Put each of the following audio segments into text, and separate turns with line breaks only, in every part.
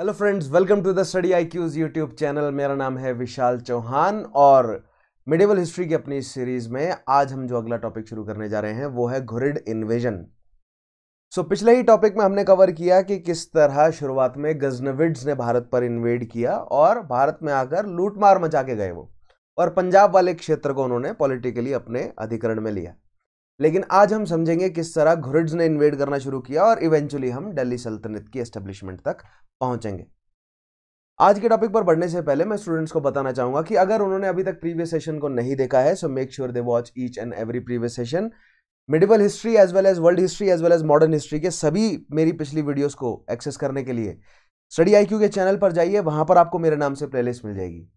Hello friends welcome to the study I Q's YouTube channel मेरा नाम है विशाल चौहान और मिडिवल हिस्ट्री की अपनी सीरीज़ में आज हम जो अगला टॉपिक शुरू करने जा रहे हैं वो है घुरिड इन्वेजन सो पिछले ही टॉपिक में हमने कवर किया कि किस तरह शुरुआत में गजनविड्स ने भारत पर इन्वेड किया और भारत में आकर लूटमार मचा के गए वो और पंजाब वाले क्षेत्र को उन्होंने पॉलिटिकली अपने अधिकरण में लिया लेकिन आज हम समझेंगे किस तरह घुरिड्स ने इन्वेड करना शुरू किया और इवेंचुअली हम दिल्ली सल्तनत की एस्टेब्लिशमेंट तक पहुंचेंगे आज के टॉपिक पर बढ़ने से पहले मैं स्टूडेंट्स को बताना चाहूंगा कि अगर उन्होंने अभी तक प्रीवियस सेशन को नहीं देखा है so make sure they watch each and every previous session medieval history as well as world history as well as modern history के सभी मेरी पिछली वीडियोज को एक्सेस करने के लिए स्टडी आई के चैनल पर जाइए वहां पर आपको मेरे नाम से प्लेलिस्ट मिल जाएगी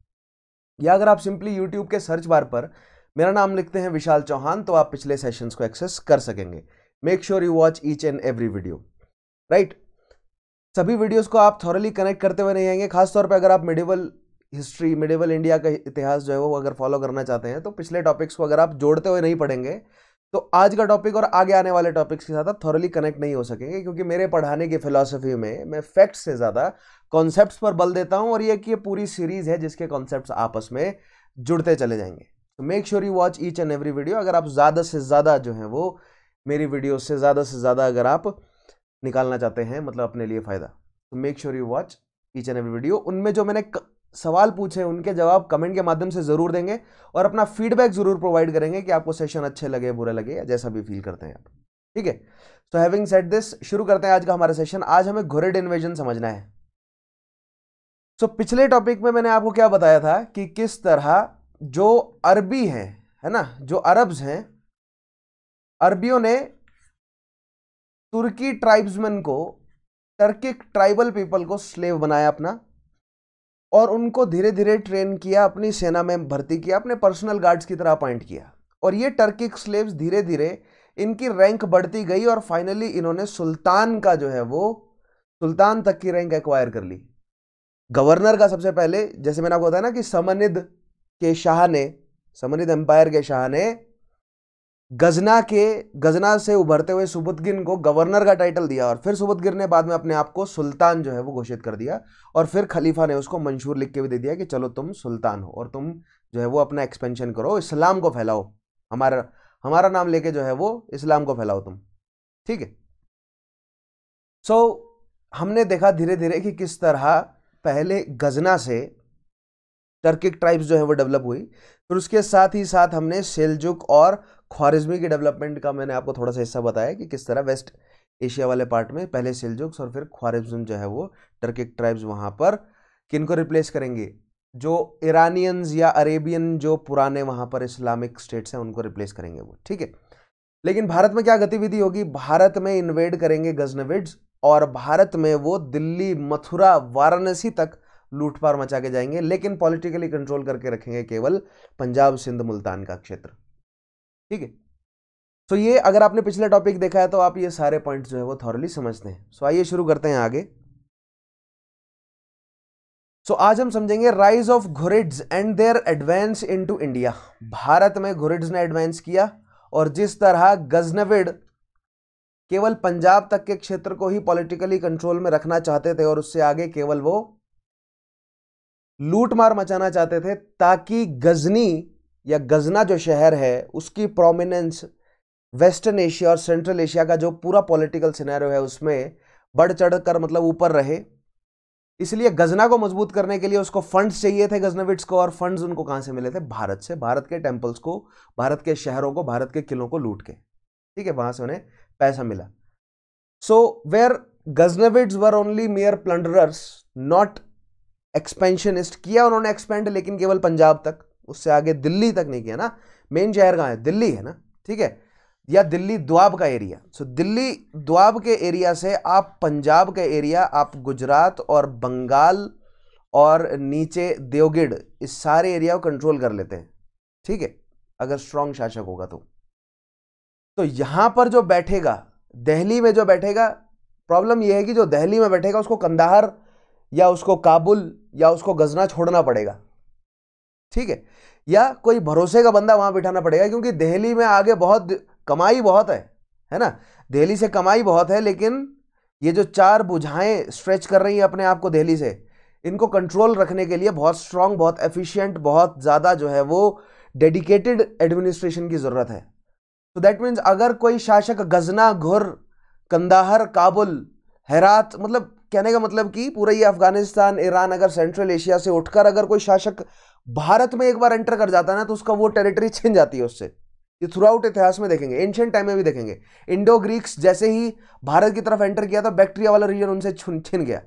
या अगर आप सिंपली यूट्यूब के सर्च बार पर मेरा नाम लिखते हैं विशाल चौहान तो आप पिछले सेशंस को एक्सेस कर सकेंगे make sure you watch each and every video right सभी वीडियोस को आप थॉरली कनेक्ट करते हुए नहीं आएंगे खासतौर पर अगर आप मिडिवल हिस्ट्री मिडिवल इंडिया का इतिहास जो है वो अगर फॉलो करना चाहते हैं तो पिछले टॉपिक्स को अगर आप जोड़ते हुए नहीं पढ़ेंगे तो आज का टॉपिक और आगे आने वाले टॉपिक्स के साथ आप थॉरली कनेक्ट नहीं हो सकेंगे क्योंकि मेरे पढ़ाने की फिलोसफी में मैं फैक्ट्स से ज़्यादा कॉन्सेप्ट्स पर बल देता हूँ और ये कि ये पूरी सीरीज़ है जिसके कॉन्सेप्ट्स आपस में जुड़ते चले जाएंगे तो make sure you watch each and every video अगर आप ज़्यादा से ज़्यादा जो है वो मेरी वीडियो से ज़्यादा से ज़्यादा अगर आप निकालना चाहते हैं मतलब अपने लिए फ़ायदा तो make sure you watch each and every video उनमें जो मैंने सवाल पूछे उनके जवाब कमेंट के माध्यम से ज़रूर देंगे और अपना फीडबैक ज़रूर प्रोवाइड करेंगे कि आपको सेशन अच्छे लगे बुरे लगे या जैसा भी फील करते हैं आप ठीक है सो हैविंग सेट दिस शुरू करते हैं आज का हमारा सेशन आज हमें घोरेड इन्वेजन समझना है सो so, पिछले टॉपिक में मैंने आपको क्या बताया था कि किस तरह जो अरबी हैं है ना जो अरब्स हैं अरबियों ने तुर्की ट्राइब्समैन को टर्किक ट्राइबल पीपल को स्लेव बनाया अपना और उनको धीरे धीरे ट्रेन किया अपनी सेना में भर्ती किया अपने पर्सनल गार्ड्स की तरह अपॉइंट किया और ये टर्किक स्लेव्स धीरे धीरे इनकी रैंक बढ़ती गई और फाइनली इन्होंने सुल्तान का जो है वो सुल्तान तक की रैंक एक्वायर कर ली गवर्नर का सबसे पहले जैसे मैंने आपको बताया ना कि समनिध के शाह ने समन्वित एम्पायर के शाह ने गजना के गजना से उभरते हुए सुबुद्दीन को गवर्नर का टाइटल दिया और फिर सुबुद्दीन ने बाद में अपने आप को सुल्तान जो है वो घोषित कर दिया और फिर खलीफा ने उसको मंशूर लिख के भी दे दिया कि चलो तुम सुल्तान हो और तुम जो है वो अपना एक्सपेंशन करो इस्लाम को फैलाओ हमारा हमारा नाम लेके जो है वो इस्लाम को फैलाओ तुम ठीक है सो हमने देखा धीरे धीरे कि किस तरह पहले गजना से टर्किक ट्राइब्स जो है वो डेवलप हुई फिर उसके साथ ही साथ हमने सेलजुक और ख्वारिज्मी की डेवलपमेंट का मैंने आपको थोड़ा सा हिस्सा बताया कि किस तरह वेस्ट एशिया वाले पार्ट में पहले सेलजुक्स और फिर ख्वारिज्म जो है वो टर्किक ट्राइब्स वहाँ पर किन को रिप्लेस करेंगे जो ईरानियंस या अरेबियन जो पुराने वहाँ पर इस्लामिक स्टेट्स हैं उनको रिप्लेस करेंगे वो ठीक है लेकिन भारत में क्या गतिविधि होगी भारत में इन्वेड करेंगे गजनविड्स और भारत में वो दिल्ली मथुरा वाराणसी तक लूटपार मचा के जाएंगे लेकिन पॉलिटिकली कंट्रोल करके रखेंगे केवल पंजाब सिंध मुल्तान का क्षेत्र ठीक है सो ये अगर आपने पिछले टॉपिक देखा है तो आप ये सारे पॉइंट जो है वो थॉरली समझते हैं सो आइए शुरू करते हैं आगे सो so, आज हम समझेंगे rise of Ghurids and their advance into India Bharat में घुरिड्स ने एडवांस किया और जिस तरह गजनविड केवल पंजाब तक के क्षेत्र को ही पॉलिटिकली कंट्रोल में रखना चाहते थे और उससे आगे केवल वो लूटमार मचाना चाहते थे ताकि गजनी या गजना जो शहर है उसकी प्रोमिनेंस वेस्टर्न एशिया और सेंट्रल एशिया का जो पूरा पॉलिटिकल सिनेरियो है उसमें बढ़ चढ़ कर मतलब ऊपर रहे इसलिए गजना को मजबूत करने के लिए उसको फंड्स चाहिए थे गजनविट्स को और फंड्स उनको कहाँ से मिले थे भारत से भारत के टेम्पल्स को भारत के शहरों को भारत के किलों को लूट के ठीक है वहाँ से उन्हें पैसा मिला so where Ghaznavids were only mere plunderers not expansionist किया उन्होंने एक्सपेंड लेकिन केवल पंजाब तक उससे आगे दिल्ली तक नहीं किया ना मेन शहर कहाँ है दिल्ली है ना ठीक है या दिल्ली द्वाब का area so so, Delhi Doab के एरिया से आप पंजाब का एरिया आप गुजरात और बंगाल और नीचे देवगिड़ इस सारे एरिया को कंट्रोल कर लेते हैं ठीक है अगर स्ट्रांग शासक होगा तो तो यहां पर जो बैठेगा दहली में जो बैठेगा प्रॉब्लम यह है कि जो दहली में बैठेगा उसको कंदाहर या उसको काबुल या उसको गजना छोड़ना पड़ेगा ठीक है या कोई भरोसे का बंदा वहाँ बिठाना पड़ेगा क्योंकि दिल्ली में आगे बहुत कमाई बहुत है है ना दिल्ली से कमाई बहुत है लेकिन ये जो चार बुझाएँ स्ट्रेच कर रही हैं अपने आप को दहली से इनको कंट्रोल रखने के लिए बहुत स्ट्रांग बहुत एफिशिएंट बहुत ज़्यादा जो है वो डेडिकेटेड एडमिनिस्ट्रेशन की ज़रूरत है तो दैट मीन्स अगर कोई शासक गजना घुर कंदाहर काबुल हैरात मतलब कहने का मतलब कि पूरा ये अफगानिस्तान ईरान अगर सेंट्रल एशिया से उठकर अगर कोई शासक भारत में एक बार एंटर कर जाता है ना तो उसका वो टेरिटरी छिन जाती है उससे ये थ्रू आउट इतिहास में देखेंगे एंशियंट टाइम में भी देखेंगे इंडो ग्रीक्स जैसे ही भारत की तरफ एंटर किया तो बैक्टीरिया वाला रीजन उनसे छिन गया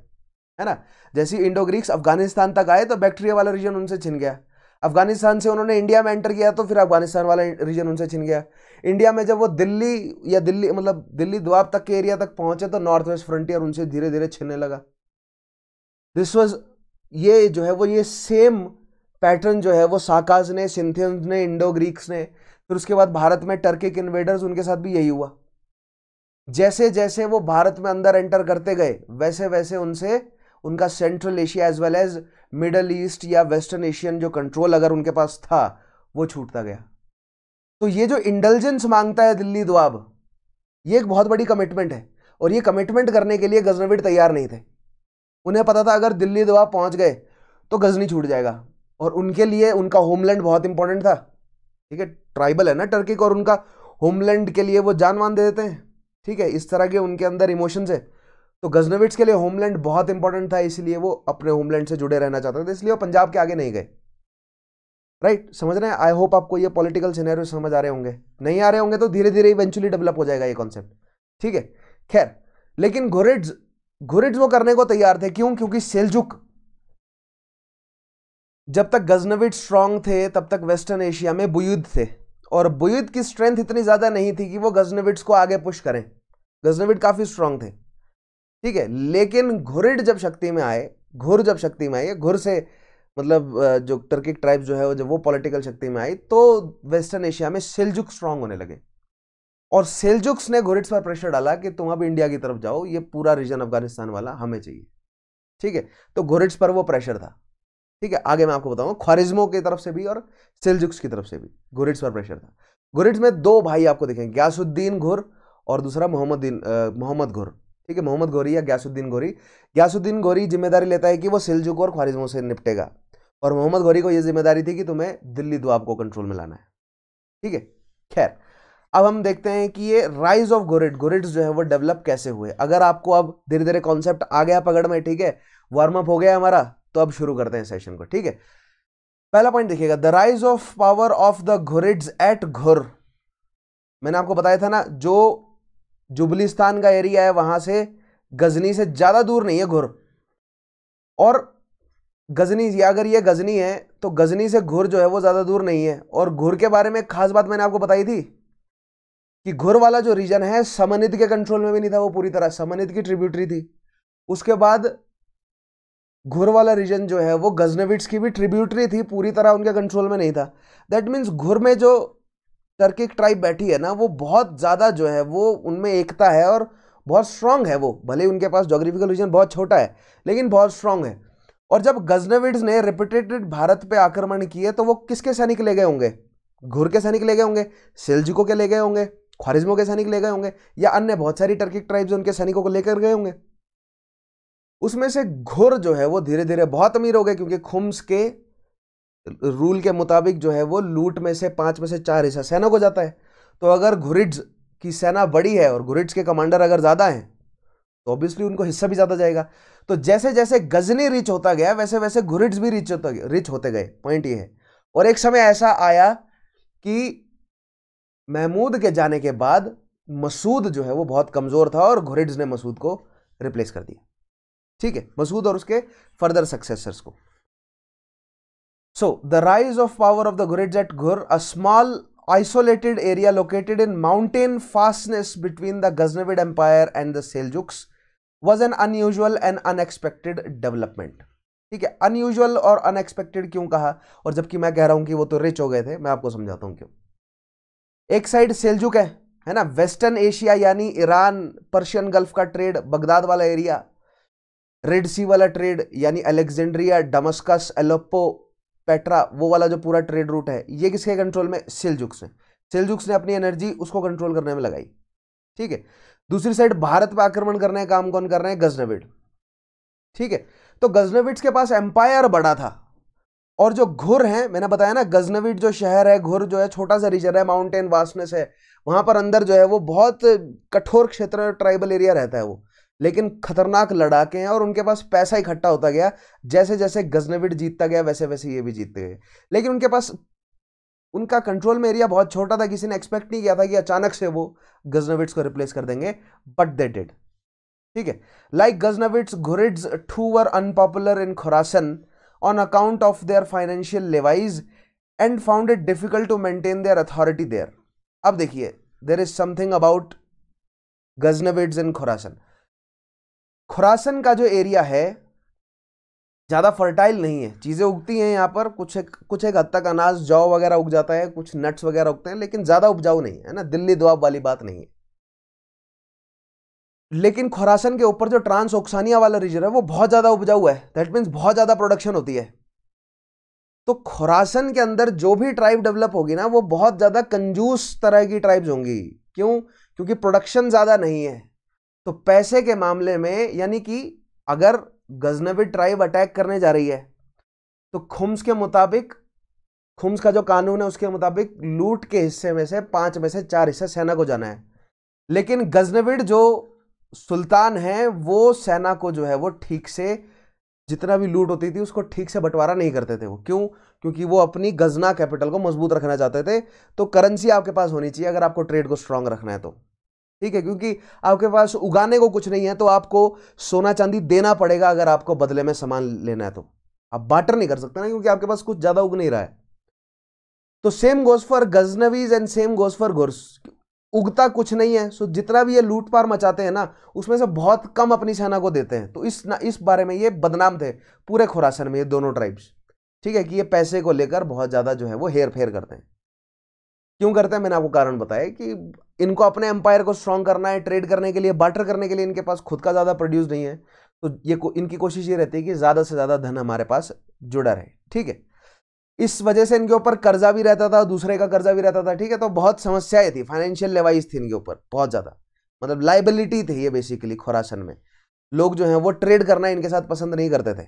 है ना जैसे ही इंडो ग्रीक्स अफगानिस्तान तक आए तो बैक्टीरिया वाला रीजन उनसे छिन गया अफगानिस्तान से उन्होंने इंडिया में एंटर किया तो फिर अफगानिस्तान वाला रीजन उनसे छिन गया इंडिया में जब वो दिल्ली या दिल्ली मतलब दिल्ली दुआब तक के एरिया तक पहुंचे तो नॉर्थ वेस्ट फ्रंटियर उनसे धीरे धीरे छिनने लगा दिस वॉज ये जो है वो ये सेम पैटर्न जो है वो साकाज ने सिंथियंस ने इंडो ग्रीक्स ने फिर उसके बाद भारत में टर्किक इन्वेडर्स उनके साथ भी यही हुआ जैसे जैसे वो भारत में अंदर एंटर करते गए वैसे वैसे उनसे उनका central Asia as well as middle east या वेस्टर्न एशियन जो कंट्रोल अगर उनके पास था वो छूटता गया तो ये जो इंडलजेंस मांगता है दिल्ली दुआब ये एक बहुत बड़ी कमिटमेंट है और ये कमिटमेंट करने के लिए गजनविड तैयार नहीं थे उन्हें पता था अगर दिल्ली दुआब पहुंच गए तो गजनी छूट जाएगा और उनके लिए उनका होमलैंड बहुत इंपॉर्टेंट था ठीक है ट्राइबल है ना टर्की को और उनका होमलैंड के लिए वो मान दे देते हैं ठीक है इस तरह के उनके अंदर इमोशंस है तो गजनविट्स के लिए होमलैंड बहुत इंपॉर्टेंट था इसलिए वो अपने होमलैंड से जुड़े रहना चाहते थे इसलिए वो पंजाब के आगे नहीं गए राइट right, समझ रहे हैं आई होप आपको ये पॉलिटिकल सिनेरियो समझ आ रहे होंगे नहीं आ रहे होंगे तो धीरे धीरे इवेंचुअली डेवलप हो जाएगा ये कॉन्सेप्ट ठीक है खैर लेकिन घोरिड्स घोरिड्स वो करने को तैयार थे क्यों क्योंकि सेलजुक जब तक गजनविट स्ट्रांग थे तब तक वेस्टर्न एशिया में बुयुद थे और बुयुद की स्ट्रेंथ इतनी ज़्यादा नहीं थी कि वो गजनविट्स को आगे पुश करें गजनविट काफ़ी स्ट्रांग थे ठीक है लेकिन घुरिड जब शक्ति में आए घुर जब शक्ति में आई घुर से मतलब जो टर्किक ट्राइब जो है वो जब वो पॉलिटिकल शक्ति में आई तो वेस्टर्न एशिया में सेल्जुक स्ट्रांग होने लगे और सेलजुक्स ने घुरिट्स पर प्रेशर डाला कि तुम अब इंडिया की तरफ जाओ ये पूरा रीजन अफगानिस्तान वाला हमें चाहिए ठीक है तो घुरिट्स पर वो प्रेशर था ठीक है आगे मैं आपको बताऊंगा ख्वारिज्मों की तरफ से भी और सेल्जुक्स की तरफ से भी घुरिट्स पर प्रेशर था घुरिड्स में दो भाई आपको देखेंगे ग्यासुद्दीन घुर और दूसरा मोहम्मद मोहम्मद घुर ठीक है मोहम्मद गौरी या ग्यासुद्दीन गौरी ग्यासुद्दीन गौरी जिम्मेदारी लेता है कि वो सिलजुक और ख्वारिजमों से निपटेगा और मोहम्मद गौरी को ये जिम्मेदारी थी कि तुम्हें दिल्ली दुआब को कंट्रोल में लाना है ठीक है खैर अब हम देखते हैं कि ये राइज ऑफ गोरिट गोरिट्स जो है वो डेवलप कैसे हुए अगर आपको अब धीरे धीरे कॉन्सेप्ट आ गया पकड़ में ठीक है वार्म अप हो गया हमारा तो अब शुरू करते हैं सेशन को ठीक है पहला पॉइंट देखिएगा the rise of power of the Ghorids at Ghor मैंने आपको बताया था ना जो जुबलिस्तान का एरिया है वहां से गजनी से ज़्यादा दूर नहीं है घुर और गजनी या अगर ये गजनी है तो गजनी से घुर जो है वो ज़्यादा दूर नहीं है और घुर के बारे में खास बात मैंने आपको बताई थी कि घुर वाला जो रीजन है समनित के कंट्रोल में भी नहीं था वो पूरी तरह समनित की ट्रिब्यूटरी थी उसके बाद घुर वाला रीजन जो है वो गजनविट्स की भी ट्रिब्यूटरी थी पूरी तरह उनके कंट्रोल में नहीं था दैट मीन्स घुर में जो टर्किक ट्राइब बैठी है ना वो बहुत ज़्यादा जो है वो उनमें एकता है और बहुत स्ट्रांग है वो भले ही उनके पास जोग्राफिकल रीजन बहुत छोटा है लेकिन बहुत स्ट्रांग है और जब गजनविड्स ने रिपीटेटेड भारत पे आक्रमण किए तो वो किसके सैनिक ले गए होंगे घुर के सैनिक ले गए होंगे सिलजिको के ले गए होंगे ख्वारिज्मों के सैनिक ले गए होंगे या अन्य बहुत सारी टर्किक ट्राइब्स उनके सैनिकों को लेकर गए होंगे उसमें से घुर जो है वो धीरे धीरे बहुत अमीर हो गए क्योंकि खुम्स के रूल के मुताबिक जो है वो लूट में से पांच में से चार हिस्सा सेना को जाता है तो अगर घुरिड्स की सेना बड़ी है और घुरिड्स के कमांडर अगर ज़्यादा हैं तो ऑब्वियसली उनको हिस्सा भी ज़्यादा जाएगा तो जैसे जैसे गजनी रिच होता गया वैसे वैसे घुरिड्स भी रिच होता रिच होते गए पॉइंट ये है और एक समय ऐसा आया कि महमूद के जाने के बाद मसूद जो है वो बहुत कमज़ोर था और घुरिड्स ने मसूद को रिप्लेस कर दिया ठीक है मसूद और उसके फर्दर सक्सेसर्स को So the rise of power of the grids at Ghur, a small isolated area located in mountain fastness between the Ghaznavid Empire and the Seljuks, was an unusual and unexpected development. ठीक है unusual और unexpected क्यों कहा और जबकि मैं कह रहा हूं कि वो तो रिच हो गए थे मैं आपको समझाता हूं क्यों एक साइड सेलजुक है है ना वेस्टर्न एशिया यानी ईरान पर्शियन गल्फ का ट्रेड बगदाद वाला एरिया रेड सी वाला ट्रेड यानी अलेक्जेंड्रिया डमस्कस एलोपो पेट्रा वो वाला जो पूरा ट्रेड रूट है ये किसके कंट्रोल में सिलजुक्स है सिलजुक्स ने अपनी एनर्जी उसको कंट्रोल करने में लगाई ठीक है दूसरी साइड भारत पर आक्रमण करने का काम कौन कर रहे हैं गजनविड ठीक है तो गजनविड्स के पास एम्पायर बड़ा था और जो घुर है मैंने बताया ना गजनविड जो शहर है घुर जो है छोटा सा रीजन है माउंटेन वास्टनेस है वहां पर अंदर जो है वो बहुत कठोर क्षेत्र ट्राइबल एरिया रहता है वो लेकिन खतरनाक लड़ाके हैं और उनके पास पैसा इकट्ठा होता गया जैसे जैसे गजनविड जीतता गया वैसे वैसे ये भी जीतते गए लेकिन उनके पास उनका कंट्रोल में एरिया बहुत छोटा था किसी ने एक्सपेक्ट नहीं किया था कि अचानक से वो गजनविट्स को रिप्लेस कर देंगे बट दे डिड ठीक है like Ghaznavids Ghurids too were unpopular in Khurasan on account of their financial levies and found it difficult to maintain their authority there अब देखिए there is something about Ghaznavids in Khurasan Khurasan का जो area है ज़्यादा fertile नहीं है चीज़ें उगती हैं यहाँ पर कुछ एक कुछ एक हद तक अनाज जौ वगैरह उग जाता है कुछ नट्स वगैरह उगते हैं लेकिन ज़्यादा उपजाऊ नहीं है ना दिल्ली दुआब वाली बात नहीं है लेकिन खुरासन के ऊपर जो ट्रांस ऑक्सानिया वाला रीजन है वो बहुत ज़्यादा उपजाऊ है दैट मीन्स बहुत ज़्यादा प्रोडक्शन होती है तो खुरासन के अंदर जो भी ट्राइब डेवलप होगी ना वो बहुत ज़्यादा कंजूस तरह की ट्राइब्स होंगी क्यों क्योंकि प्रोडक्शन ज़्यादा नहीं है तो पैसे के मामले में यानी कि अगर गजनबी ट्राइब अटैक करने जा रही है तो खुम्स के मुताबिक खुम्स का जो कानून है उसके मुताबिक लूट के हिस्से में से पांच में से चार हिस्से सेना को जाना है लेकिन गजनविड जो सुल्तान है वो सेना को जो है वो ठीक से जितना भी लूट होती थी उसको ठीक से बंटवारा नहीं करते थे वो क्यों क्योंकि वो अपनी गजना कैपिटल को मजबूत रखना चाहते थे तो करेंसी आपके पास होनी चाहिए अगर आपको ट्रेड को स्ट्रांग रखना है तो ठीक है क्योंकि आपके पास उगाने को कुछ नहीं है तो आपको सोना चांदी देना पड़ेगा अगर आपको बदले में सामान लेना है तो आप बाटर नहीं कर सकते ना क्योंकि आपके पास कुछ ज़्यादा उग नहीं रहा है तो same goes for Ghaznavids and same goes for Ghurs उगता कुछ नहीं है सो जितना भी ये लूटपार मचाते हैं ना उसमें से बहुत कम अपनी सेना को देते हैं तो इस ना इस बारे में ये बदनाम थे पूरे खुरासन में ये दोनों ट्राइब्स ठीक है कि ये पैसे को लेकर बहुत ज़्यादा जो है वो हेर फेर करते हैं क्यों करते हैं मैंने आपको कारण बताया कि इनको अपने एम्पायर को स्ट्रॉन्ग करना है ट्रेड करने के लिए बाटर करने के लिए इनके पास खुद का ज़्यादा प्रोड्यूस नहीं है तो ये को, इनकी कोशिश ये रहती है कि ज़्यादा से ज़्यादा धन हमारे पास जुड़ा रहे ठीक है इस वजह से इनके ऊपर कर्जा भी रहता था दूसरे का कर्जा भी रहता था ठीक है तो बहुत समस्याएं थी फाइनेंशियल लेवाइज थी इनके ऊपर बहुत ज़्यादा मतलब लाइबिलिटी थी ये बेसिकली खुरासन में लोग जो हैं वो ट्रेड करना इनके साथ पसंद नहीं करते थे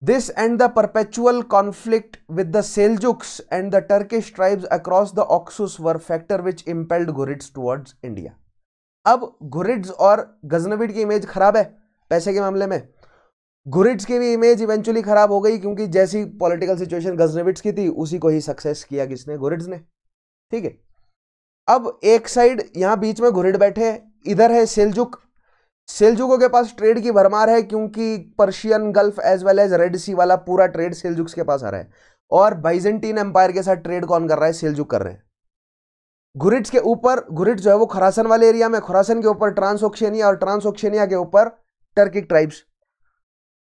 This and the perpetual conflict with the Seljuks and the Turkish tribes across the Oxus were factor which impelled Ghurids towards India. अब Ghurids और Ghaznavid की इमेज खराब है पैसे के मामले में Ghurids की भी इमेज इवेंचुअली खराब हो गई क्योंकि जैसी पॉलिटिकल सिचुएशन Ghaznavids की थी उसी को ही सक्सेस किया किसने Ghurids ने ठीक है अब एक साइड यहाँ बीच में घुरिड बैठे इधर है सेलजुक सेलजुको के पास ट्रेड की भरमार है क्योंकि Persian gulf as well as red sea वाला पूरा ट्रेड सेलजुक्स के पास आ रहा है और बाइजेंटीन एम्पायर के साथ ट्रेड कौन कर रहा है सेलजुक कर रहे हैं घुरिट्स के ऊपर घुरिट जो है वो खुरासन वाले एरिया में खुरासन के ऊपर ट्रांसोक्शनिया और ट्रांसोक्शनिया के ऊपर टर्किक ट्राइब्स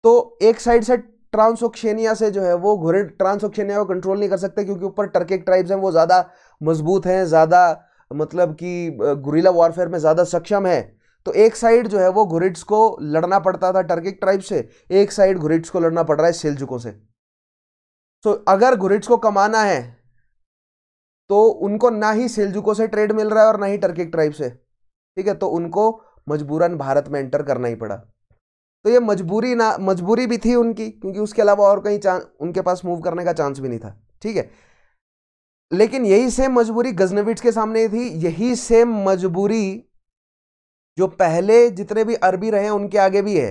तो एक साइड से ट्रांसोक्शनिया से जो है वो घुरिट ट्रांसोक्शनिया को कंट्रोल नहीं कर सकते क्योंकि ऊपर टर्किक ट्राइब्स हैं वो ज़्यादा मजबूत हैं ज़्यादा मतलब कि गुरीला वॉरफेयर में ज़्यादा सक्षम है तो एक साइड जो है वो घुरिट्स को लड़ना पड़ता था टर्किक ट्राइब से एक साइड घुरिट्स को लड़ना पड़ रहा है सेलजुकों से तो अगर घुरिट्स को कमाना है तो उनको ना ही सेलजुकों से ट्रेड मिल रहा है और ना ही टर्किक ट्राइब से ठीक है तो उनको मजबूरन भारत में एंटर करना ही पड़ा तो ये मजबूरी ना मजबूरी भी थी उनकी क्योंकि उसके अलावा और कहीं चांस उनके पास मूव करने का चांस भी नहीं था ठीक है लेकिन यही सेम मजबूरी गजनविट्स के सामने थी यही सेम मजबूरी जो पहले जितने भी अरबी रहे उनके आगे भी है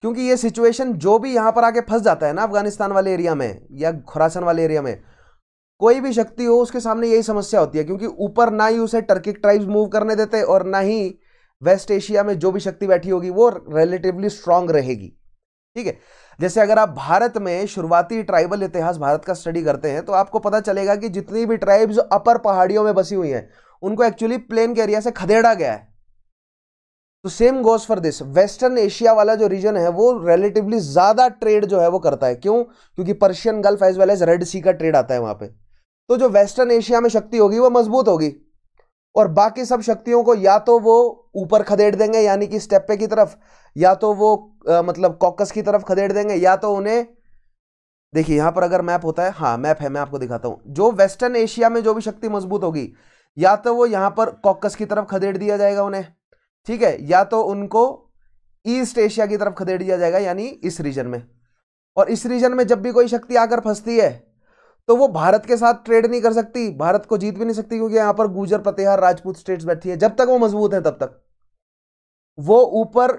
क्योंकि ये सिचुएशन जो भी यहाँ पर आके फंस जाता है ना अफगानिस्तान वाले एरिया में या खुरासन वाले एरिया में कोई भी शक्ति हो उसके सामने यही समस्या होती है क्योंकि ऊपर ना ही उसे टर्किक ट्राइब्स मूव करने देते और ना ही वेस्ट एशिया में जो भी शक्ति बैठी होगी वो रिलेटिवली स्ट्रांग रहेगी ठीक है जैसे अगर आप भारत में शुरुआती ट्राइबल इतिहास भारत का स्टडी करते हैं तो आपको पता चलेगा कि जितनी भी ट्राइब्स अपर पहाड़ियों में बसी हुई हैं उनको एक्चुअली प्लेन के एरिया से खदेड़ा गया है तो same goes for this western Asia वाला जो रीजन है वो रिलेटिवली ज़्यादा ट्रेड जो है वो करता है क्यों क्योंकि Persian gulf as well as red sea का ट्रेड आता है वहां पे तो जो वेस्टर्न एशिया में शक्ति होगी वो मजबूत होगी और बाकी सब शक्तियों को या तो वो ऊपर खदेड़ देंगे यानी कि स्टेपे की तरफ या तो वो आ, मतलब कॉकस की तरफ खदेड़ देंगे या तो उन्हें देखिए यहां पर अगर मैप होता है हाँ मैप है मैं आपको दिखाता हूं जो वेस्टर्न एशिया में जो भी शक्ति मजबूत होगी या तो वो यहां पर कॉकस की तरफ खदेड़ दिया जाएगा उन्हें ठीक है या तो उनको ईस्ट एशिया की तरफ खदेड़ दिया जाएगा यानी इस रीजन में और इस रीजन में जब भी कोई शक्ति आकर फंसती है तो वो भारत के साथ ट्रेड नहीं कर सकती भारत को जीत भी नहीं सकती क्योंकि यहां पर गुजर प्रतिहार राजपूत स्टेट्स बैठी है जब तक वो मजबूत है तब तक वो ऊपर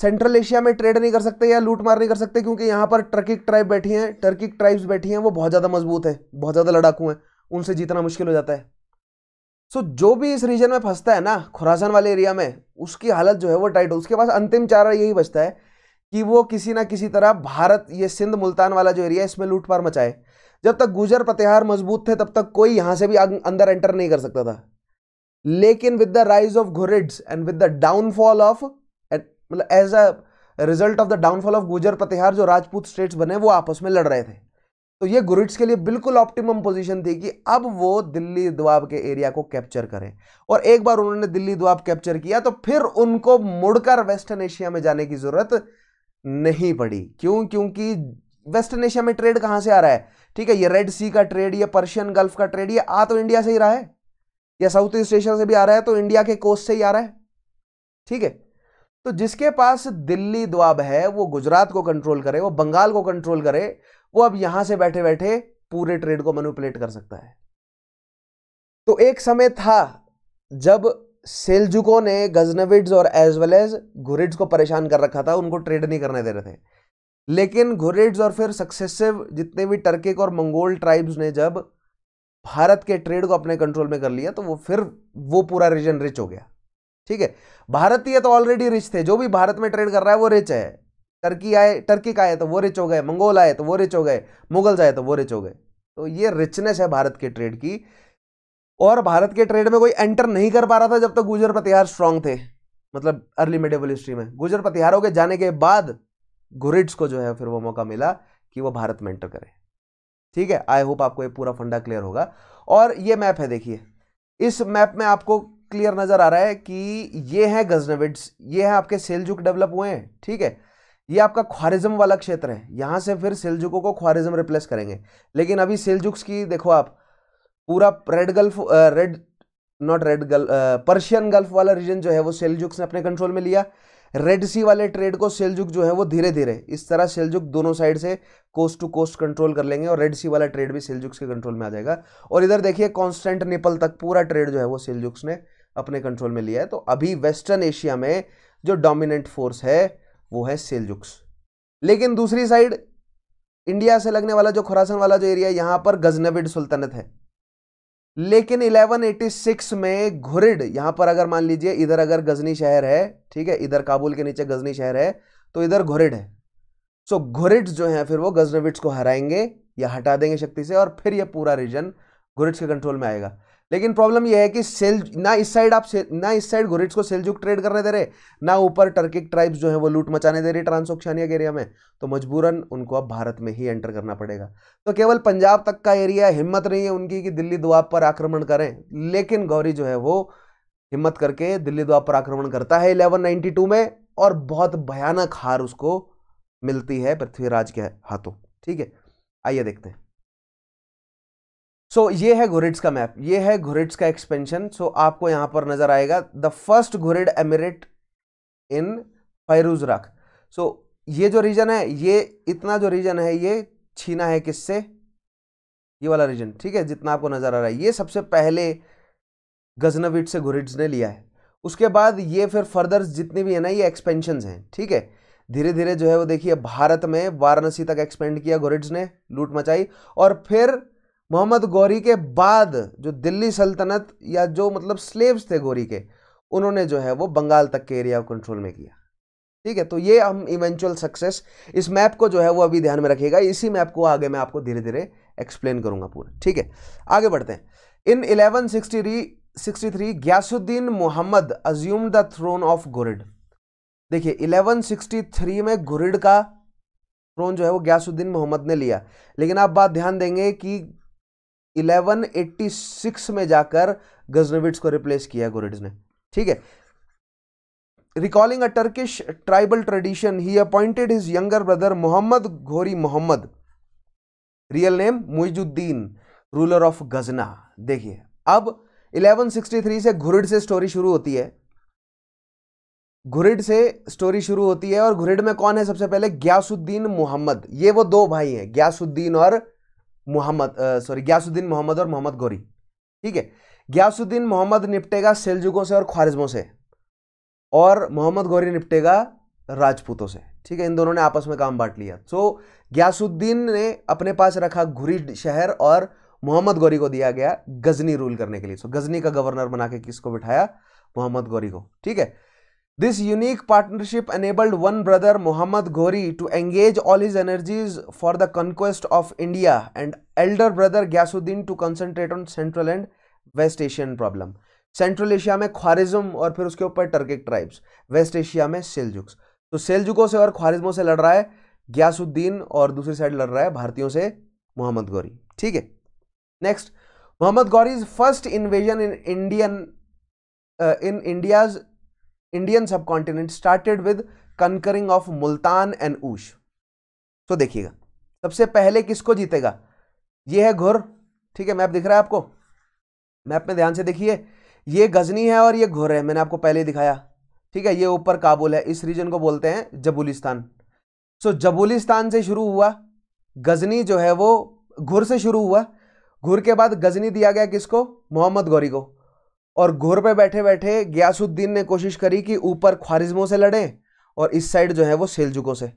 सेंट्रल एशिया में ट्रेड नहीं कर सकते या लूट मार नहीं कर सकते क्योंकि यहां पर टर्किक ट्राइब बैठी हैं टर्किक ट्राइब्स बैठी हैं वो बहुत ज़्यादा मजबूत हैं बहुत ज़्यादा लड़ाकू हैं उनसे जीतना मुश्किल हो जाता है सो so, जो भी इस रीजन में फंसता है ना खुरासान वाले एरिया में उसकी हालत जो है वो टाइट हो उसके पास अंतिम चारा यही बचता है कि वो किसी ना किसी तरह भारत ये सिंध मुल्तान वाला जो एरिया है इसमें लूटपार मचाए जब तक गुजर प्रतिहार मजबूत थे तब तक कोई यहां से भी अं-, अंदर एंटर नहीं कर सकता था लेकिन with the rise of Ghurids and with the downfall of मतलब as a result of the downfall of Gurjar Pratihara जो राजपूत स्टेट्स बने वो आपस में लड़ रहे थे तो ये गुरिट्स के लिए बिल्कुल ऑप्टिमम पोजीशन थी कि अब वो दिल्ली दुआब के एरिया को कैप्चर करें और एक बार उन्होंने दिल्ली दुआब कैप्चर किया तो फिर उनको मुड़कर वेस्टर्न एशिया में जाने की जरूरत नहीं पड़ी क्यों क्योंकि वेस्टर्न एशिया में ट्रेड कहां से आ रहा है ठीक है ये रेड सी का ट्रेड या पर्शियन गल्फ का ट्रेड ये आ तो इंडिया से ही रहा है या साउथ ईस्ट एशिया से भी आ रहा है तो इंडिया के कोस्ट से ही आ रहा है ठीक है तो जिसके पास दिल्ली द्वाब है वो गुजरात को कंट्रोल करे वो बंगाल को कंट्रोल करे वो अब यहां से बैठे बैठे पूरे ट्रेड को मैनिपुलेट कर सकता है तो एक समय था जब सेल्जुको ने गजनविड्स और एज वेल एज घुरिड्स को परेशान कर रखा था उनको ट्रेड नहीं करने दे रहे थे लेकिन घुरिड्स और फिर सक्सेसिव जितने भी टर्किक और मंगोल ट्राइब्स ने जब भारत के ट्रेड को अपने कंट्रोल में कर लिया तो वो फिर वो पूरा रीजन रिच हो गया ठीक है भारतीय तो ऑलरेडी रिच थे जो भी भारत में ट्रेड कर रहा है वो रिच है टर्की आए टर्की का आए तो वो रिच हो गए मंगोल आए तो वो रिच हो गए मुगल्स आए तो वो रिच हो गए तो ये रिचनेस है भारत के ट्रेड की और भारत के ट्रेड में कोई एंटर नहीं कर पा रहा था जब तक तो गुजर प्रतिहार स्ट्रांग थे मतलब अर्ली मिडेबल हिस्ट्री में गुजर प्रतिहारों के जाने के बाद घुरिड्स को जो है फिर वो मौका मिला कि वो भारत में एंटर करे ठीक है आई होप आपको ये पूरा फंडा क्लियर होगा और ये मैप है देखिए इस मैप में आपको क्लियर नज़र आ रहा है कि ये है गजनविड्स ये है आपके सेलजुक डेवलप हुए हैं ठीक है ये आपका ख्वारिज्म वाला क्षेत्र है यहाँ से फिर सेलजुकों को ख्वारिज्म रिप्लेस करेंगे लेकिन अभी सेलजुक्स की देखो आप पूरा red gulf red not red gulf Persian gulf वाला रीजन जो है वो सेलजुक्स ने अपने कंट्रोल में लिया रेड सी वाले ट्रेड को सेलजुक जो है वो धीरे धीरे इस तरह सेलजुक दोनों साइड से कोस्ट टू कोस्ट कंट्रोल कर लेंगे और रेड सी वाला ट्रेड भी सेलजुक्स के कंट्रोल में आ जाएगा और इधर देखिए कॉन्स्टेंट नेपल तक पूरा ट्रेड जो है वो सेलजुक्स ने अपने कंट्रोल में लिया है तो अभी वेस्टर्न एशिया में जो डोमिनेंट फोर्स है वो है सेलजुक्स लेकिन दूसरी साइड इंडिया से लगने वाला जो खुरासन वाला जो एरिया यहां पर गजनबिड सुल्तनत है लेकिन 1186 में घुरिड यहां पर अगर मान लीजिए इधर अगर गजनी शहर है ठीक है इधर काबुल के नीचे गजनी शहर है तो इधर घुरिड है सो घुरिड जो है फिर वो गजनविट्स को हराएंगे या हटा देंगे शक्ति से और फिर ये पूरा रीजन घुरिड्स के कंट्रोल में आएगा लेकिन प्रॉब्लम यह है कि सेल ना इस साइड आप ना इस साइड गोरिट्स को जुक ट्रेड करने दे रहे ना ऊपर टर्किक ट्राइब्स जो है वो लूट मचाने दे रही ट्रांसोक्शानिया एरिया में तो मजबूरन उनको अब भारत में ही एंटर करना पड़ेगा तो केवल पंजाब तक का एरिया हिम्मत नहीं है उनकी कि दिल्ली दुआब पर आक्रमण करें लेकिन गौरी जो है वो हिम्मत करके दिल्ली दुआब पर आक्रमण करता है इलेवन में और बहुत भयानक हार उसको मिलती है पृथ्वीराज के हाथों ठीक है आइए देखते हैं सो so, ये है घुरिड्स का मैप ये है घुरिड्स का एक्सपेंशन सो so, आपको यहाँ पर नजर आएगा the first Ghurid emirate in फैरूज रख सो ये जो रीजन है ये इतना जो रीजन है ये छीना है किससे ये वाला रीजन ठीक है जितना आपको नजर आ रहा है ये सबसे पहले गजनविट से घुरिड्स ने लिया है उसके बाद ये फिर फर्दर जितनी भी है ना ये एक्सपेंशन हैं ठीक है धीरे धीरे जो है वो देखिए भारत में वाराणसी तक एक्सपेंड किया घुरिड्स ने लूट मचाई और फिर मोहम्मद गौरी के बाद जो दिल्ली सल्तनत या जो मतलब स्लेव्स थे गौरी के उन्होंने जो है वो बंगाल तक के एरिया कंट्रोल में किया ठीक है तो ये हम इवेंचुअल सक्सेस इस मैप को जो है वो अभी ध्यान में रखिएगा इसी मैप को आगे मैं आपको धीरे धीरे एक्सप्लेन करूंगा पूरा ठीक है आगे बढ़ते हैं in sixty three Ghiyasuddin Muhammad assume the throne of Ghurid देखिए 1163 में गुरिड का थ्रोन जो है वो ग्यासुद्दीन मोहम्मद ने लिया लेकिन आप बात ध्यान देंगे कि 1186 में जाकर गजनविट्स को रिप्लेस किया गोरिड्स ने ठीक है recalling a Turkish tribal tradition ही appointed his younger brother Muhammad Ghori Muhammad real name Muizuddin ruler of Ghazna देखिए अब 1163 से घुरिड से स्टोरी शुरू होती है घुरिड से स्टोरी शुरू होती है और घुरिड में कौन है सबसे पहले ग्यासुद्दीन मोहम्मद ये वो दो भाई हैं ग्यासुद्दीन और मोहम्मद सॉरी ग्यासुद्दीन मोहम्मद और मोहम्मद गौरी ठीक है ग्यासुद्दीन मोहम्मद निपटेगा सेलजुगों से और ख्वारिजमों से और मोहम्मद गौरी निपटेगा राजपूतों से ठीक है इन दोनों ने आपस में काम बांट लिया सो ग्यासुद्दीन ने अपने पास रखा घुरी शहर और मोहम्मद गौरी को दिया गया गजनी रूल करने के लिए सो गजनी का गवर्नर बना के किसको बिठाया मोहम्मद गौरी को ठीक है This unique partnership enabled one brother Muhammad Ghori to engage all his energies for the conquest of India and elder brother Gyasuddin to concentrate on Central and West Asian problem. Central central Asia में Khwarazm और फिर उसके ऊपर Turkic tribes waste Asia में सेलजुक्स तो se aur और se lad raha hai है aur dusri side lad raha hai Bhartiyon se से Ghori. Theek hai. Next next Ghori's first invasion in Indian uh, in India's Indian subcontinent started with conquering of Multan and Uch तो देखिएगा सबसे पहले किसको जीतेगा ये है घुर ठीक है मैप दिख रहा है आपको मैप में ध्यान से देखिए ये गजनी है और ये घुर है मैंने आपको पहले दिखाया ठीक है ये ऊपर काबुल है इस रीजन को बोलते हैं जबुलिस्तान सो so, जबूलिस्तान से शुरू हुआ गजनी जो है वो घुर से शुरू हुआ घुर के बाद गजनी दिया गया किसको मोहम्मद गौरी को और घोर पे बैठे बैठे गयासुद्दीन ने कोशिश करी कि ऊपर ख्वारिज्मों से लड़े और इस साइड जो है वो सेलजुकों से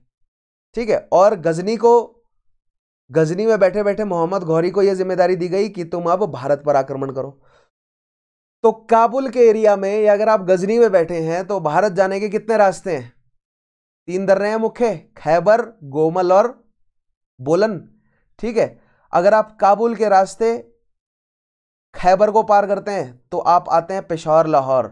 ठीक है और गजनी को गजनी में बैठे बैठे मोहम्मद गौरी को यह जिम्मेदारी दी गई कि तुम अब भारत पर आक्रमण करो तो काबुल के एरिया में या अगर आप गजनी में बैठे हैं तो भारत जाने के कितने रास्ते हैं तीन दर्रे हैं मुख्य खैबर गोमल और बोलन ठीक है अगर आप काबुल के रास्ते खैबर को पार करते हैं तो आप आते हैं पेशावर लाहौर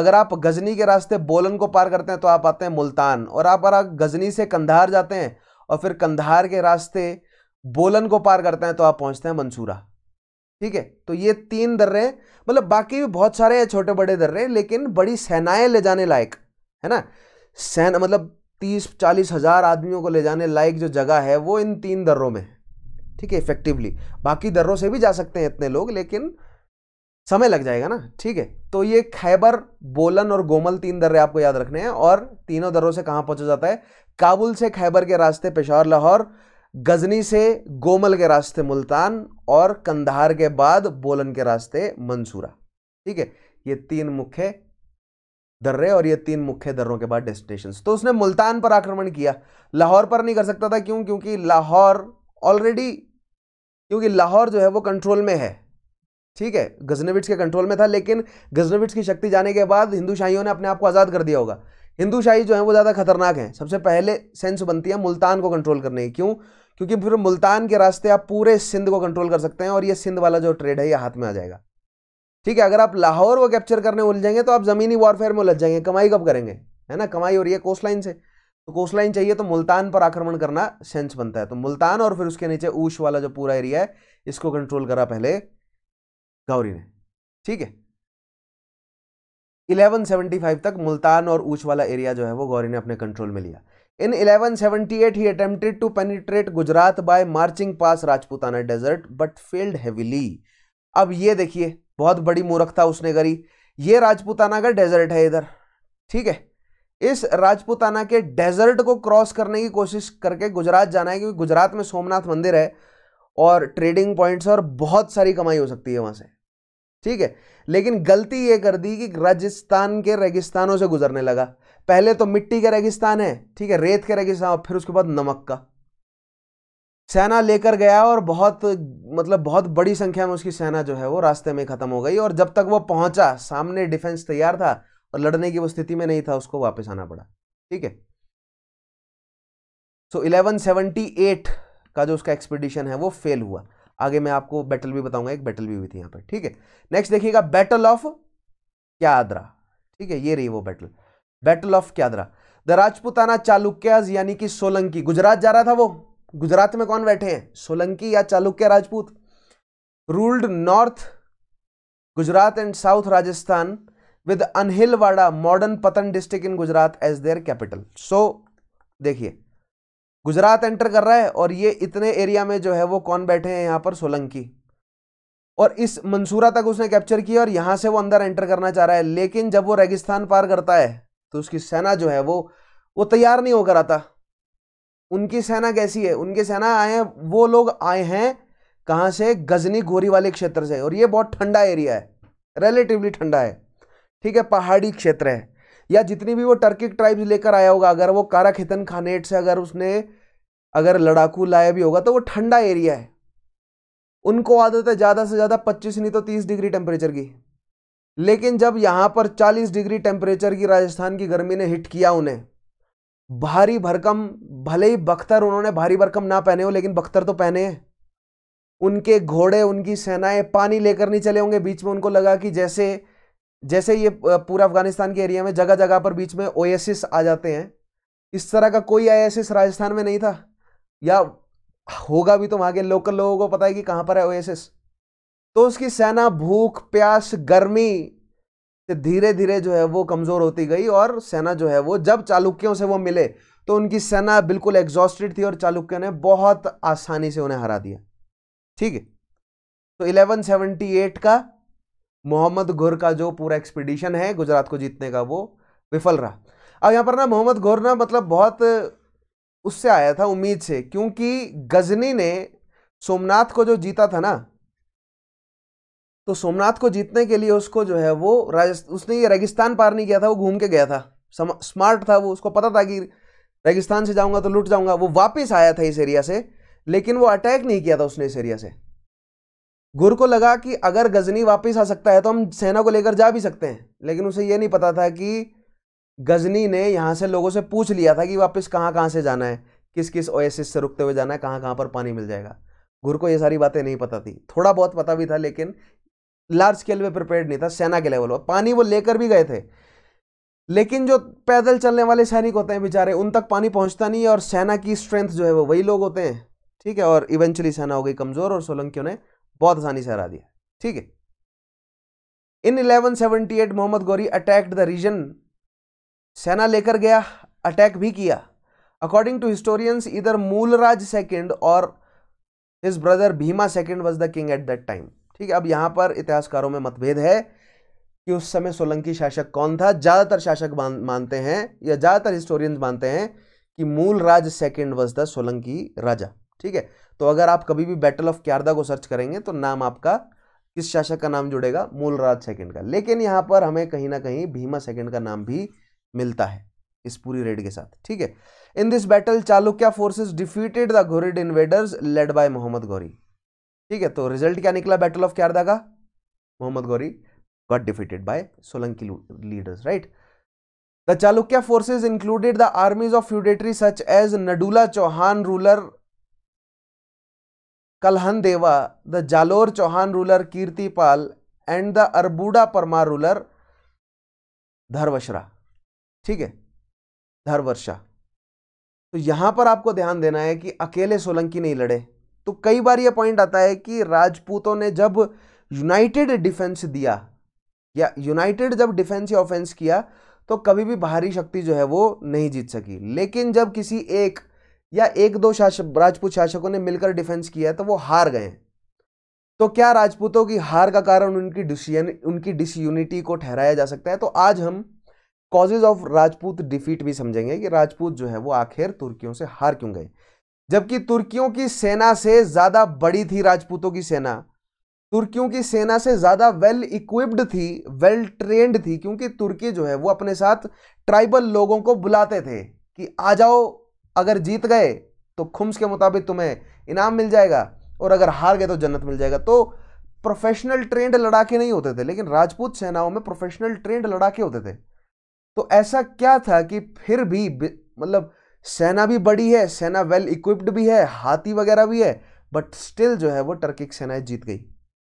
अगर आप गजनी के रास्ते बोलन को पार करते हैं तो आप आते हैं मुल्तान और आप अगर गजनी से कंधार जाते हैं और फिर कंधार के रास्ते बोलन को पार करते हैं तो आप पहुंचते हैं मंसूरा ठीक है तो ये तीन दर्रे मतलब बाकी भी बहुत सारे हैं छोटे बड़े दर्रे लेकिन बड़ी सेनाएं ले जाने लायक है ना सेना मतलब तीस चालीस हज़ार आदमियों को ले जाने लायक जो जगह है वो इन तीन दर्रों में है ठीक है इफेक्टिवली बाकी दर्रों से भी जा सकते हैं इतने लोग लेकिन समय लग जाएगा ना ठीक है तो ये खैबर बोलन और गोमल तीन दर्रे आपको याद रखने हैं और तीनों दर्रों से कहाँ पहुँचा जाता है काबुल से खैबर के रास्ते पेशावर लाहौर गजनी से गोमल के रास्ते मुल्तान और कंधार के बाद बोलन के रास्ते मंसूरा ठीक है ये तीन मुख्य दर्रे और ये तीन मुख्य दर्रों के बाद डेस्टिनेशन तो उसने मुल्तान पर आक्रमण किया लाहौर पर नहीं कर सकता था क्यों क्योंकि लाहौर ऑलरेडी क्योंकि लाहौर जो है वो कंट्रोल में है ठीक है गजनविट्स के कंट्रोल में था लेकिन गजनविट्स की शक्ति जाने के बाद हिंदू शाहियों ने अपने आप को आज़ाद कर दिया होगा हिंदू शाही जो है वो ज़्यादा खतरनाक हैं सबसे पहले सेंस बनती है मुल्तान को कंट्रोल करने की क्यों क्योंकि फिर मुल्तान के रास्ते आप पूरे सिंध को कंट्रोल कर सकते हैं और ये सिंध वाला जो ट्रेड है ये हाथ में आ जाएगा ठीक है अगर आप लाहौर को कैप्चर करने उलझेंगे तो आप ज़मीनी वॉरफेयर में उलझ जाएंगे कमाई कब करेंगे है ना कमाई हो रही है कोस्ट लाइन से तो कोस्ट लाइन चाहिए तो मुल्तान पर आक्रमण करना सेंस बनता है तो मुल्तान और फिर उसके नीचे ऊश वाला जो पूरा एरिया है इसको कंट्रोल करा पहले गौरी ने ठीक है 1175 तक मुल्तान और ऊश वाला एरिया जो है वो गौरी ने अपने कंट्रोल में लिया इन 1178 ही attempted to penetrate Gujarat by marching pass Rajputana desert but failed heavily अब ये देखिए बहुत बड़ी मूर्खता उसने करी ये राजपूताना का डेजर्ट है इधर ठीक है इस राजपूताना के डेजर्ट को क्रॉस करने की कोशिश करके गुजरात जाना है क्योंकि गुजरात में सोमनाथ मंदिर है और ट्रेडिंग पॉइंट्स और बहुत सारी कमाई हो सकती है वहाँ से ठीक है लेकिन गलती ये कर दी कि राजस्थान के रेगिस्तानों से गुजरने लगा पहले तो मिट्टी के रेगिस्तान है ठीक है रेत के रेगिस्तान और फिर उसके बाद नमक का सेना लेकर गया और बहुत मतलब बहुत बड़ी संख्या में उसकी सेना जो है वो रास्ते में ख़त्म हो गई और जब तक वो पहुंचा सामने डिफेंस तैयार था और लड़ने की वो स्थिति में नहीं था उसको वापस आना पड़ा ठीक है सो so, एट का जो उसका एक्सपीडिशन है वो फेल हुआ आगे मैं आपको बैटल भी बताऊंगा एक बैटल भी हुई थी यहां पर ठीक है नेक्स्ट देखिएगा बैटल ऑफ क्यादरा ठीक है ये रही वो battle battle of Kayadara the Rajputana Chalukyas यानी कि सोलंकी गुजरात जा रहा था वो गुजरात में कौन बैठे हैं सोलंकी या Chalukya Rajput ruled north Gujarat and south Rajasthan with Anahilwada modern Patan district in Gujarat as their capital so देखिए गुजरात एंटर कर रहा है और ये इतने एरिया में जो है वो कौन बैठे हैं यहाँ पर सोलंकी और इस मंसूरा तक उसने कैप्चर किया और यहाँ से वो अंदर एंटर करना चाह रहा है लेकिन जब वो रेगिस्तान पार करता है तो उसकी सेना जो है वो वो तैयार नहीं होकर आता उनकी सेना कैसी है उनकी सेना आए हैं वो लोग आए हैं कहाँ से गजनी गोरी वाले क्षेत्र से और ये बहुत ठंडा एरिया है रिलेटिवली ठंडा है ठीक है पहाड़ी क्षेत्र है या जितनी भी वो टर्किक ट्राइब्स लेकर आया होगा अगर वो कारा खितन खानेट से अगर उसने अगर लड़ाकू लाया भी होगा तो वो ठंडा एरिया है उनको आदत है ज़्यादा से ज़्यादा पच्चीस नहीं तो तीस डिग्री टेम्परेचर की लेकिन जब यहाँ पर चालीस डिग्री टेम्परेचर की राजस्थान की गर्मी ने हिट किया उन्हें भारी भरकम भले ही बख्तर उन्होंने भारी भरकम ना पहने हो लेकिन बख्तर तो पहने हैं उनके घोड़े उनकी सेनाएं पानी लेकर नहीं चले होंगे बीच में उनको लगा कि जैसे जैसे ये पूरा अफगानिस्तान के एरिया में जगह जगह पर बीच में ओएसिस आ जाते हैं इस तरह का कोई ओएसिस राजस्थान में नहीं था या होगा भी तो वहां के लोकल लोगों को पता है कि कहां पर है ओएसिस तो उसकी सेना भूख प्यास गर्मी से धीरे धीरे जो है वो कमज़ोर होती गई और सेना जो है वो जब चालुक्यों से वो मिले तो उनकी सेना बिल्कुल एग्जॉस्टेड थी और चालुक्यों ने बहुत आसानी से उन्हें हरा दिया ठीक है तो 1178 का मोहम्मद घोर का जो पूरा एक्सपीडिशन है गुजरात को जीतने का वो विफल रहा अब यहाँ पर ना मोहम्मद घोर ना मतलब बहुत उससे आया था उम्मीद से क्योंकि गजनी ने सोमनाथ को जो जीता था ना तो सोमनाथ को जीतने के लिए उसको जो है वो राजस्थान उसने ये रेगिस्तान पार नहीं किया था वो घूम के गया था स्मार्ट था वो उसको पता था कि रेगिस्तान से जाऊंगा तो लुट जाऊंगा वो वापस आया था इस एरिया से लेकिन वो अटैक नहीं किया था उसने इस एरिया से गुर को लगा कि अगर गजनी वापस आ सकता है तो हम सेना को लेकर जा भी सकते हैं लेकिन उसे यह नहीं पता था कि गजनी ने यहाँ से लोगों से पूछ लिया था कि वापस कहाँ कहाँ से जाना है किस किस ओएसिस से रुकते हुए जाना है कहाँ कहाँ पर पानी मिल जाएगा गुर को ये सारी बातें नहीं पता थी थोड़ा बहुत पता भी था लेकिन लार्ज स्केल में प्रिपेयर्ड नहीं था सेना के लेवल पर पानी वो लेकर भी गए थे लेकिन जो पैदल चलने वाले सैनिक होते हैं बेचारे उन तक पानी पहुंचता नहीं है और सेना की स्ट्रेंथ जो है वो वही लोग होते हैं ठीक है और इवेंचुअली सेना हो गई कमज़ोर और सोलंकियों ने बहुत आसानी से हरा दिया ठीक है in 1178 Muhammad Ghori attacked the region सेना लेकर गया अटैक भी किया अकॉर्डिंग टू हिस्टोरियंस इधर मूलराज सेकंड और his brother Bhima second was the king at that time ठीक है अब यहां पर इतिहासकारों में मतभेद है कि उस समय सोलंकी शासक कौन था ज़्यादातर शासक मानते हैं या ज़्यादातर हिस्टोरियंस मानते हैं कि Mul Raj second was the Solanki raja ठीक है तो अगर आप कभी भी बैटल ऑफ क्यारदा को सर्च करेंगे तो नाम आपका किस शासक का नाम जुड़ेगा मूलराज सेकंड का लेकिन यहाँ पर हमें कहीं ना कहीं भीमा सेकंड का नाम भी मिलता है इस पूरी रेड के साथ ठीक है in this battle Chalukya forces defeated the Ghorid invaders led by Muhammad Ghori ठीक है तो रिजल्ट क्या निकला बैटल ऑफ क्यारदा का Muhammad Ghori got defeated by Solanki leaders right the Chalukya forces included the armies of feudatory such as Nadula Chauhan ruler Deva the Jalor Chauhan ruler Kirti Pal and the Arbuda Parama ruler Dharavarsha ठीक है धर्वर्षा तो यहां पर आपको ध्यान देना है कि अकेले सोलंकी नहीं लड़े तो कई बार ये पॉइंट आता है कि राजपूतों ने जब यूनाइटेड डिफेंस दिया या यूनाइटेड जब डिफेंस या ऑफेंस किया तो कभी भी बाहरी शक्ति जो है वो नहीं जीत सकी लेकिन जब किसी एक या एक दो शासक राजपूत शासकों ने मिलकर डिफेंस किया तो वो हार गए तो क्या राजपूतों की हार का कारण उनकी डिसीजन उनकी डिसयूनिटी को ठहराया जा सकता है तो आज हम कॉजेज ऑफ राजपूत डिफीट भी समझेंगे कि राजपूत जो है वो आखिर तुर्कियों से हार क्यों गए जबकि तुर्कियों की सेना से ज़्यादा बड़ी थी राजपूतों की सेना तुर्कियों की सेना से ज़्यादा वेल इक्विप्ड थी वेल ट्रेंड थी क्योंकि तुर्की जो है वो अपने साथ ट्राइबल लोगों को बुलाते थे कि आ जाओ अगर जीत गए तो खुम्स के मुताबिक तुम्हें इनाम मिल जाएगा और अगर हार गए तो जन्नत मिल जाएगा तो प्रोफेशनल ट्रेंड लड़ाके नहीं होते थे लेकिन राजपूत सेनाओं में प्रोफेशनल ट्रेंड लड़ाके होते थे तो ऐसा क्या था कि फिर भी मतलब सेना भी बड़ी है सेना वेल इक्विप्ड भी है हाथी वगैरह भी है बट स्टिल जो है वो टर्की सेनाएं जीत गई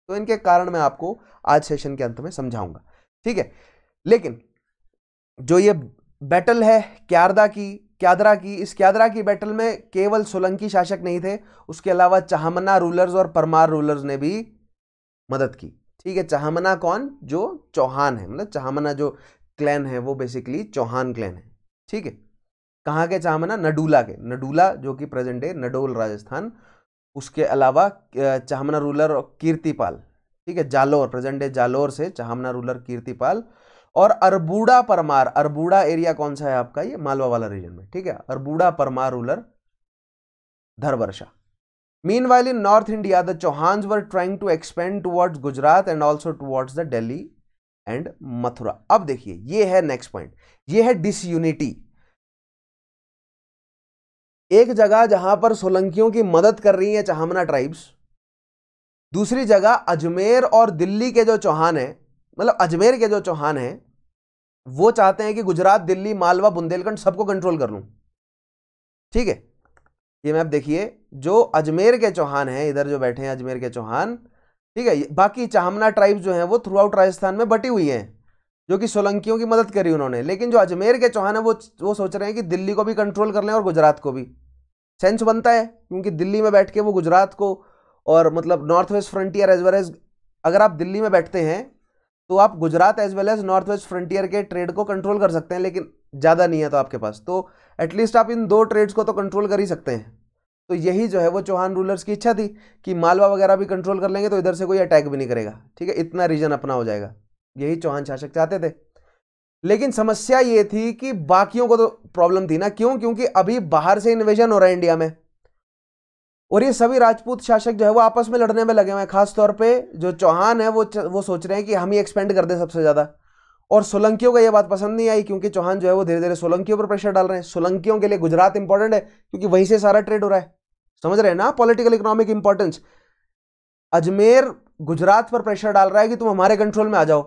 तो इनके कारण मैं आपको आज सेशन के अंत में समझाऊंगा ठीक है लेकिन जो ये बैटल है क्यारदा की क्यादरा की इस क्यादरा की बैटल में केवल सोलंकी शासक नहीं थे उसके अलावा चाहमना रूलर्स और परमार रूलर्स ने भी मदद की ठीक है चाहमना कौन जो चौहान है मतलब चाहमना जो क्लैन है वो बेसिकली चौहान क्लैन है ठीक है कहाँ के चाहमना नडूला के नडूला जो कि प्रेजेंट है नडोल राजस्थान उसके अलावा चाहमना रूलर और कीर्तिपाल ठीक है जालोर प्रेजेंट है जालोर से चाहमना रूलर कीर्तिपाल और अरबूड़ा परमार अरबूड़ा एरिया कौन सा है आपका ये मालवा वाला रीजन में ठीक है Arbuda Parmar ruler Dharavarsha meanwhile in north India the Chauhan were trying to expand towards Gujarat and also towards the Delhi and Mathura अब देखिए ये है नेक्स्ट पॉइंट ये है डिसयूनिटी एक जगह जहां पर सोलंकियों की मदद कर रही है चाहमना ट्राइब्स दूसरी जगह अजमेर और दिल्ली के जो चौहान हैं मतलब अजमेर के जो चौहान हैं वो चाहते हैं कि गुजरात दिल्ली मालवा बुंदेलखंड सबको कंट्रोल कर लूँ ठीक है ये मैप देखिए जो अजमेर के चौहान हैं इधर जो बैठे हैं अजमेर के चौहान ठीक है बाकी चाहमना ट्राइब जो हैं वो थ्रू आउट राजस्थान में बटी हुई हैं जो कि सोलंकियों की मदद करी उन्होंने लेकिन जो अजमेर के चौहान हैं वो वो सोच रहे हैं कि दिल्ली को भी कंट्रोल कर लें और गुजरात को भी सेंस बनता है क्योंकि दिल्ली में बैठ के वो गुजरात को और मतलब north west frontier as well as अगर आप दिल्ली में बैठते हैं तो आप Gujarat as well as north west frontier के ट्रेड को कंट्रोल कर सकते हैं लेकिन ज़्यादा नहीं है तो आपके पास तो एटलीस्ट आप इन दो ट्रेड्स को तो कंट्रोल कर ही सकते हैं तो यही जो है वो चौहान रूलर्स की इच्छा थी कि मालवा वगैरह भी कंट्रोल कर लेंगे तो इधर से कोई अटैक भी नहीं करेगा ठीक है इतना रीजन अपना हो जाएगा यही चौहान शासक चाहते थे लेकिन समस्या ये थी कि बाकियों को तो प्रॉब्लम थी ना क्यों क्योंकि अभी बाहर से इन्वेजन हो रहा है इंडिया में और ये सभी राजपूत शासक जो है वो आपस में लड़ने में लगे हुए हैं खासतौर पर जो चौहान है वो वो सोच रहे हैं कि हम ही एक्सपेंड कर दें सबसे ज़्यादा और सोलंकियों का ये बात पसंद नहीं आई क्योंकि चौहान जो है वो धीरे धीरे सोलंकियों पर प्रेशर डाल रहे हैं सोलंकियों के लिए गुजरात इंपॉर्टेंट है क्योंकि वहीं से सारा ट्रेड हो रहा है समझ रहे हैं ना political economic importance Ajmer Gujarat पर प्रेशर डाल रहा है कि तुम हमारे कंट्रोल में आ जाओ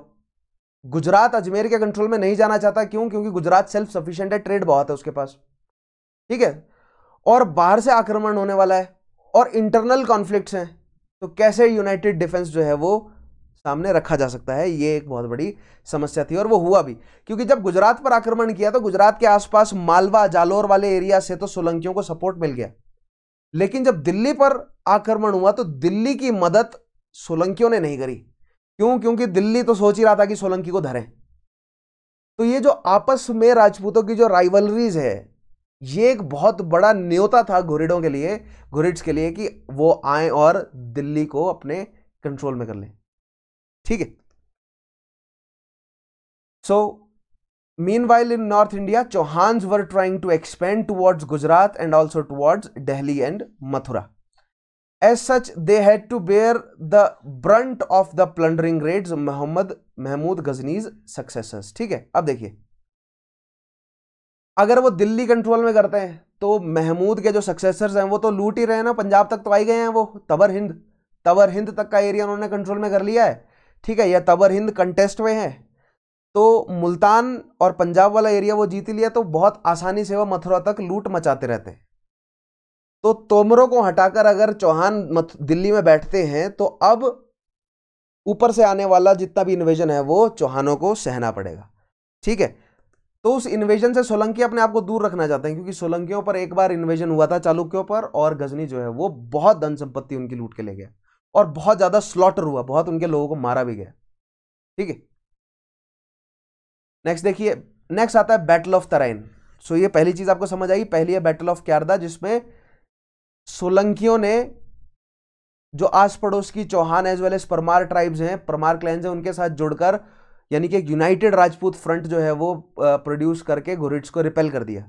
गुजरात अजमेर के कंट्रोल में नहीं जाना चाहता क्यों क्योंकि गुजरात सेल्फ सफिशियंट है ट्रेड बहुत है उसके पास ठीक है और बाहर से आक्रमण होने वाला है और इंटरनल कॉन्फ्लिक्ट्स हैं तो कैसे यूनाइटेड डिफेंस जो है वो सामने रखा जा सकता है ये एक बहुत बड़ी समस्या थी और वो हुआ भी क्योंकि जब गुजरात पर आक्रमण किया तो गुजरात के आसपास मालवा जालोर वाले एरिया से तो सोलंकियों को सपोर्ट मिल गया लेकिन जब दिल्ली पर आक्रमण हुआ तो दिल्ली की मदद सोलंकियों ने नहीं करी क्यों क्योंकि दिल्ली तो सोच ही रहा था कि सोलंकी को धरें तो ये जो आपस में राजपूतों की जो राइवलरीज है ये एक बहुत बड़ा न्योता था घुरिडों के लिए घुरिड्स के लिए कि वो आए और दिल्ली को अपने कंट्रोल में कर लें ठीक है so meanwhile in north India Chauhan were trying to expand towards Gujarat and also towards Delhi and Mathura as such they had to bear the brunt of the plundering raids Muhammad Mahmud Ghazni's Ghaznavi's ठीक है अब देखिए अगर वो दिल्ली कंट्रोल में करते हैं तो महमूद के जो सक्सेसर्स हैं वो तो लूट ही रहे हैं ना पंजाब तक तो आई गए हैं वो तबर हिंद तबर हिंद तक का एरिया उन्होंने कंट्रोल में कर लिया है ठीक है या तबर हिंद कंटेस्ट में है तो मुल्तान और पंजाब वाला एरिया वो जीत लिया तो बहुत आसानी से वह मथुरा तक लूट मचाते रहते हैं तो तोमरों को हटाकर अगर चौहान दिल्ली में बैठते हैं तो अब ऊपर से आने वाला जितना भी इन्वेजन है वो चौहानों को सहना पड़ेगा ठीक है तो उस इन्वेजन से सोलंकी अपने आप को दूर रखना चाहते हैं क्योंकि सोलंकियों पर एक बार इन्वेजन हुआ था चालुक्यों पर और गजनी जो है वो बहुत धन संपत्ति उनकी लूट के ले गया और बहुत ज़्यादा स्लॉटर हुआ बहुत उनके लोगों को मारा भी गया ठीक है नेक्स्ट देखिए नेक्स्ट आता है बैटल ऑफ तराइन सो ये पहली चीज़ आपको समझ आई पहली है बैटल ऑफ क्यारदा जिसमें सोलंकियों ने जो आस पड़ोस की Chauhan as well as Parmar tribes हैं परमार क्लैंस हैं उनके साथ जुड़कर यानी कि एक यूनाइटेड राजपूत फ्रंट जो है वो प्रोड्यूस करके घुरिट्स को रिपेल कर दिया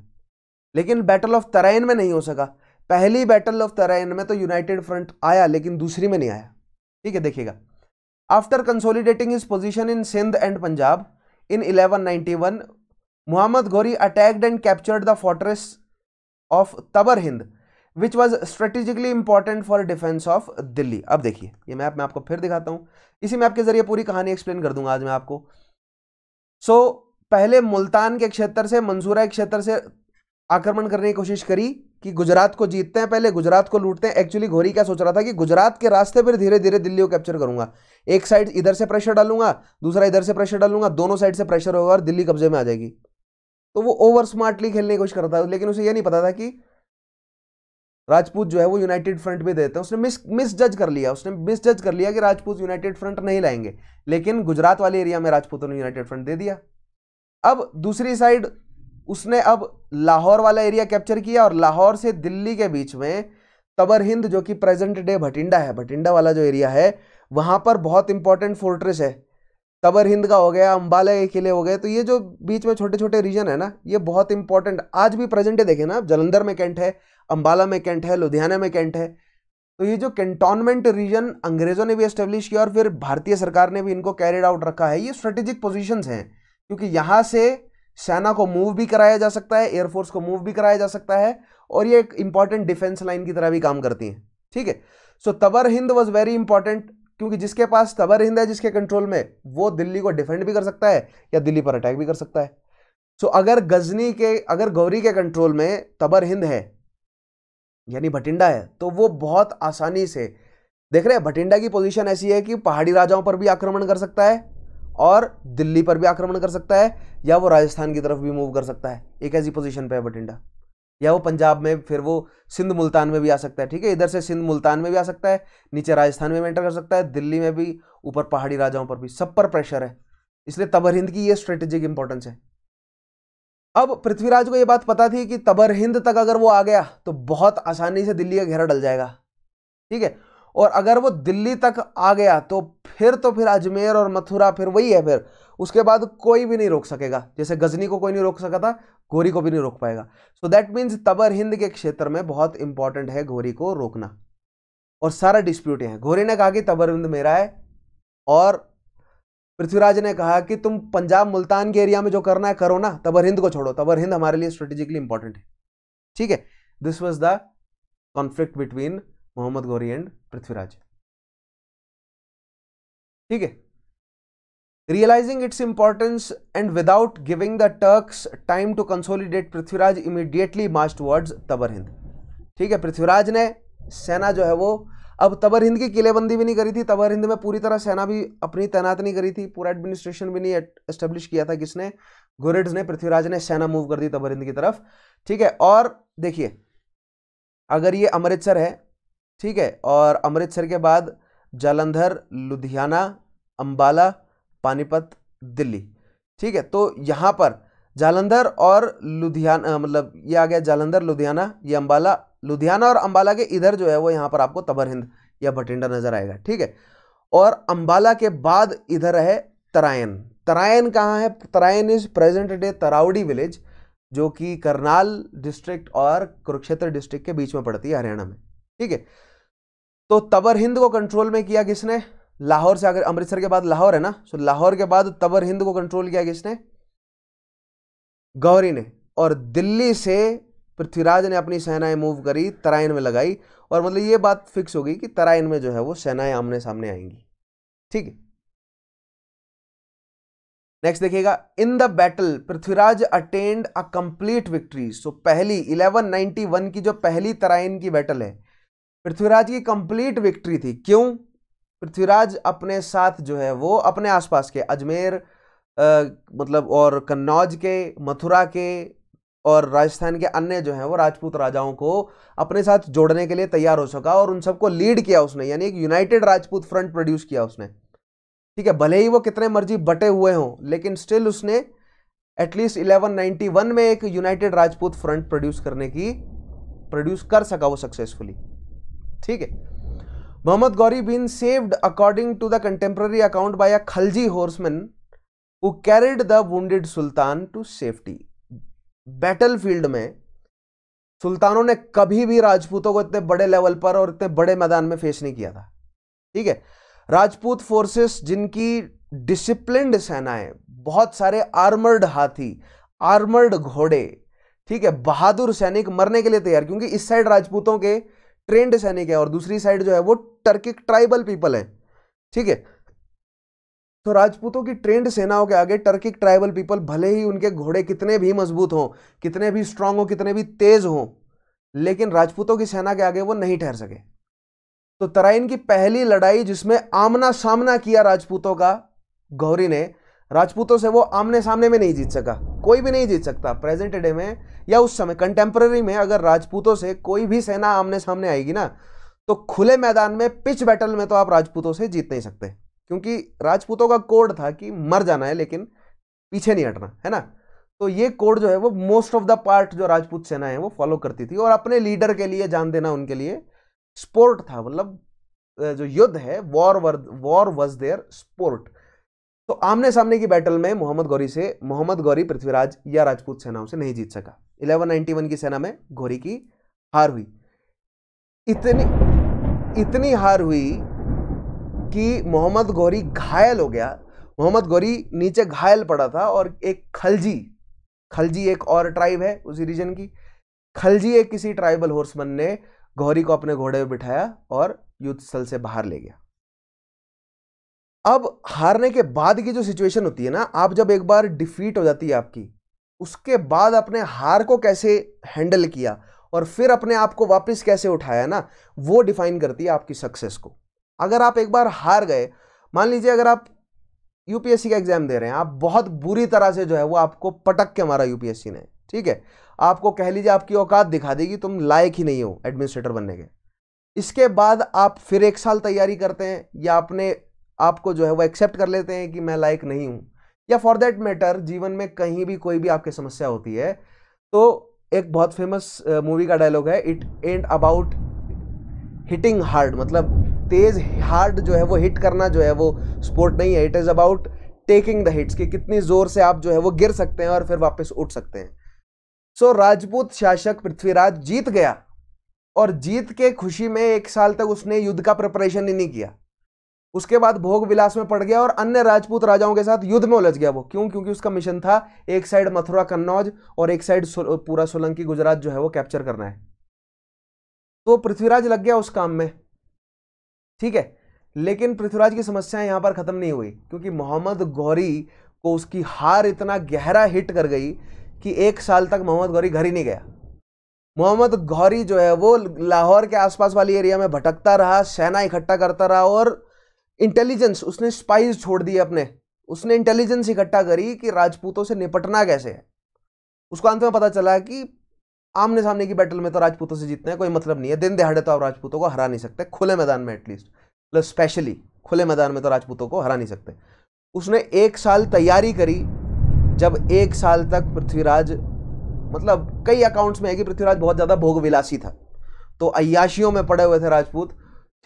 लेकिन बैटल ऑफ तराइन में नहीं हो सका पहली बैटल ऑफ तराइन में तो यूनाइटेड फ्रंट आया लेकिन दूसरी में नहीं आया ठीक है देखिएगा after consolidating his position in Sindh and Punjab in eleven one Muhammad Ghori attacked and captured the fortress of Tabar Hind which was strategically important for defence of Delhi अब देखिए ये मैप मैं आपको फिर दिखाता हूँ इसी मैप के जरिए पूरी कहानी एक्सप्लेन कर दूंगा आज मैं आपको सो so, पहले मुल्तान के क्षेत्र से मंजूरा के क्षेत्र से आक्रमण करने की कोशिश करी कि गुजरात को जीतते हैं पहले गुजरात को लूटते हैं एक्चुअली घोरी क्या सोच रहा था कि गुजरात के रास्ते पर धीरे धीरे दिल्ली को कैप्चर करूंगा एक साइड इधर से प्रेशर डालूंगा दूसरा इधर से प्रेशर डालूंगा दोनों साइड से प्रेशर होगा और दिल्ली कब्जे में आ जाएगी तो वो ओवर स्मार्टली खेलने की कोशिश करता था लेकिन उसे यह नहीं पता था कि राजपूत जो है वो यूनाइटेड फ्रंट भी देते हैं उसने मिस मिस जज कर लिया उसने मिस जज कर लिया कि राजपूत यूनाइटेड फ्रंट नहीं लाएंगे लेकिन गुजरात वाले एरिया में राजपूतों ने यूनाइटेड फ्रंट दे दिया अब दूसरी साइड उसने अब लाहौर वाला एरिया कैप्चर किया और लाहौर से दिल्ली के बीच में तबर हिंद जो कि प्रेजेंट डे भटिंडा है भटिंडा वाला जो एरिया है वहाँ पर बहुत इंपॉर्टेंट फोर्ट्रेस है तबर हिंद का हो गया अम्बाला के किले हो गए तो ये जो बीच में छोटे छोटे रीजन है ना ये बहुत इंपॉर्टेंट आज भी प्रेजेंट देखें ना जलंधर में कैंट है अम्बाला में कैंट है लुधियाना में कैंट है तो ये जो कैंटोनमेंट रीजन अंग्रेजों ने भी एस्टेब्लिश किया और फिर भारतीय सरकार ने भी इनको कैरिड आउट रखा है ये स्ट्रेटेजिक पोजिशन हैं क्योंकि यहाँ से सेना को मूव भी कराया जा सकता है एयरफोर्स को मूव भी कराया जा सकता है और ये एक इंपॉर्टेंट डिफेंस लाइन की तरह भी काम करती हैं ठीक है so तबर Hind was very important क्योंकि जिसके पास तबर हिंद है जिसके कंट्रोल में वो दिल्ली को डिफेंड भी कर सकता है या दिल्ली पर अटैक भी कर सकता है सो अगर गजनी के अगर गौरी के कंट्रोल में तबर हिंद है यानी भटिंडा है तो वो बहुत आसानी से देख रहे हैं भटिंडा की पोजीशन ऐसी है कि पहाड़ी राजाओं पर भी आक्रमण कर सकता है और दिल्ली पर भी आक्रमण कर सकता है या वो राजस्थान की तरफ भी मूव कर सकता है एक ऐसी पोजीशन पे है भटिंडा या वो पंजाब में फिर वो सिंध मुल्तान में भी आ सकता है ठीक है इधर से सिंध मुल्तान में भी आ सकता है नीचे राजस्थान में भी एंटर कर सकता है दिल्ली में भी ऊपर पहाड़ी राजाओं पर भी सब पर प्रेशर है इसलिए तबर हिंद की ये स्ट्रेटेजिक इंपॉर्टेंस है अब पृथ्वीराज को ये बात पता थी कि तबर हिंद तक अगर वो आ गया तो बहुत आसानी से दिल्ली का घेरा डल जाएगा ठीक है और अगर वो दिल्ली तक आ गया तो फिर तो फिर अजमेर और मथुरा फिर वही है फिर उसके बाद कोई भी नहीं रोक सकेगा जैसे गजनी को कोई नहीं रोक सका था घोरी को भी नहीं रोक पाएगा so that means Tabar Hind के क्षेत्र में बहुत इंपॉर्टेंट है घोरी को रोकना और सारा डिस्प्यूट है घोरी ने कहा कि तबर हिंद मेरा है और पृथ्वीराज ने कहा कि तुम पंजाब मुल्तान के एरिया में जो करना है करो ना तबर हिंद को छोड़ो तबर हिंद हमारे लिए स्ट्रेटेजिकली इंपॉर्टेंट है ठीक है this was the conflict between Muhammad Ghori and Prithviraj ठीक है realising its importance and without giving the Turks time to consolidate Prithviraj immediately march towards Tabar Hind ठीक है पृथ्वीराज ने सेना जो है वो अब तबर हिंद की किलेबंदी भी नहीं करी थी तबर हिंद में पूरी तरह सेना भी अपनी तैनात नहीं करी थी पूरा एडमिनिस्ट्रेशन भी नहीं एस्टेब्लिश किया था किसने गुरिड्स ने पृथ्वीराज ने सेना मूव कर दी तबर हिंद की तरफ ठीक है और देखिए अगर ये अमृतसर है ठीक है और अमृतसर के बाद जालंधर लुधियाना अम्बाला पानीपत दिल्ली ठीक है तो यहाँ पर जालंधर और लुधियाना मतलब ये आ गया जालंधर लुधियाना ये अम्बाला लुधियाना और अम्बाला के इधर जो है वो यहाँ पर आपको तबरहिंद या भटिंडा नज़र आएगा ठीक है और अम्बाला के बाद इधर है तरायन तरायन कहाँ है Tarain is present day Taraori village जो कि करनाल डिस्ट्रिक्ट और कुरुक्षेत्र डिस्ट्रिक्ट के बीच में पड़ती है हरियाणा में ठीक है तो तबर हिंद को कंट्रोल में किया किसने लाहौर से अगर अमृतसर के बाद लाहौर है ना सो लाहौर के बाद तबर हिंद को कंट्रोल किया किसने गौरी ने और दिल्ली से पृथ्वीराज ने अपनी सेनाएं मूव करी तराइन में लगाई और मतलब ये बात फिक्स हो गई कि तराइन में जो है वो सेनाएं आमने सामने आएंगी ठीक है नेक्स्ट देखिएगा in the battle Prithviraj attained a complete victory so पहली 1191 की जो पहली तराइन की बैटल है पृथ्वीराज की कंप्लीट विक्ट्री थी क्यों पृथ्वीराज अपने साथ जो है वो अपने आसपास के अजमेर आ, मतलब और कन्नौज के मथुरा के और राजस्थान के अन्य जो हैं वो राजपूत राजाओं को अपने साथ जोड़ने के लिए तैयार हो सका और उन सबको लीड किया उसने यानी एक यूनाइटेड राजपूत फ्रंट प्रोड्यूस किया उसने ठीक है भले ही वो कितने मर्जी बटे हुए हों लेकिन स्टिल उसने एटलीस्ट 1191 में एक यूनाइटेड राजपूत फ्रंट प्रोड्यूस करने की प्रोड्यूस कर सका वो सक्सेसफुली ठीक है Ghori been saved according to the contemporary account by a Khalji horseman horseman carried the the sultan to safety battlefield में सुल्तानों ने कभी भी राजपूतों को इतने बड़े लेवल पर और इतने बड़े मैदान में फेस नहीं किया था ठीक है राजपूत फोर्सेस जिनकी डिसिप्लिनड सेनाएं बहुत सारे आर्मर्ड हाथी आर्मर्ड घोड़े ठीक है बहादुर सैनिक मरने के लिए तैयार क्योंकि इस साइड राजपूतों के ट्रेंड सैनिक है और दूसरी साइड जो है वो टर्किक ट्राइबल पीपल है ठीक है तो राजपूतों की ट्रेंड सेनाओं के आगे टर्किक ट्राइबल पीपल भले ही उनके घोड़े कितने भी मजबूत हों कितने भी स्ट्रांग हो कितने भी तेज हों लेकिन राजपूतों की सेना के आगे वो नहीं ठहर सके तो तराइन की पहली लड़ाई जिसमें आमना सामना किया राजपूतों का गौरी ने राजपूतों से वो आमने सामने में नहीं जीत सका कोई भी नहीं जीत सकता प्रेजेंट डे में या उस समय कंटेम्प्रेरी में अगर राजपूतों से कोई भी सेना आमने सामने आएगी ना तो खुले मैदान में पिच बैटल में तो आप राजपूतों से जीत नहीं सकते क्योंकि राजपूतों का कोड था कि मर जाना है लेकिन पीछे नहीं हटना है ना तो ये कोड जो है वो मोस्ट ऑफ द पार्ट जो राजपूत सेना है वो फॉलो करती थी और अपने लीडर के लिए जान देना उनके लिए स्पोर्ट था मतलब जो युद्ध है war war was their sport तो आमने सामने की बैटल में मोहम्मद गौरी से मोहम्मद गौरी पृथ्वीराज या राजपूत सेनाओं से नहीं जीत सका 1191 की सेना में घोरी की हार हुई इतनी इतनी हार हुई कि मोहम्मद गौरी घायल हो गया मोहम्मद गौरी नीचे घायल पड़ा था और एक खलजी खलजी एक और ट्राइब है उसी रीजन की खलजी एक किसी ट्राइबल हॉर्समैन ने गौरी को अपने घोड़े पर बिठाया और युद्ध स्थल से बाहर ले गया अब हारने के बाद की जो सिचुएशन होती है ना आप जब एक बार डिफीट हो जाती है आपकी उसके बाद अपने हार को कैसे हैंडल किया और फिर अपने आप को वापस कैसे उठाया ना वो डिफाइन करती है आपकी सक्सेस को अगर आप एक बार हार गए मान लीजिए अगर आप यूपीएससी का एग्ज़ाम दे रहे हैं आप बहुत बुरी तरह से जो है वो आपको पटक के मारा यूपीएससी ने ठीक है आपको कह लीजिए आपकी औकात दिखा देगी तुम लायक ही नहीं हो एडमिनिस्ट्रेटर बनने के इसके बाद आप फिर एक साल तैयारी करते हैं या अपने आपको जो है वो एक्सेप्ट कर लेते हैं कि मैं लायक नहीं हूँ या फॉर दैट मैटर जीवन में कहीं भी कोई भी आपकी समस्या होती है तो एक बहुत फेमस मूवी का डायलॉग है it ain't about hitting hard मतलब तेज़ हार्ड जो है वो हिट करना जो है वो स्पोर्ट नहीं है it is about taking the hits कि कितनी ज़ोर से आप जो है वो गिर सकते हैं और फिर वापस उठ सकते हैं सो so, राजपूत शासक पृथ्वीराज जीत गया और जीत के खुशी में एक साल तक उसने युद्ध का प्रिपरेशन ही नहीं किया उसके बाद भोग विलास में पड़ गया और अन्य राजपूत राजाओं के साथ युद्ध में उलझ गया वो क्यों क्योंकि उसका मिशन था एक साइड मथुरा कन्नौज और एक साइड पूरा सोलंकी गुजरात जो है वो कैप्चर करना है तो पृथ्वीराज लग गया उस काम में ठीक है लेकिन पृथ्वीराज की समस्याएं यहां पर ख़त्म नहीं हुई क्योंकि मोहम्मद गौरी को उसकी हार इतना गहरा हिट कर गई कि एक साल तक मोहम्मद गौरी घर ही नहीं गया मोहम्मद गौरी जो है वो लाहौर के आसपास वाली एरिया में भटकता रहा सेना इकट्ठा करता रहा और इंटेलिजेंस उसने स्पाइस छोड़ दिए अपने उसने इंटेलिजेंस इकट्ठा करी कि राजपूतों से निपटना कैसे है उसको अंत में पता चला कि आमने सामने की बैटल में तो राजपूतों से जीतना है कोई मतलब नहीं है दिन दिहाड़े तो आप राजपूतों को हरा नहीं सकते खुले मैदान में एटलीस्ट मतलब स्पेशली खुले मैदान में तो राजपूतों को हरा नहीं सकते उसने एक साल तैयारी करी जब एक साल तक पृथ्वीराज मतलब कई अकाउंट्स में है कि पृथ्वीराज बहुत ज़्यादा भोग विलासी था तो अयाशियों में पड़े हुए थे राजपूत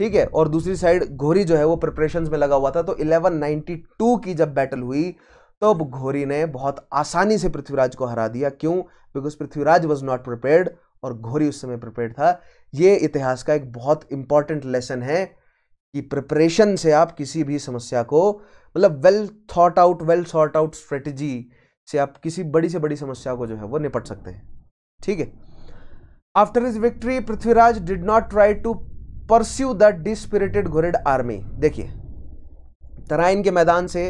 ठीक है और दूसरी साइड घोरी जो है वो प्रिपरेशन में लगा हुआ था तो 1192 की जब बैटल हुई तब तो घोरी ने बहुत आसानी से पृथ्वीराज को हरा दिया क्यों because Prithviraj was not prepared और घोरी उस समय प्रिपेयर था ये इतिहास का एक बहुत इंपॉर्टेंट लेसन है कि प्रिपरेशन से आप किसी भी समस्या को मतलब well thought out well sorted out strategy से आप किसी बड़ी से बड़ी समस्या को जो है वो निपट सकते हैं ठीक है after his victory Prithviraj did not try to pursue the dispirited Ghurid army देखिए तराइन के मैदान से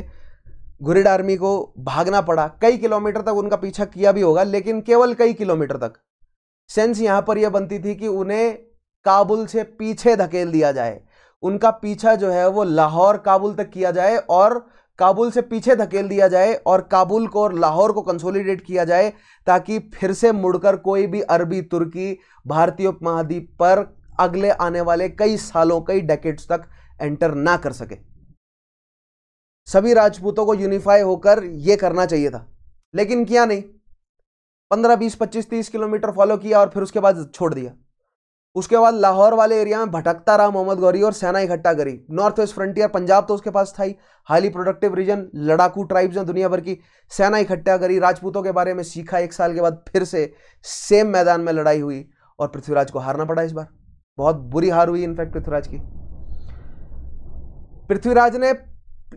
घुरिड आर्मी को भागना पड़ा कई किलोमीटर तक उनका पीछा किया भी होगा लेकिन केवल कई किलोमीटर तक सेंस यहां पर यह बनती थी कि उन्हें काबुल से पीछे धकेल दिया जाए उनका पीछा जो है वो लाहौर काबुल तक किया जाए और काबुल से पीछे धकेल दिया जाए और काबुल को और लाहौर को कंसोलिडेट किया जाए ताकि फिर से मुड़कर कोई भी अरबी तुर्की भारतीय उपमहाद्वीप पर अगले आने वाले कई सालों कई डेकेट्स तक एंटर ना कर सके सभी राजपूतों को यूनिफाई होकर यह करना चाहिए था लेकिन किया नहीं पंद्रह बीस पच्चीस तीस किलोमीटर फॉलो किया और फिर उसके बाद छोड़ दिया उसके बाद लाहौर वाले एरिया में भटकता रहा मोहम्मद गौरी और सेना इकट्ठा करी नॉर्थ वेस्ट फ्रंटियर पंजाब तो उसके पास था ही हाईली प्रोडक्टिव रीजन लड़ाकू ट्राइब्स हैं दुनिया भर की सेना इकट्ठा करी राजपूतों के बारे में सीखा एक साल के बाद फिर से सेम मैदान में लड़ाई हुई और पृथ्वीराज को हारना पड़ा इस बार बहुत बुरी हार हुई इनफैक्ट पृथ्वीराज की पृथ्वीराज ने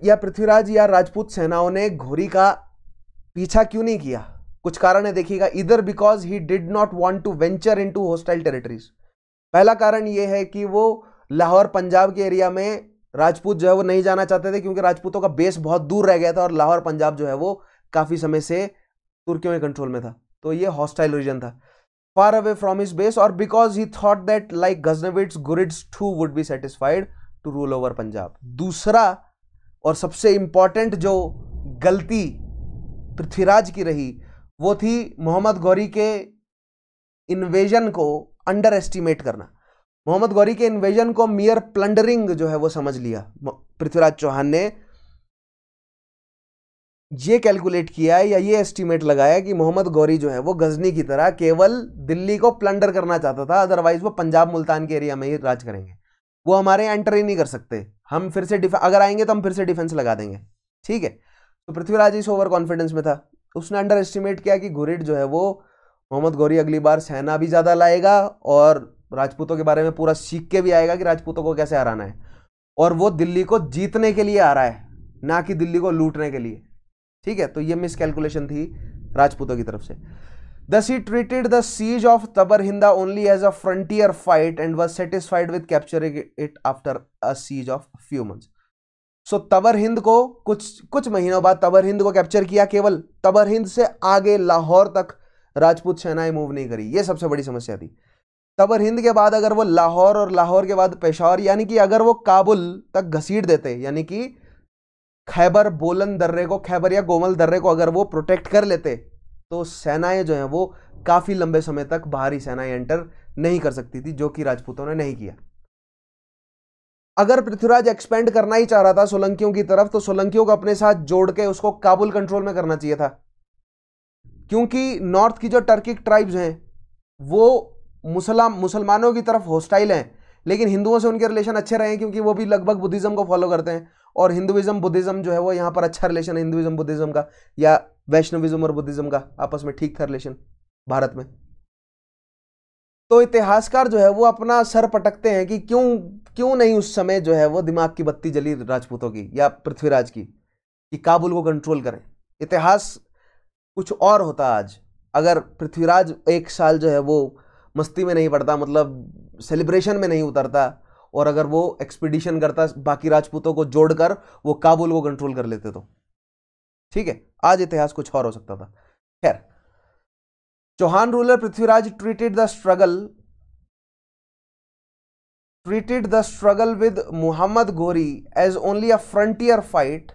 या पृथ्वीराज या राजपूत सेनाओं ने घोरी का पीछा क्यों नहीं किया कुछ कारण है देखिएगा इधर because he did not want to venture into hostile territories पहला कारण यह है कि वो लाहौर पंजाब के एरिया में राजपूत जो है वो नहीं जाना चाहते थे क्योंकि राजपूतों का बेस बहुत दूर रह गया था और लाहौर पंजाब जो है वो काफ़ी समय से तुर्कियों के कंट्रोल में था तो ये हॉस्टाइल रीजन था far away from his base or because he thought that like Ghaznavids, Gurids too would be satisfied to rule over Punjab. dusra aur sabse important jo galti prithviraj ki rahi wo thi mohammad Ghori ke invasion ko underestimate karna mohammad Mohammad ke invasion ko mere plundering jo hai wo samajh liya prithviraj chauhan ne ये calculate किया है या ये estimate लगाया कि मोहम्मद गौरी जो है वो गजनी की तरह केवल दिल्ली को प्लंडर करना चाहता था अदरवाइज वो पंजाब मुल्तान के एरिया में ही राज करेंगे वो हमारे यहाँ एंटर ही नहीं कर सकते हम फिर से अगर आएंगे तो हम फिर से डिफेंस लगा देंगे ठीक है तो पृथ्वीराज इस ओवर कॉन्फिडेंस में था उसने अंडर एस्टिमेट किया कि घुरिट जो है वो मोहम्मद गौरी अगली बार सेना भी ज़्यादा लाएगा और राजपूतों के बारे में पूरा सीख के भी आएगा कि राजपूतों को कैसे हराना है और वो दिल्ली को जीतने के लिए आ रहा है ना कि दिल्ली को लूटने के लिए ठीक है तो ये मिस कैलकुलेशन थी राजपूतों की तरफ से thus he treated the siege of Tabarhinda only as a frontier fight and was satisfied with capturing it after a siege of few month so तबर Tabarhind को कुछ कुछ महीनों बाद तबर हिंद को कैप्चर किया केवल तबर हिंद से आगे लाहौर तक राजपूत सेनाएं मूव नहीं करी ये सबसे बड़ी समस्या थी तबर हिंद के बाद अगर वो लाहौर और लाहौर के बाद पेशावर यानी कि अगर वो काबुल तक घसीट देते यानी कि खैबर बोलन दर्रे को खैबर या गोमल दर्रे को अगर वो प्रोटेक्ट कर लेते तो सेनाएं जो हैं वो काफ़ी लंबे समय तक बाहरी सेनाएं एंटर नहीं कर सकती थी जो कि राजपूतों ने नहीं किया अगर पृथ्वीराज एक्सपेंड करना ही चाह रहा था सोलंकियों की तरफ तो सोलंकियों को अपने साथ जोड़ के उसको काबुल कंट्रोल में करना चाहिए था क्योंकि नॉर्थ की जो टर्किक ट्राइब्स हैं वो मुसलम मुसलमानों की तरफ होस्टाइल हैं लेकिन हिंदुओं से उनके रिलेशन अच्छे रहे क्योंकि वो भी लगभग बुद्धिज़्म को फॉलो करते हैं और हिंदुइज्म बुद्धिज्म जो है वो यहाँ पर अच्छा रिलेशन है हिंदुइज्म बुद्धिज्म का या वैष्णविज्म और बुद्धिज्म का आपस में ठीक था रिलेशन भारत में तो इतिहासकार जो है वो अपना सर पटकते हैं कि क्यों क्यों नहीं उस समय जो है वो दिमाग की बत्ती जली राजपूतों की या पृथ्वीराज की कि काबुल को कंट्रोल करें इतिहास कुछ और होता आज अगर पृथ्वीराज एक साल जो है वो मस्ती में नहीं पड़ता मतलब सेलिब्रेशन में नहीं उतरता और अगर वो एक्सपीडिशन करता बाकी राजपूतों को जोड़कर वो काबुल को कंट्रोल कर लेते तो ठीक है आज इतिहास कुछ और हो सकता था खैर Chauhan ruler Prithviraj treated the struggle treated the struggle with Muhammad Ghori as only a frontier fight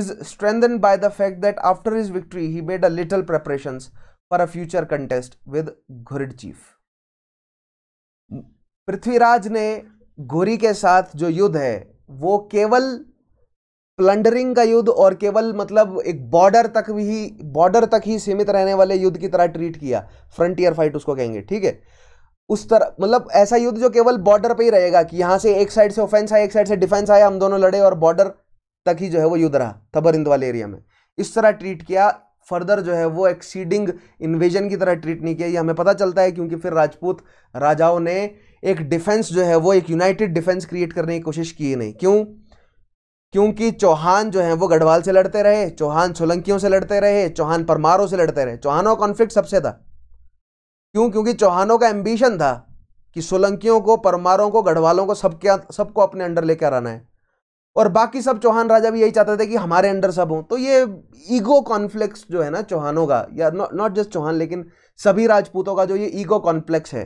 is strengthen by the fact that after his victory he made a little preparation for a future contest with Ghurid chief Prithviraj ने घोरी के साथ जो युद्ध है वो केवल plundering का युद्ध और केवल मतलब एक बॉर्डर तक भी बॉर्डर तक ही सीमित रहने वाले युद्ध की तरह ट्रीट किया फ्रंटियर फाइट उसको कहेंगे ठीक है उस तरह मतलब ऐसा युद्ध जो केवल बॉर्डर पे ही रहेगा कि यहाँ से एक साइड से ऑफेंस आया एक साइड से डिफेंस आया हम दोनों लड़े और बॉर्डर तक ही जो है वो युद्ध रहा थबरिंद वाले एरिया में इस तरह ट्रीट किया फर्दर जो है वो एक्सीडिंग इन्वेजन की तरह ट्रीट नहीं किया ये हमें पता चलता है क्योंकि फिर राजपूत राजाओं ने एक डिफेंस जो है वो एक यूनाइटेड डिफेंस क्रिएट करने की कोशिश की नहीं क्यों क्योंकि चौहान जो है वो गढ़वाल से लड़ते रहे चौहान सोलंकियों से लड़ते रहे चौहान परमारों से लड़ते रहे चौहानों का कॉन्फ्लिक्ट सबसे था क्यों क्योंकि चौहानों का एम्बिशन था कि सोलंकियों को परमारों को गढ़वालों को सबके सबको अपने अंडर लेकर आना है और बाकी सब चौहान राजा भी यही चाहते थे कि हमारे अंडर सब हों तो ये ईगो कॉन्फ्लिक्स जो है ना चौहानों का या नॉट जस्ट चौहान लेकिन सभी राजपूतों का जो ये ईगो कॉन्फ्लिक्स है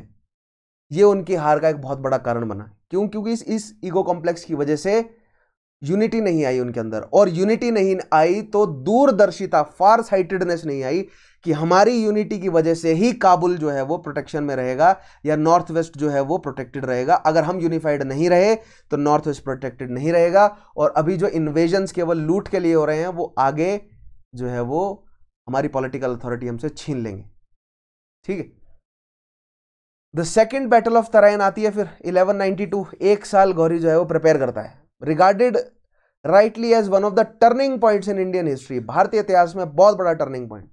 ये उनकी हार का एक बहुत बड़ा कारण बना क्यों क्योंकि इस इस ईगो कॉम्प्लेक्स की वजह से यूनिटी नहीं आई उनके अंदर और यूनिटी नहीं आई तो दूरदर्शिता फार साइटेडनेस नहीं आई कि हमारी यूनिटी की वजह से ही काबुल जो है वो प्रोटेक्शन में रहेगा या नॉर्थ वेस्ट जो है वो प्रोटेक्टेड रहेगा अगर हम यूनिफाइड नहीं रहे तो नॉर्थ वेस्ट प्रोटेक्टेड नहीं रहेगा और अभी जो इन्वेजन्स केवल लूट के लिए हो रहे हैं वो आगे जो है वो हमारी पॉलिटिकल अथॉरिटी हमसे छीन लेंगे ठीक है the second battle of Tarain आती है फिर 1192 एक साल गौरी जो है वो प्रिपेयर करता है regarded rightly as one of the turning points in Indian history भारतीय इतिहास में बहुत बड़ा टर्निंग पॉइंट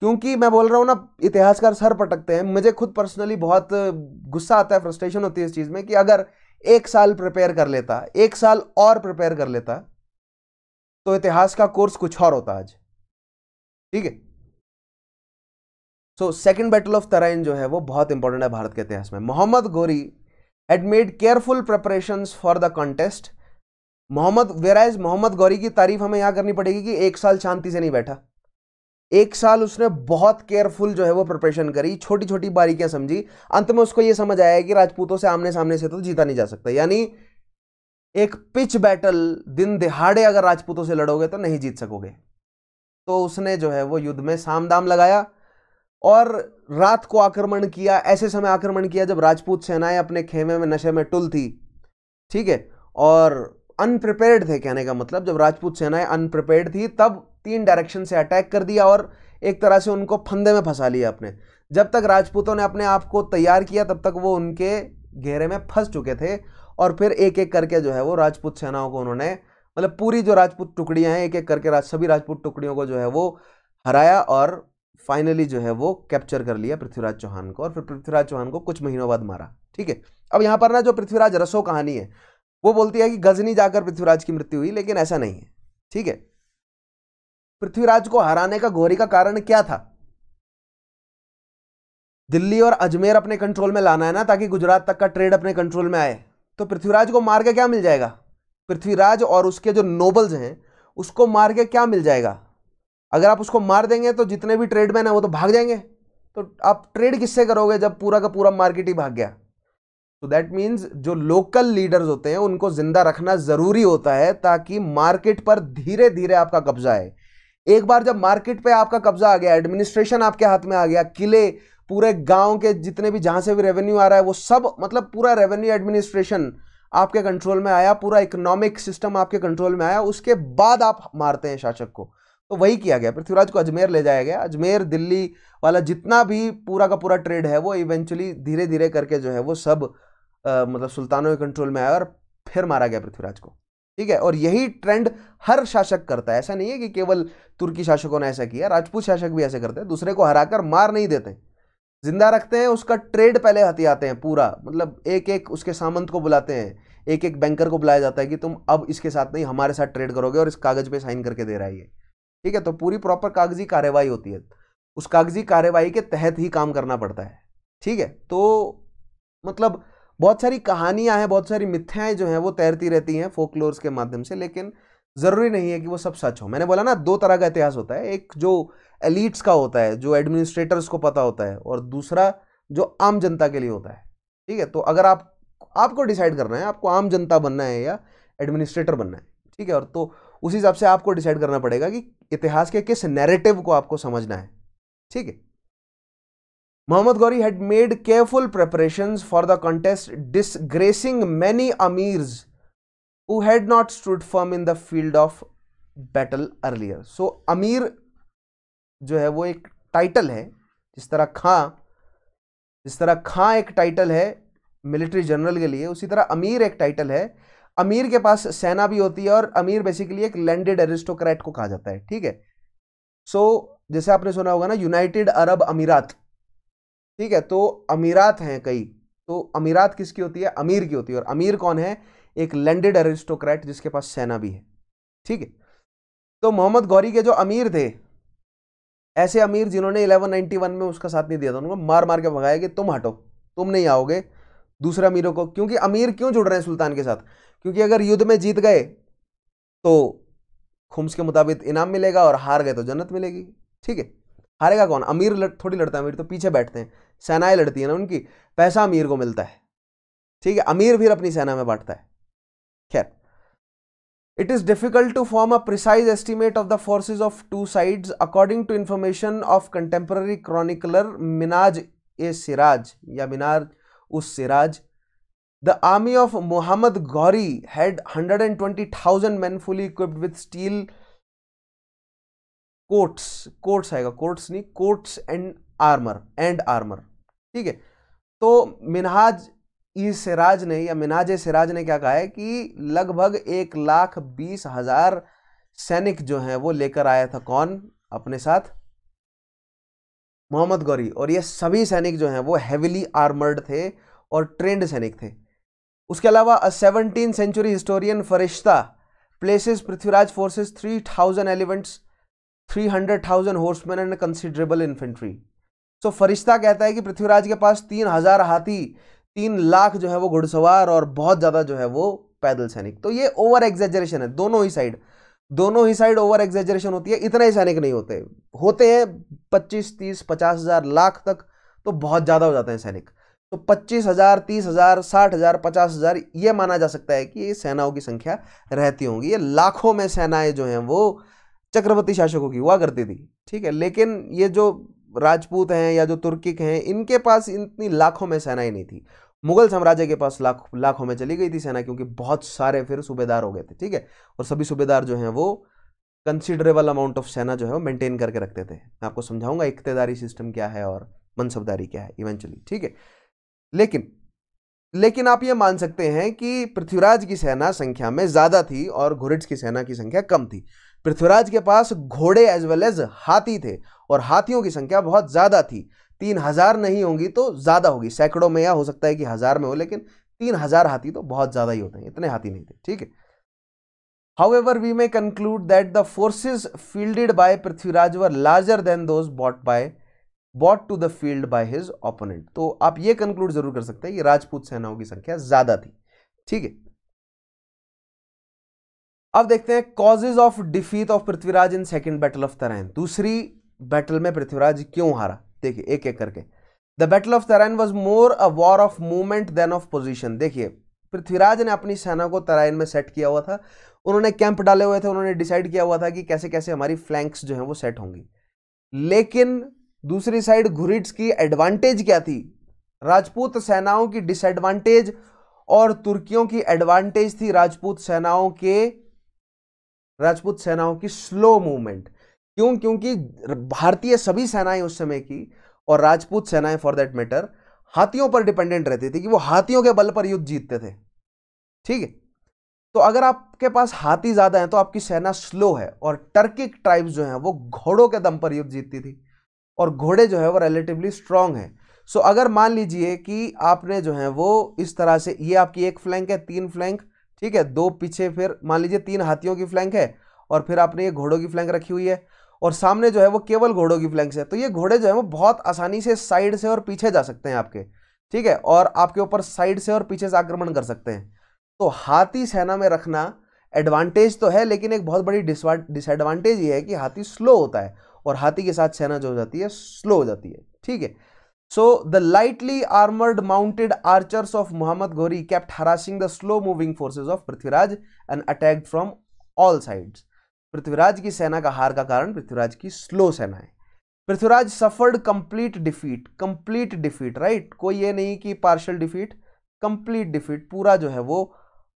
क्योंकि मैं बोल रहा हूँ ना इतिहासकार सर पटकते हैं मुझे खुद पर्सनली बहुत गुस्सा आता है फ्रस्ट्रेशन होती है इस चीज़ में कि अगर एक साल प्रिपेयर कर लेता एक साल और प्रिपेयर कर लेता तो इतिहास का कोर्स कुछ और होता आज ठीक है so second battle of Tarain जो है वो बहुत इंपॉर्टेंट है भारत के इतिहास में Mohammad Ghori had made careful preparation for the contest Mohammad वेराइज मोहम्मद गौरी की तारीफ हमें यहाँ करनी पड़ेगी कि एक साल शांति से नहीं बैठा एक साल उसने बहुत केयरफुल जो है वो प्रिपरेशन करी छोटी छोटी बारीकियां समझी अंत में उसको ये समझ आया कि राजपूतों से आमने सामने से तो जीता नहीं जा सकता यानी एक पिच बैटल दिन दिहाड़े अगर राजपूतों से लड़ोगे तो नहीं जीत सकोगे तो उसने जो है वो युद्ध में सामदाम लगाया और रात को आक्रमण किया ऐसे समय आक्रमण किया जब राजपूत सेनाएं अपने खेमे में नशे में टुल थी ठीक है और अनप्रिपेयर्ड थे कहने का मतलब जब राजपूत सेनाएं अनप्रिपेयर्ड थी तब तीन डायरेक्शन से अटैक कर दिया और एक तरह से उनको फंदे में फंसा लिया अपने जब तक राजपूतों ने अपने आप को तैयार किया तब तक वो उनके घेरे में फंस चुके थे और फिर एक एक करके जो है वो राजपूत सेनाओं को उन्होंने मतलब पूरी जो राजपूत टुकड़ियाँ हैं एक एक करके राज सभी राजपूत टुकड़ियों को जो है वो हराया और फाइनली जो है वो कैप्चर कर लिया पृथ्वीराज चौहान को और फिर पृथ्वीराज चौहान को कुछ महीनों बाद मारा ठीक है अब यहां पर ना जो पृथ्वीराज रसो कहानी है वो बोलती है कि गजनी जाकर पृथ्वीराज की मृत्यु हुई लेकिन ऐसा नहीं है ठीक है पृथ्वीराज को हराने का घोरी का कारण क्या था दिल्ली और अजमेर अपने कंट्रोल में लाना है ना ताकि गुजरात तक का ट्रेड अपने कंट्रोल में आए तो पृथ्वीराज को मार के क्या मिल जाएगा पृथ्वीराज और उसके जो नोबल्स हैं उसको मार के क्या मिल जाएगा अगर आप उसको मार देंगे तो जितने भी ट्रेडमैन हैं वो तो भाग जाएंगे तो आप ट्रेड किससे करोगे जब पूरा का पूरा मार्केट ही भाग गया तो दैट मीन्स जो लोकल लीडर्स होते हैं उनको जिंदा रखना ज़रूरी होता है ताकि मार्केट पर धीरे धीरे आपका कब्जा आए एक बार जब मार्केट पे आपका कब्जा आ गया एडमिनिस्ट्रेशन आपके हाथ में आ गया किले पूरे गांव के जितने भी जहाँ से भी रेवेन्यू आ रहा है वो सब मतलब पूरा रेवेन्यू एडमिनिस्ट्रेशन आपके कंट्रोल में आया पूरा इकोनॉमिक सिस्टम आपके कंट्रोल में आया उसके बाद आप मारते हैं शासक को तो वही किया गया पृथ्वीराज को अजमेर ले जाया गया अजमेर दिल्ली वाला जितना भी पूरा का पूरा ट्रेड है वो इवेंचुअली धीरे धीरे करके जो है वो सब आ, मतलब सुल्तानों के कंट्रोल में आया और फिर मारा गया पृथ्वीराज को ठीक है और यही ट्रेंड हर शासक करता है ऐसा नहीं है कि केवल तुर्की शासकों ने ऐसा किया राजपूत शासक भी ऐसे करते हैं दूसरे को कर मार नहीं देते जिंदा रखते हैं उसका ट्रेड पहले हथियाते हैं पूरा मतलब एक एक उसके सामंत को बुलाते हैं एक एक बैंकर को बुलाया जाता है कि तुम अब इसके साथ नहीं हमारे साथ ट्रेड करोगे और इस कागज़ पे साइन करके दे रहा है ये ठीक है तो पूरी प्रॉपर कागजी कार्यवाही होती है उस कागजी कार्यवाही के तहत ही काम करना पड़ता है ठीक है तो मतलब बहुत सारी कहानियां हैं बहुत सारी मिथ्याएं जो हैं वो तैरती रहती हैं फोकलोर्स के माध्यम से लेकिन ज़रूरी नहीं है कि वो सब सच हो मैंने बोला ना दो तरह का इतिहास होता है एक जो एलिट्स का होता है जो एडमिनिस्ट्रेटर्स को पता होता है और दूसरा जो आम जनता के लिए होता है ठीक है तो अगर आप आपको डिसाइड करना है आपको आम जनता बनना है या एडमिनिस्ट्रेटर बनना है ठीक है और तो उसी हिसाब से आपको डिसाइड करना पड़ेगा कि इतिहास के किस नैरेटिव को आपको समझना है ठीक है Mohammad Ghori had made careful preparation for the contest disgracing many amir who had not stood firm in the field of battle earlier so amir जो है वो एक टाइटल है जिस तरह खां जिस तरह खां एक टाइटल है मिलिट्री जनरल के लिए उसी तरह अमीर एक टाइटल है अमीर के पास सेना भी होती है और अमीर बेसिकली एक लैंडेड एरिस्टोक्रेट को कहा जाता है ठीक है सो so, जैसे आपने सुना होगा ना यूनाइटेड अरब अमीरात ठीक है तो अमीरात हैं कई तो अमीरात किसकी होती है अमीर की होती है और अमीर कौन है एक लैंडेड एरिस्टोक्रेट जिसके पास सेना भी है ठीक है तो मोहम्मद गौरी के जो अमीर थे ऐसे अमीर जिन्होंने 1191 में उसका साथ नहीं दिया था उनको मार मार के भगाया कि तुम हटो तुम नहीं आओगे दूसरे अमीरों को क्योंकि अमीर क्यों जुड़ रहे हैं सुल्तान के साथ क्योंकि अगर युद्ध में जीत गए तो खुम्स के मुताबिक इनाम मिलेगा और हार गए तो जन्नत मिलेगी ठीक है हारेगा कौन अमीर लड़, थोड़ी लड़ता है अमीर तो पीछे बैठते हैं सेनाएं लड़ती हैं ना उनकी पैसा अमीर को मिलता है ठीक है अमीर फिर अपनी सेना में बांटता है खैर it is difficult to form a precise estimate of the forces of two side according to information of contemporary chronicler Minhaj ए सिराज या मिनाज उस Siraj Mohammad Ghori had hundred and twenty thousand man fully equipped with steel coats coats आएगा coats नहीं coats and armour and armour ठीक है तो मिनहाज ई सिराज ने या मिनाज सिराज ने क्या कहा है कि लगभग एक लाख बीस हजार सैनिक जो हैं वो लेकर आया था कौन अपने साथ मोहम्मद गौरी और ये सभी सैनिक जो हैं वो हैविली आर्मर्ड थे और ट्रेंड सैनिक थे उसके अलावा seventeen century historian Firishta places Prithviraj forces three thousand elephants three hundred thousand horseman and considerable infantry so Firishta कहता है कि पृथ्वीराज के पास तीन हज़ार हाथी तीन लाख जो है वो घुड़सवार और बहुत ज़्यादा जो है वो पैदल सैनिक तो ये ओवर एग्जेजरेशन है दोनों ही साइड दोनों ही साइड ओवर एग्जेजरेशन होती है इतने ही सैनिक नहीं होते होते हैं पच्चीस तीस पचास हज़ार लाख तक तो बहुत ज़्यादा हो जाते हैं सैनिक तो पच्चीस हज़ार तीस हज़ार साठ हज़ार पचास हज़ार ये माना जा सकता है कि ये सेनाओं की संख्या रहती होंगी ये लाखों में सेनाएं जो हैं वो चक्रवर्ती शासकों की हुआ करती थी ठीक है लेकिन ये जो राजपूत हैं या जो तुर्किक हैं इनके पास इतनी लाखों में सेनाएं नहीं थी मुगल साम्राज्य के पास लाख लाखों में चली गई थी सेना क्योंकि बहुत सारे फिर सूबेदार हो गए थे ठीक है और सभी सूबेदार जो हैं वो कंसिडरेबल अमाउंट ऑफ सेना जो है वो मेंटेन करके रखते थे मैं आपको समझाऊंगा इकतेदारी सिस्टम क्या है और मनसबदारी क्या है इवेंचुअली ठीक है लेकिन लेकिन आप ये मान सकते हैं कि पृथ्वीराज की सेना संख्या में ज़्यादा थी और घुरिट्स की सेना की संख्या कम थी पृथ्वीराज के पास घोड़े एज वेल एज हाथी थे और हाथियों की संख्या बहुत ज़्यादा थी तीन हज़ार नहीं होंगी तो ज़्यादा होगी सैकड़ों में या हो सकता है कि हज़ार में हो लेकिन तीन हज़ार हाथी तो बहुत ज़्यादा ही होते हैं इतने हाथी नहीं थे ठीक है however we may conclude that the forces fielded by Prithviraj were larger than those brought by brought to the field by his opponent तो आप ये कंक्लूड जरूर कर सकते हैं कि राजपूत सेनाओं की संख्या ज़्यादा थी ठीक है अब देखते हैं causes of defeat of Prithviraj in second battle of Tarain दूसरी बैटल में पृथ्वीराज क्यों हारा देखिए एक एक करके the battle of Tarain was more a war of movement than of position देखिए पृथ्वीराज ने अपनी सेना को तराइन में सेट किया हुआ था उन्होंने कैंप डाले हुए थे उन्होंने डिसाइड किया हुआ था कि कैसे कैसे हमारी फ्लैंक्स जो है वो सेट होंगी लेकिन दूसरी साइड घुरिट्स की एडवांटेज क्या थी राजपूत सेनाओं की डिसएडवांटेज और तुर्कियों की एडवांटेज थी राजपूत सेनाओं के राजपूत सेनाओं की स्लो मूवमेंट क्यों क्योंकि भारतीय सभी सेनाएं उस समय की और राजपूत सेनाएं फॉर दैट मैटर हाथियों पर डिपेंडेंट रहती थी कि वो हाथियों के बल पर युद्ध जीतते थे ठीक है तो अगर आपके पास हाथी ज़्यादा हैं तो आपकी सेना स्लो है और टर्किक ट्राइब्स जो हैं वो घोड़ों के दम पर युद्ध जीतती थी और घोड़े जो है वो रिलेटिवली स्ट्रांग है सो अगर मान लीजिए कि आपने जो है वो इस तरह से ये आपकी एक फ्लैंक है तीन फ्लैंक ठीक है दो पीछे फिर मान लीजिए तीन हाथियों की फ्लैंक है और फिर आपने ये घोड़ों की फ्लैंक रखी हुई है और सामने जो है वो केवल घोड़ों की फ्लैंक्स है तो ये घोड़े जो है वो बहुत आसानी से साइड से और पीछे जा सकते हैं आपके ठीक है और आपके ऊपर साइड से और पीछे से आक्रमण कर सकते हैं तो हाथी सेना में रखना एडवांटेज तो है लेकिन एक बहुत बड़ी डिसएडवांटेज ये है कि हाथी स्लो होता है और हाथी के साथ सेना जो हो जाती है स्लो हो जाती है ठीक है so the lightly armoured mounted archers of Mohammad Ghori kept harassing the slow moving forces of Prithviraj and attack from all sides Prithviraj की सेना का हार का कारण पृथ्वीराज की स्लो सेना है Prithviraj suffered complete defeat complete defeat right कोई ये नहीं कि पार्शल डिफीट कंप्लीट डिफीट पूरा जो है वो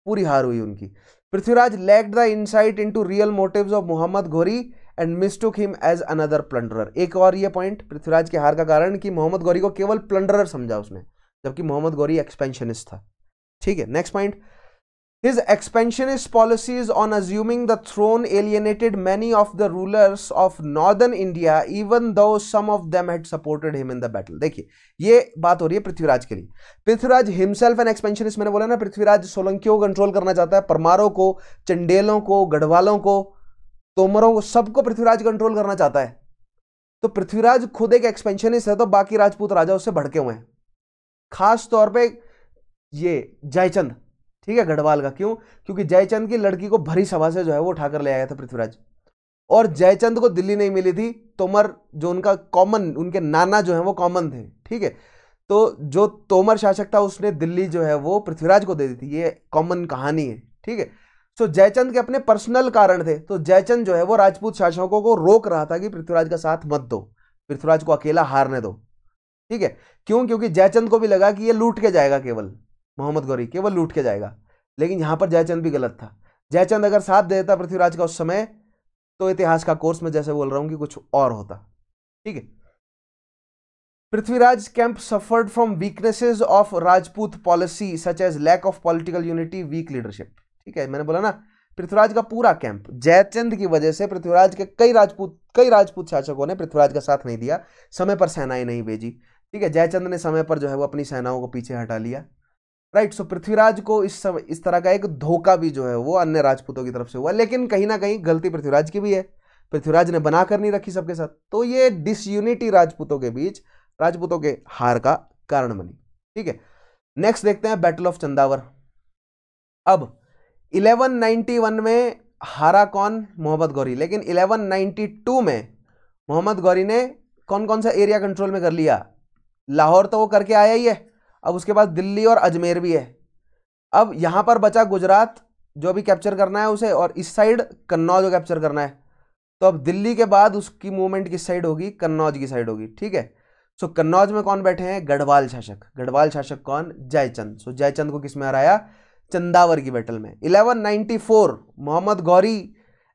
पूरी हार हुई उनकी Prithviraj lacked the insight into real motives of Mohammad Ghori and mistook him as another plunderer एक और ये पॉइंट पृथ्वीराज के हार का कारण कि मोहम्मद गौरी को केवल प्लंडरर समझा उसने जबकि मोहम्मद गौरी एक्सपेंशनिस्ट था ठीक है next point His expansionist policies on assuming the throne alienated many of the rulers of northern India, even though some of them had supported him in the battle. देखिए ये बात हो रही है पृथ्वीराज के लिए पृथ्वीराज हिमसेल्फ एंड एक्सपेंशनिस्ट मैंने बोला ना पृथ्वीराज सोलंकियों को कंट्रोल करना चाहता है परमारों को चंडेलों को गढ़वालों को तोमरों को सबको पृथ्वीराज कंट्रोल करना चाहता है तो पृथ्वीराज खुद एक एक्सपेंशनिस्ट है तो बाकी राजपूत राजा उससे भड़के हुए हैं खास तौर ये जयचंद ठीक है गढ़वाल का क्यों क्योंकि जयचंद की लड़की को भरी सभा से जो है वो उठाकर ले आया था पृथ्वीराज और जयचंद को दिल्ली नहीं मिली थी तोमर जो उनका कॉमन उनके नाना जो है वो कॉमन थे ठीक है तो जो तोमर शासक था उसने दिल्ली जो है वो पृथ्वीराज को दे दी थी ये कॉमन कहानी है ठीक है सो तो जयचंद के अपने पर्सनल कारण थे तो जयचंद जो है वो राजपूत शासकों को रोक रहा था कि पृथ्वीराज का साथ मत दो पृथ्वीराज को अकेला हारने दो ठीक है क्यों क्योंकि जयचंद को भी लगा कि ये लूट के जाएगा केवल मोहम्मद गौरी केवल लूट के जाएगा लेकिन यहाँ पर जयचंद भी गलत था जयचंद अगर साथ देता पृथ्वीराज का उस समय तो इतिहास का कोर्स में जैसे बोल रहा हूँ कि कुछ और होता ठीक है Prithviraj camp suffered from weaknesses of Rajput policy such as lack of political unity weak leadership ठीक है मैंने बोला ना पृथ्वीराज का पूरा कैंप जयचंद की वजह से पृथ्वीराज के कई राजपूत कई राजपूत शासकों ने पृथ्वीराज का साथ नहीं दिया समय पर सेनाएं नहीं भेजी ठीक है जयचंद ने समय पर जो है वो अपनी सेनाओं को पीछे हटा लिया राइट सो पृथ्वीराज को इस सब इस तरह का एक धोखा भी जो है वो अन्य राजपूतों की तरफ से हुआ लेकिन कहीं ना कहीं गलती पृथ्वीराज की भी है पृथ्वीराज ने बना कर नहीं रखी सबके साथ तो ये डिसयूनिटी राजपूतों के बीच राजपूतों के हार का कारण बनी ठीक है नेक्स्ट देखते हैं बैटल ऑफ चंदावर अब 1191 में हारा कौन मोहम्मद गौरी लेकिन 1192 में मोहम्मद गौरी ने कौन कौन सा एरिया कंट्रोल में कर लिया लाहौर तो वो करके आया ही है अब उसके बाद दिल्ली और अजमेर भी है अब यहाँ पर बचा गुजरात जो भी कैप्चर करना है उसे और इस साइड कन्नौज को कैप्चर करना है तो अब दिल्ली के बाद उसकी मूवमेंट किस साइड होगी कन्नौज की साइड होगी ठीक है सो so, कन्नौज में कौन बैठे हैं गढ़वाल शासक गढ़वाल शासक कौन जयचंद सो so, जयचंद को किस में हराया चंदावर की बैटल में 1194 Mohammad Ghori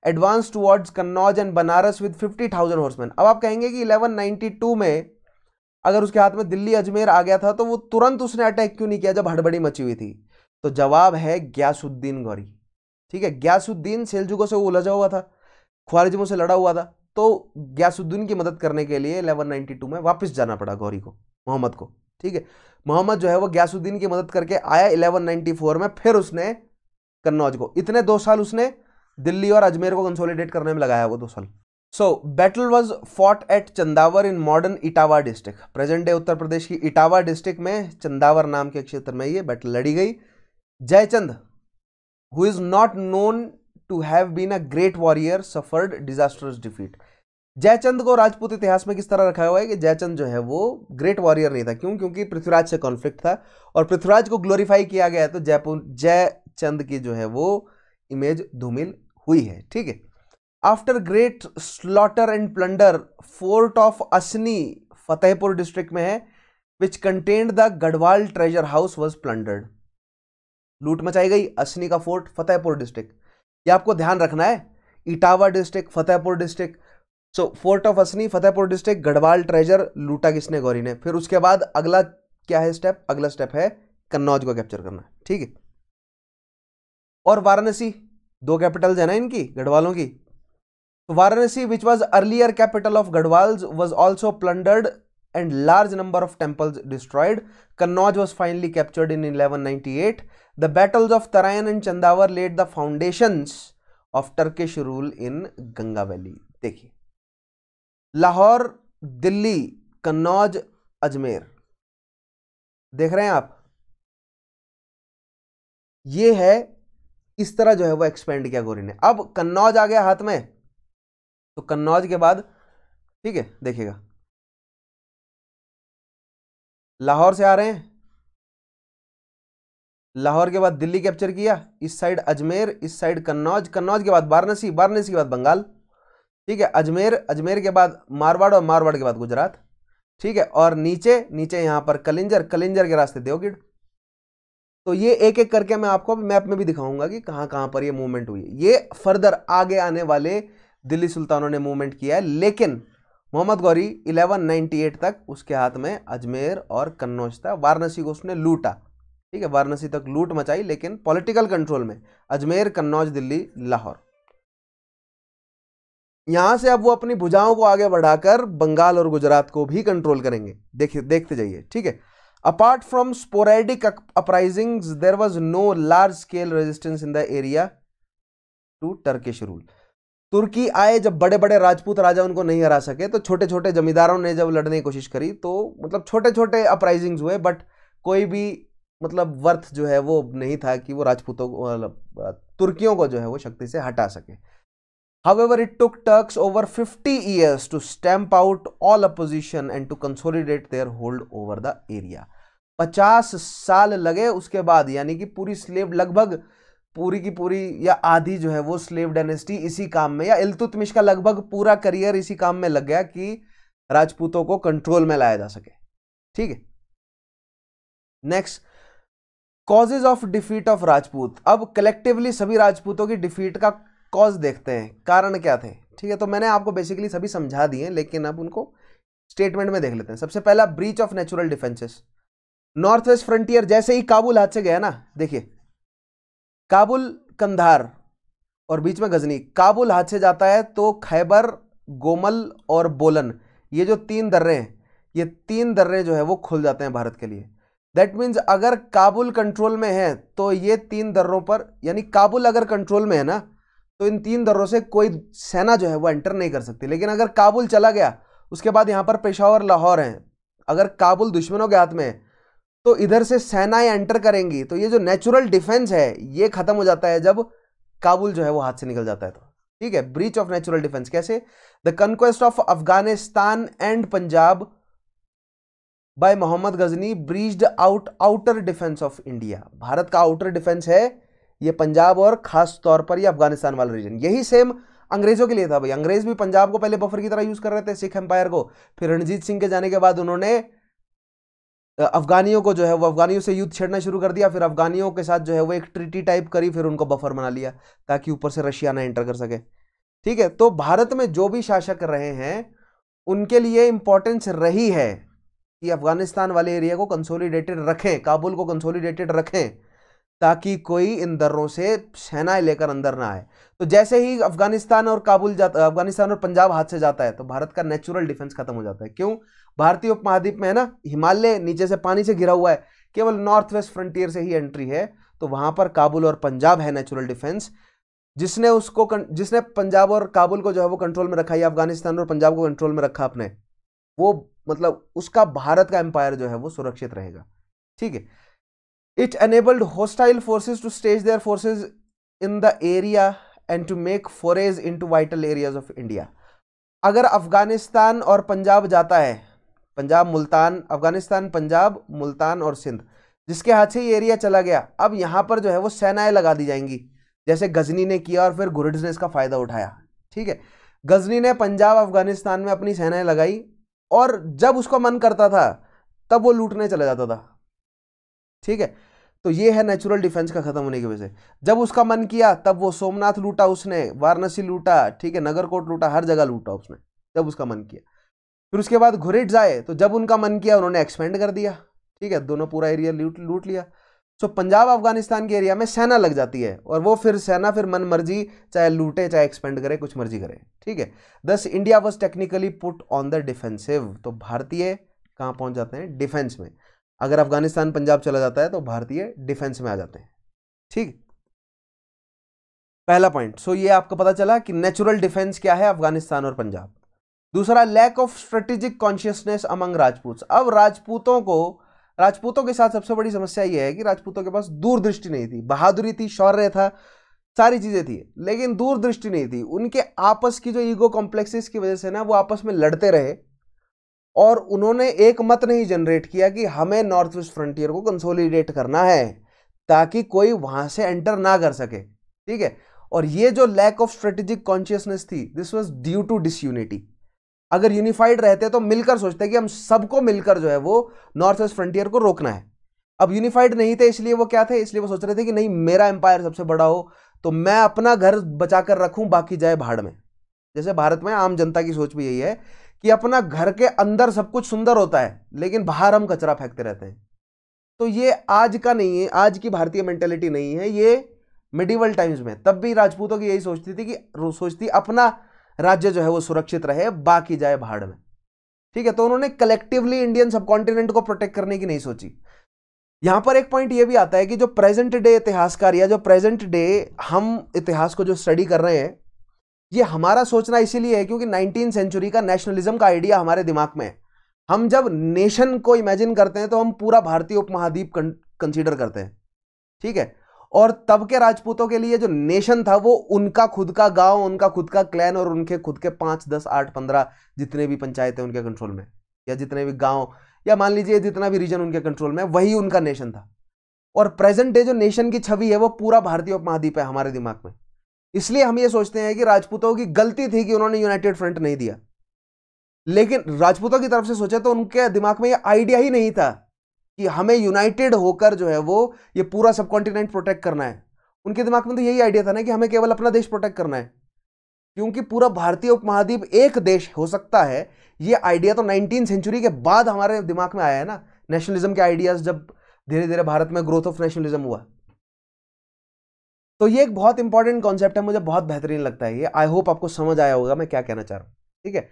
advance towards Kannauj and Banaras with 50,000 horseman अब आप कहेंगे कि 1192 में अगर उसके हाथ में दिल्ली अजमेर आ गया था तो वो तुरंत उसने अटैक क्यों नहीं किया जब हड़बड़ी मची हुई थी तो जवाब है ग्यासुद्दीन गौरी ठीक है ग्यासुद्दीन सेलजुगो से वो उलझा हुआ था ख्वारिजमों से लड़ा हुआ था तो ग्यासुद्दीन की मदद करने के लिए 1192 में वापस जाना पड़ा गौरी को मोहम्मद को ठीक है मोहम्मद जो है वो ग्यासुद्दीन की मदद करके आया 1194 में फिर उसने कन्नौज को इतने दो साल उसने दिल्ली और अजमेर को कंसोलिडेट करने में लगाया वो दो साल so battle was fought at Chandawar in modern Etawah district present day Uttar Pradesh की इटावा डिस्ट्रिक्ट में चंदावर नाम के क्षेत्र में ये बैटल लड़ी गई Jaichand who is not known to have been a great warrior suffered disasters defeat Jaichand को राजपूत इतिहास में किस तरह रखा हुआ है कि जयचंद जो है वो ग्रेट वॉरियर नहीं था क्यों क्योंकि पृथ्वीराज से कॉन्फ्लिक्ट था और पृथ्वीराज को ग्लोरीफाई किया गया तो जयपुर जयचंद की जो है वो इमेज धूमिल हुई है ठीक है after great slaughter and plunder fort of Asni Fatehpur district में है which contained the Gahadavala treasure house was plundered लूट मचाई गई असनी का फोर्ट फतेहपुर डिस्ट्रिक्ट ये आपको ध्यान रखना है Etawah district Fatehpur district so fort of Asni Fatehpur district Gahadavala treasure लूटा किसने गौरी ने फिर उसके बाद अगला क्या है स्टेप अगला स्टेप है कन्नौज को कैप्चर करना ठीक है और वाराणसी दो कैपिटल्स है ना इनकी गढ़वालों की तो Varanasi which was earlier capital of Gahadavalas was also plundered and large number of temple destroyed Kannauj was finally captured in eleven ninety eight the battles of Tarain and Chandawar led the foundation of Turkish rule in Ganga valley देखिए लाहौर दिल्ली कन्नौज अजमेर देख रहे हैं आप ये है इस तरह जो है वो एक्सपेंड किया गोरी ने अब कन्नौज आ गया हाथ में तो कन्नौज के बाद ठीक है देखिएगा लाहौर से आ रहे हैं लाहौर के बाद दिल्ली कैप्चर किया इस साइड अजमेर इस साइड कन्नौज कन्नौज के बाद वाराणसी वाराणसी के बाद बंगाल ठीक है अजमेर अजमेर के बाद मारवाड़ और मारवाड़ के बाद गुजरात ठीक है और नीचे नीचे यहां पर कलिंजर कलिंजर के रास्ते देवगिड़ तो ये एक एक करके मैं आपको मैप में भी दिखाऊंगा कि कहां कहां पर ये मूवमेंट हुई ये फर्दर आगे आने वाले दिल्ली सुल्तानों ने मूवमेंट किया है लेकिन मोहम्मद गौरी 1198 तक उसके हाथ में अजमेर और कन्नौज था वाराणसी को उसने लूटा ठीक है वाराणसी तक लूट मचाई लेकिन पॉलिटिकल कंट्रोल में अजमेर कन्नौज दिल्ली लाहौर यहां से अब वो अपनी भुजाओं को आगे बढ़ाकर बंगाल और गुजरात को भी कंट्रोल करेंगे देखिए देखते जाइए ठीक है apart from sporadic uprisings there was no large scale resistance in the area to Turkish rule तुर्की आए जब बड़े बड़े राजपूत राजा उनको नहीं हरा सके तो छोटे छोटे जमींदारों ने जब लड़ने की कोशिश करी तो मतलब छोटे छोटे अपराइजिंग्स हुए बट कोई भी मतलब वर्थ जो है वो नहीं था कि वो राजपूतों को मतलब तुर्कियों को जो है वो शक्ति से हटा सके however it took turks over fifty years to stamp out all opposition and to consolidate their hold over the area पचास साल लगे उसके बाद यानी कि पूरी स्लेव लगभग पूरी की पूरी या आधी जो है वो स्लेव डायनेस्टी इसी काम में या इलतुतमिश का लगभग पूरा करियर इसी काम में लग गया कि राजपूतों को कंट्रोल में लाया जा सके ठीक है next causes of defeat of Rajput अब कलेक्टिवली सभी राजपूतों की डिफीट का कॉज देखते हैं कारण क्या थे ठीक है तो मैंने आपको बेसिकली सभी समझा दिए लेकिन अब उनको स्टेटमेंट में देख लेते हैं सबसे पहला breach of natural defences north west frontier जैसे ही काबुल हाथ से गया ना देखिए काबुल कंधार और बीच में गजनी काबुल हाथ से जाता है तो खैबर गोमल और बोलन ये जो तीन दर्रे हैं ये तीन दर्रे जो है वो खुल जाते हैं भारत के लिए दैट मीन्स अगर काबुल कंट्रोल में है तो ये तीन दर्रों पर यानी काबुल अगर कंट्रोल में है ना तो इन तीन दर्रों से कोई सेना जो है वो एंटर नहीं कर सकती लेकिन अगर काबुल चला गया उसके बाद यहाँ पर पेशावर लाहौर हैं अगर काबुल दुश्मनों के हाथ में है तो इधर से सेनाएं एंटर करेंगी तो ये जो नेचुरल डिफेंस है ये खत्म हो जाता है जब काबुल जो है वो हाथ से निकल जाता है तो ठीक है ब्रीच ऑफ नेचुरल डिफेंस कैसे the conquest of Afghanistan and Punjab by Mohammad Ghazni breached out outer defence of India Bharat का आउटर डिफेंस है ये पंजाब और खास तौर पर ये अफगानिस्तान वाला रीजन यही सेम अंग्रेजों के लिए था भाई अंग्रेज भी पंजाब को पहले बफर की तरह यूज कर रहे थे सिख एम्पायर को फिर रणजीत सिंह के जाने के बाद उन्होंने अफगानियों को जो है वो अफगानियों से युद्ध छेड़ना शुरू कर दिया फिर अफगानियों के साथ जो है वो एक ट्रिटी टाइप करी फिर उनको बफर बना लिया ताकि ऊपर से रशिया ना एंटर कर सके ठीक है तो भारत में जो भी शासक रहे हैं उनके लिए इंपॉर्टेंस रही है कि अफगानिस्तान वाले एरिया को कंसोलिडेटेड रखें काबुल को कंसोलिडेटेड रखें ताकि कोई इन दर्रों से सेनाएं लेकर अंदर ना आए तो जैसे ही अफगानिस्तान और काबुल जाता अफगानिस्तान और पंजाब हाथ से जाता है तो भारत का नेचुरल डिफेंस खत्म हो जाता है क्यों भारतीय उपमहाद्वीप में है ना हिमालय नीचे से पानी से घिरा हुआ है केवल नॉर्थ वेस्ट फ्रंटियर से ही एंट्री है तो वहां पर काबुल और पंजाब है नेचुरल डिफेंस जिसने उसको जिसने पंजाब और काबुल को जो है वो कंट्रोल में रखा या अफगानिस्तान और पंजाब को कंट्रोल में रखा अपने वो मतलब उसका भारत का एम्पायर जो है वो सुरक्षित रहेगा ठीक है it enabled hostile forces to stage their forces in the area and to make forays into vital areas of India अगर अफगानिस्तान और पंजाब जाता है पंजाब मुल्तान अफगानिस्तान पंजाब मुल्तान और सिंध जिसके हाथ से ये एरिया चला गया अब यहाँ पर जो है वो सेनाएं लगा दी जाएंगी जैसे गजनी ने किया और फिर गुरिड्स ने इसका फ़ायदा उठाया ठीक है गजनी ने पंजाब अफगानिस्तान में अपनी सेनाएं लगाई और जब उसका मन करता था तब वो लूटने चला जाता था ठीक है तो ये है नेचुरल डिफेंस का खत्म होने की वजह से जब उसका मन किया तब वो सोमनाथ लूटा उसने वाराणसी लूटा ठीक है नगरकोट लूटा हर जगह लूटा उसने जब उसका मन किया फिर उसके बाद घुरिट्स जाए तो जब उनका मन किया उन्होंने एक्सपेंड कर दिया ठीक है दोनों पूरा एरिया लूट लूट लिया सो पंजाब अफगानिस्तान के एरिया में सेना लग जाती है और वो फिर सेना फिर मन मर्जी चाहे लूटे चाहे एक्सपेंड करे कुछ मर्जी करे ठीक है thus India was technically put on the defensive तो भारतीय कहाँ पहुँच जाते हैं डिफेंस में अगर अफगानिस्तान पंजाब चला जाता है तो भारतीय डिफेंस में आ जाते हैं ठीक पहला पॉइंट सो so ये आपको पता चला कि नेचुरल डिफेंस क्या है अफगानिस्तान और पंजाब दूसरा lack of strategic consciousness among Rajput अब राजपूतों को राजपूतों के साथ सबसे बड़ी समस्या यह है कि राजपूतों के पास दूरदृष्टि नहीं थी बहादुरी थी शौर्य था सारी चीज़ें थी लेकिन दूरदृष्टि नहीं थी उनके आपस की जो ईगो कॉम्प्लेक्सेस की वजह से ना वो आपस में लड़ते रहे और उन्होंने एक मत नहीं जनरेट किया कि हमें नॉर्थ वेस्ट फ्रंटियर को कंसोलिडेट करना है ताकि कोई वहाँ से एंटर ना कर सके ठीक है और ये जो लैक ऑफ स्ट्रेटेजिक कॉन्शियसनेस थी this was due to disunity अगर यूनिफाइड रहते तो मिलकर सोचते कि हम सबको मिलकर जो है वो नॉर्थ वेस्ट फ्रंटियर को रोकना है अब यूनिफाइड नहीं थे इसलिए वो क्या थे इसलिए वो सोच रहे थे कि नहीं मेरा एम्पायर सबसे बड़ा हो तो मैं अपना घर बचा कर रखूं बाकी जाए भाड़ में जैसे भारत में आम जनता की सोच भी यही है कि अपना घर के अंदर सब कुछ सुंदर होता है लेकिन बाहर हम कचरा फेंकते रहते हैं तो ये आज का नहीं है आज की भारतीय मेंटेलिटी नहीं है ये मिडिवल टाइम्स में तब भी राजपूतों की यही सोचती थी कि सोचती अपना राज्य जो है वो सुरक्षित रहे बाकी जाए भाड़ में ठीक है तो उन्होंने कलेक्टिवली इंडियन सब को प्रोटेक्ट करने की नहीं सोची यहां पर एक पॉइंट ये भी आता है कि जो प्रेजेंट डे इतिहासकार या जो प्रेजेंट डे हम इतिहास को जो स्टडी कर रहे हैं ये हमारा सोचना इसीलिए है क्योंकि नाइनटीन सेंचुरी का नेशनलिज्म का आइडिया हमारे दिमाग में है हम जब नेशन को इमेजिन करते हैं तो हम पूरा भारतीय उपमहाद्वीप कंसीडर करते हैं ठीक है और तब के राजपूतों के लिए जो नेशन था वो उनका खुद का गांव उनका खुद का क्लैन और उनके खुद के पांच दस आठ पंद्रह जितने भी पंचायतें उनके कंट्रोल में या जितने भी गांव या मान लीजिए जितना भी रीजन उनके कंट्रोल में वही उनका नेशन था और प्रेजेंट डे जो नेशन की छवि है वो पूरा भारतीय उपमहाद्वीप है हमारे दिमाग में इसलिए हम ये सोचते हैं कि राजपूतों की गलती थी कि उन्होंने यूनाइटेड फ्रंट नहीं दिया लेकिन राजपूतों की तरफ से सोचे तो उनके दिमाग में ये आइडिया ही नहीं था कि हमें यूनाइटेड होकर जो है वो ये पूरा सब कॉन्टिनेंट प्रोटेक्ट करना है उनके दिमाग में तो यही आइडिया था ना कि हमें केवल अपना देश प्रोटेक्ट करना है क्योंकि पूरा भारतीय उपमहाद्वीप एक देश हो सकता है ये आइडिया तो नाइनटीन सेंचुरी के बाद हमारे दिमाग में आया है ना नेशनलिज्म के आइडियाज जब धीरे धीरे भारत में ग्रोथ ऑफ नेशनलिज्म हुआ तो ये एक बहुत इंपॉर्टेंट कॉन्सेप्ट है मुझे बहुत बेहतरीन लगता है ये आई होप आपको समझ आया होगा मैं क्या कहना चाह रहा हूँ ठीक है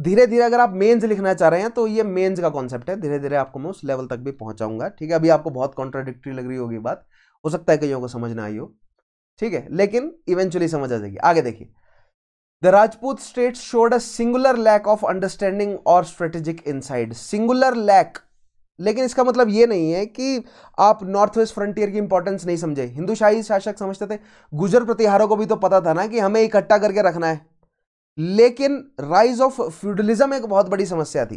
धीरे धीरे अगर आप मेंस लिखना चाह रहे हैं तो ये मेंस का कॉन्सेप्ट है धीरे धीरे आपको मैं उस लेवल तक भी पहुंचाऊंगा ठीक है अभी आपको बहुत कॉन्ट्राडिक्टी लग रही होगी बात हो सकता है कईयों को समझ ना आई हो ठीक है लेकिन इवेंचुअली समझ आ जाएगी आगे देखिए the Rajput state showed a singular lack of understanding और स्ट्रेटेजिक इनसाइड सिंगुलर लैक लेकिन इसका मतलब ये नहीं है कि आप नॉर्थ वेस्ट फ्रंटियर की इंपॉर्टेंस नहीं समझे हिंदू शाही शासक समझते थे गुजर प्रतिहारों को भी तो पता था ना कि हमें इकट्ठा करके रखना है लेकिन राइज ऑफ फ्यूडलिज्म एक बहुत बड़ी समस्या थी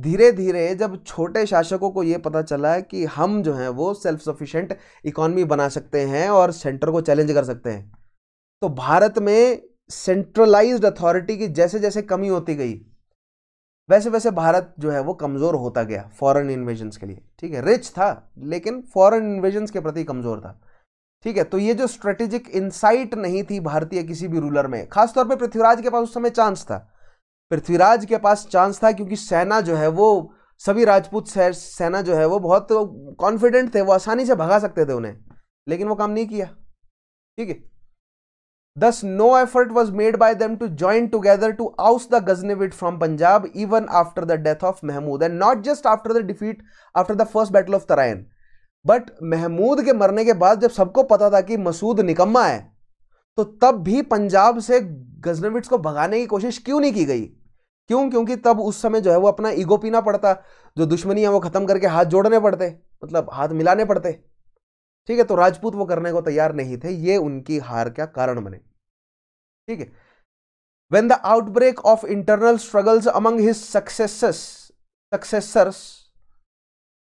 धीरे धीरे जब छोटे शासकों को ये पता चला कि हम जो हैं वो सेल्फ सफिशेंट इकोनॉमी बना सकते हैं और सेंटर को चैलेंज कर सकते हैं तो भारत में सेंट्रलाइज्ड अथॉरिटी की जैसे जैसे कमी होती गई वैसे वैसे भारत जो है वो कमज़ोर होता गया फॉरेन इन्वेजन्स के लिए ठीक है रिच था लेकिन फॉरेन इन्वेजन्स के प्रति कमज़ोर था ठीक है तो ये जो स्ट्रेटेजिक इंसाइट नहीं थी भारतीय किसी भी रूलर में खासतौर पर पृथ्वीराज के पास उस समय चांस था पृथ्वीराज के पास चांस था क्योंकि सेना जो है वो सभी राजपूत सेना जो है वो बहुत कॉन्फिडेंट थे वो आसानी से भगा सकते थे उन्हें लेकिन वो काम नहीं किया ठीक है thus no effort was made by them to join together to oust the Ghaznavid from Punjab even after the death of Mahmud and not just after the defeat after the first battle of Tarain but Mahmud के मरने के बाद जब सबको पता था कि मसूद निकम्मा है तो तब भी पंजाब से गजनविट्स को भगाने की कोशिश क्यों नहीं की गई क्यों क्योंकि तब उस समय जो है वो अपना ईगो पीना पड़ता जो दुश्मनी है वो ख़त्म करके हाथ जोड़ने पड़ते मतलब हाथ मिलाने पड़ते ठीक है तो राजपूत वो करने को तैयार नहीं थे ये उनकी हार का कारण बने ठीक है when the outbreak of internal struggles among his success successors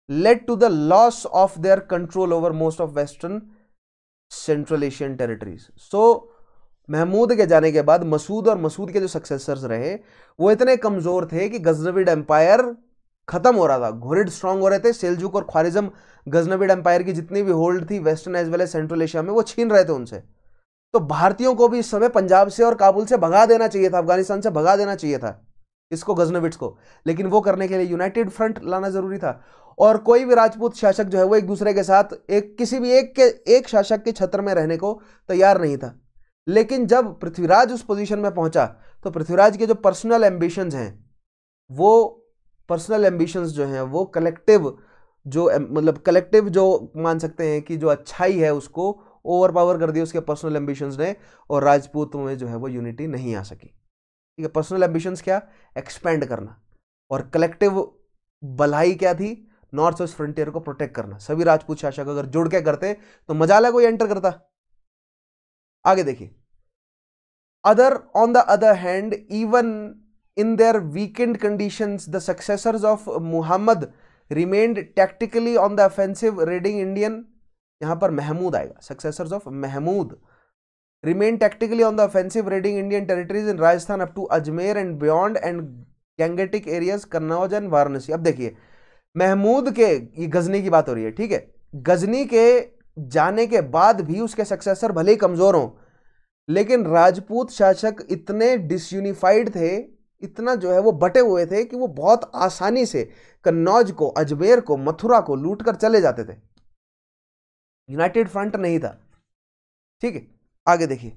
led to the loss of their control over most of western central asian territories so Mahmud के जाने के बाद मसूद और मसूद के जो सक्सेसर्स रहे वो इतने कमज़ोर थे कि गजनविड एम्पायर ख़त्म हो रहा था घोरिड स्ट्रांग हो रहे थे सेलजुक और ख्वारिजम गजनविड एम्पायर की जितनी भी होल्ड थी western as well as central Asia में वो छीन रहे थे उनसे तो भारतीयों को भी इस समय पंजाब से और काबुल से भगा देना चाहिए था अफगानिस्तान से भगा देना चाहिए था इसको गजनविट्स को लेकिन वो करने के लिए यूनाइटेड फ्रंट लाना जरूरी था और कोई भी राजपूत शासक जो है वो एक दूसरे के साथ एक किसी भी एक के एक शासक के छत्र में रहने को तैयार नहीं था लेकिन जब पृथ्वीराज उस पोजीशन में पहुंचा तो पृथ्वीराज के जो पर्सनल एम्बिशंस हैं वो पर्सनल एम्बिशंस जो हैं वो कलेक्टिव जो मतलब कलेक्टिव जो मान सकते हैं कि जो अच्छाई है उसको ओवर पावर कर दिया उसके पर्सनल एम्बिशंस ने और राजपूत में जो है वो यूनिटी नहीं आ सकी ठीक है पर्सनल एम्बिशंस क्या एक्सपेंड करना और कलेक्टिव भलाई क्या थी नॉर्थ वेस्ट फ्रंटियर को प्रोटेक्ट करना सभी राजपूत शासक अगर जुड़ के करते तो मजाला कोई एंटर करता आगे देखिए other on the other hand even in their weakened conditions the successors of Muhammad remained tactically on the offensive raiding Indian यहां पर महमूद आएगा successors of Mahmud remained tactically on the offensive raiding Indian territories in Rajasthan up to Ajmer and beyond and gangetic areas Kannauj and Varanasi अब देखिए महमूद के ये गजनी की बात हो रही है ठीक है गजनी के जाने के बाद भी उसके सक्सेसर भले ही कमज़ोर हों लेकिन राजपूत शासक इतने डिसयूनिफाइड थे इतना जो है वो बटे हुए थे कि वो बहुत आसानी से कन्नौज को अजमेर को मथुरा को लूट कर चले जाते थे यूनाइटेड फ्रंट नहीं था ठीक है आगे देखिए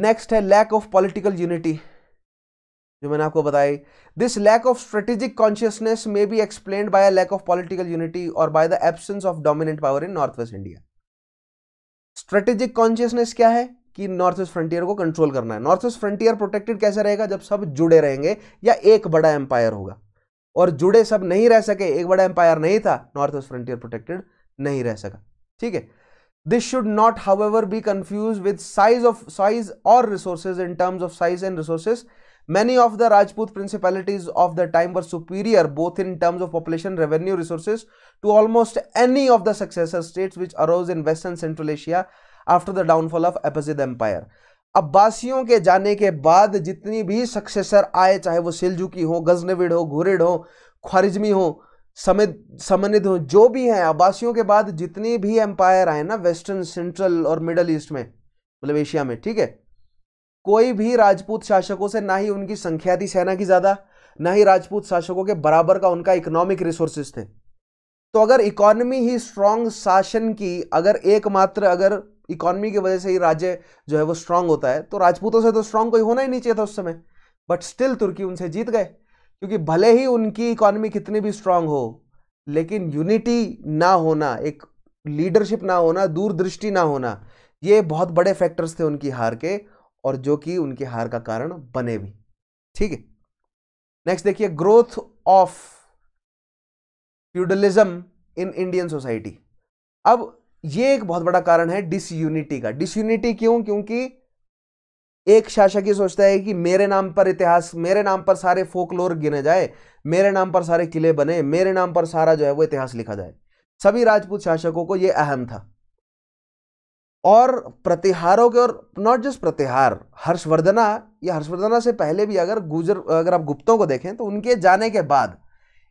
नेक्स्ट है लैक ऑफ पॉलिटिकल यूनिटी जो मैंने आपको बताई this lack of strategic consciousness may be explain by a lack of political unity और by the absence of dominant power in north west India strategic consciousness क्या है कि north west frontier को control करना है नॉर्थ वेस्ट फ्रंटियर प्रोटेक्टेड कैसे रहेगा जब सब जुड़े रहेंगे या एक बड़ा एम्पायर होगा और जुड़े सब नहीं रह सके एक बड़ा एम्पायर नहीं था नॉर्थ वेस्ट फ्रंटियर प्रोटेक्टेड नहीं रह सका ठीक है This should not, however, be confused with size of size or resources in terms of size and resources. Many of the Rajput principalities of the time were superior both in terms of population, revenue, resources to almost any of the successor states which arose in West and Central Asia after the downfall of Abbasid Empire. अब्बासियों के जाने के बाद जितनी भी successor आए चाहे वो सिलजुकी हो गजनविड हो घुरिड हो ख्वारिजमी हो समित समन्वित हो जो भी हैं आवासियों के बाद जितने भी एम्पायर आए ना वेस्टर्न सेंट्रल और मिडल ईस्ट में मतलब एशिया में ठीक है कोई भी राजपूत शासकों से ना ही उनकी संख्या थी सेना की ज़्यादा ना ही राजपूत शासकों के बराबर का उनका इकोनॉमिक रिसोर्सेज थे तो अगर इकोनॉमी ही स्ट्रांग शासन की अगर एकमात्र अगर इकोनॉमी की वजह से ही राज्य जो है वो स्ट्रांग होता है तो राजपूतों से तो स्ट्रांग कोई होना ही नहीं चाहिए था उस समय बट स्टिल तुर्की उनसे जीत गए क्योंकि भले ही उनकी इकोनॉमी कितनी भी स्ट्रांग हो लेकिन यूनिटी ना होना एक लीडरशिप ना होना दूरदृष्टि ना होना ये बहुत बड़े फैक्टर्स थे उनकी हार के और जो कि उनकी हार का कारण बने भी ठीक है नेक्स्ट देखिए growth of feudalism in Indian society अब ये एक बहुत बड़ा कारण है डिसयूनिटी का डिसयूनिटी क्यों क्योंकि एक शासक ही सोचता है कि मेरे नाम पर इतिहास मेरे नाम पर सारे फोकलोर गिने जाए मेरे नाम पर सारे किले बने मेरे नाम पर सारा जो है वो इतिहास लिखा जाए सभी राजपूत शासकों को ये अहम था और प्रतिहारों के और नॉट जस्ट प्रतिहार हर्षवर्धना या हर्षवर्धना से पहले भी अगर गुजर अगर आप गुप्तों को देखें तो उनके जाने के बाद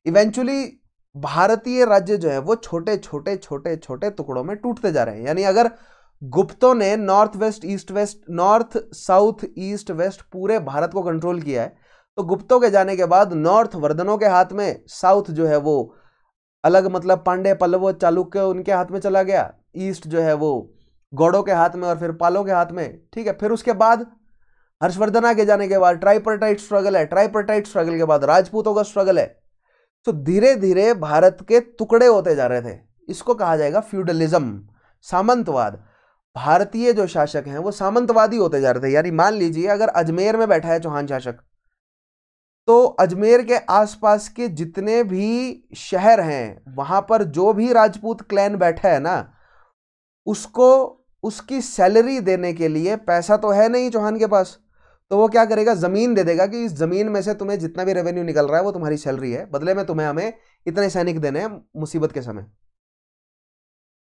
इवेंचुअली भारतीय राज्य जो है वो छोटे छोटे छोटे छोटे टुकड़ों में टूटते जा रहे हैं यानी अगर गुप्तों ने north west east west north south east west पूरे भारत को कंट्रोल किया है तो गुप्तों के जाने के बाद नॉर्थ वर्धनों के हाथ में साउथ जो है वो अलग मतलब पांडे पल्लव चालुक्य उनके हाथ में चला गया ईस्ट जो है वो गौड़ों के हाथ में और फिर पालों के हाथ में ठीक है फिर उसके बाद हर्षवर्धना के जाने के बाद ट्राइपर्टाइट स्ट्रगल है ट्राइपर्टाइट स्ट्रगल के बाद राजपूतों का स्ट्रगल है तो धीरे धीरे भारत के टुकड़े होते जा रहे थे इसको कहा जाएगा फ्यूडलिज्म सामंतवाद भारतीय जो शासक हैं वो सामंतवादी होते जा रहे थे यानी मान लीजिए अगर अजमेर में बैठा है चौहान शासक तो अजमेर के आसपास के जितने भी शहर हैं वहां पर जो भी राजपूत क्लैन बैठा है ना उसको उसकी सैलरी देने के लिए पैसा तो है नहीं चौहान के पास तो वो क्या करेगा ज़मीन दे देगा कि इस ज़मीन में से तुम्हें जितना भी रेवेन्यू निकल रहा है वो तुम्हारी सैलरी है बदले में तुम्हें हमें इतने सैनिक देने हैं मुसीबत के समय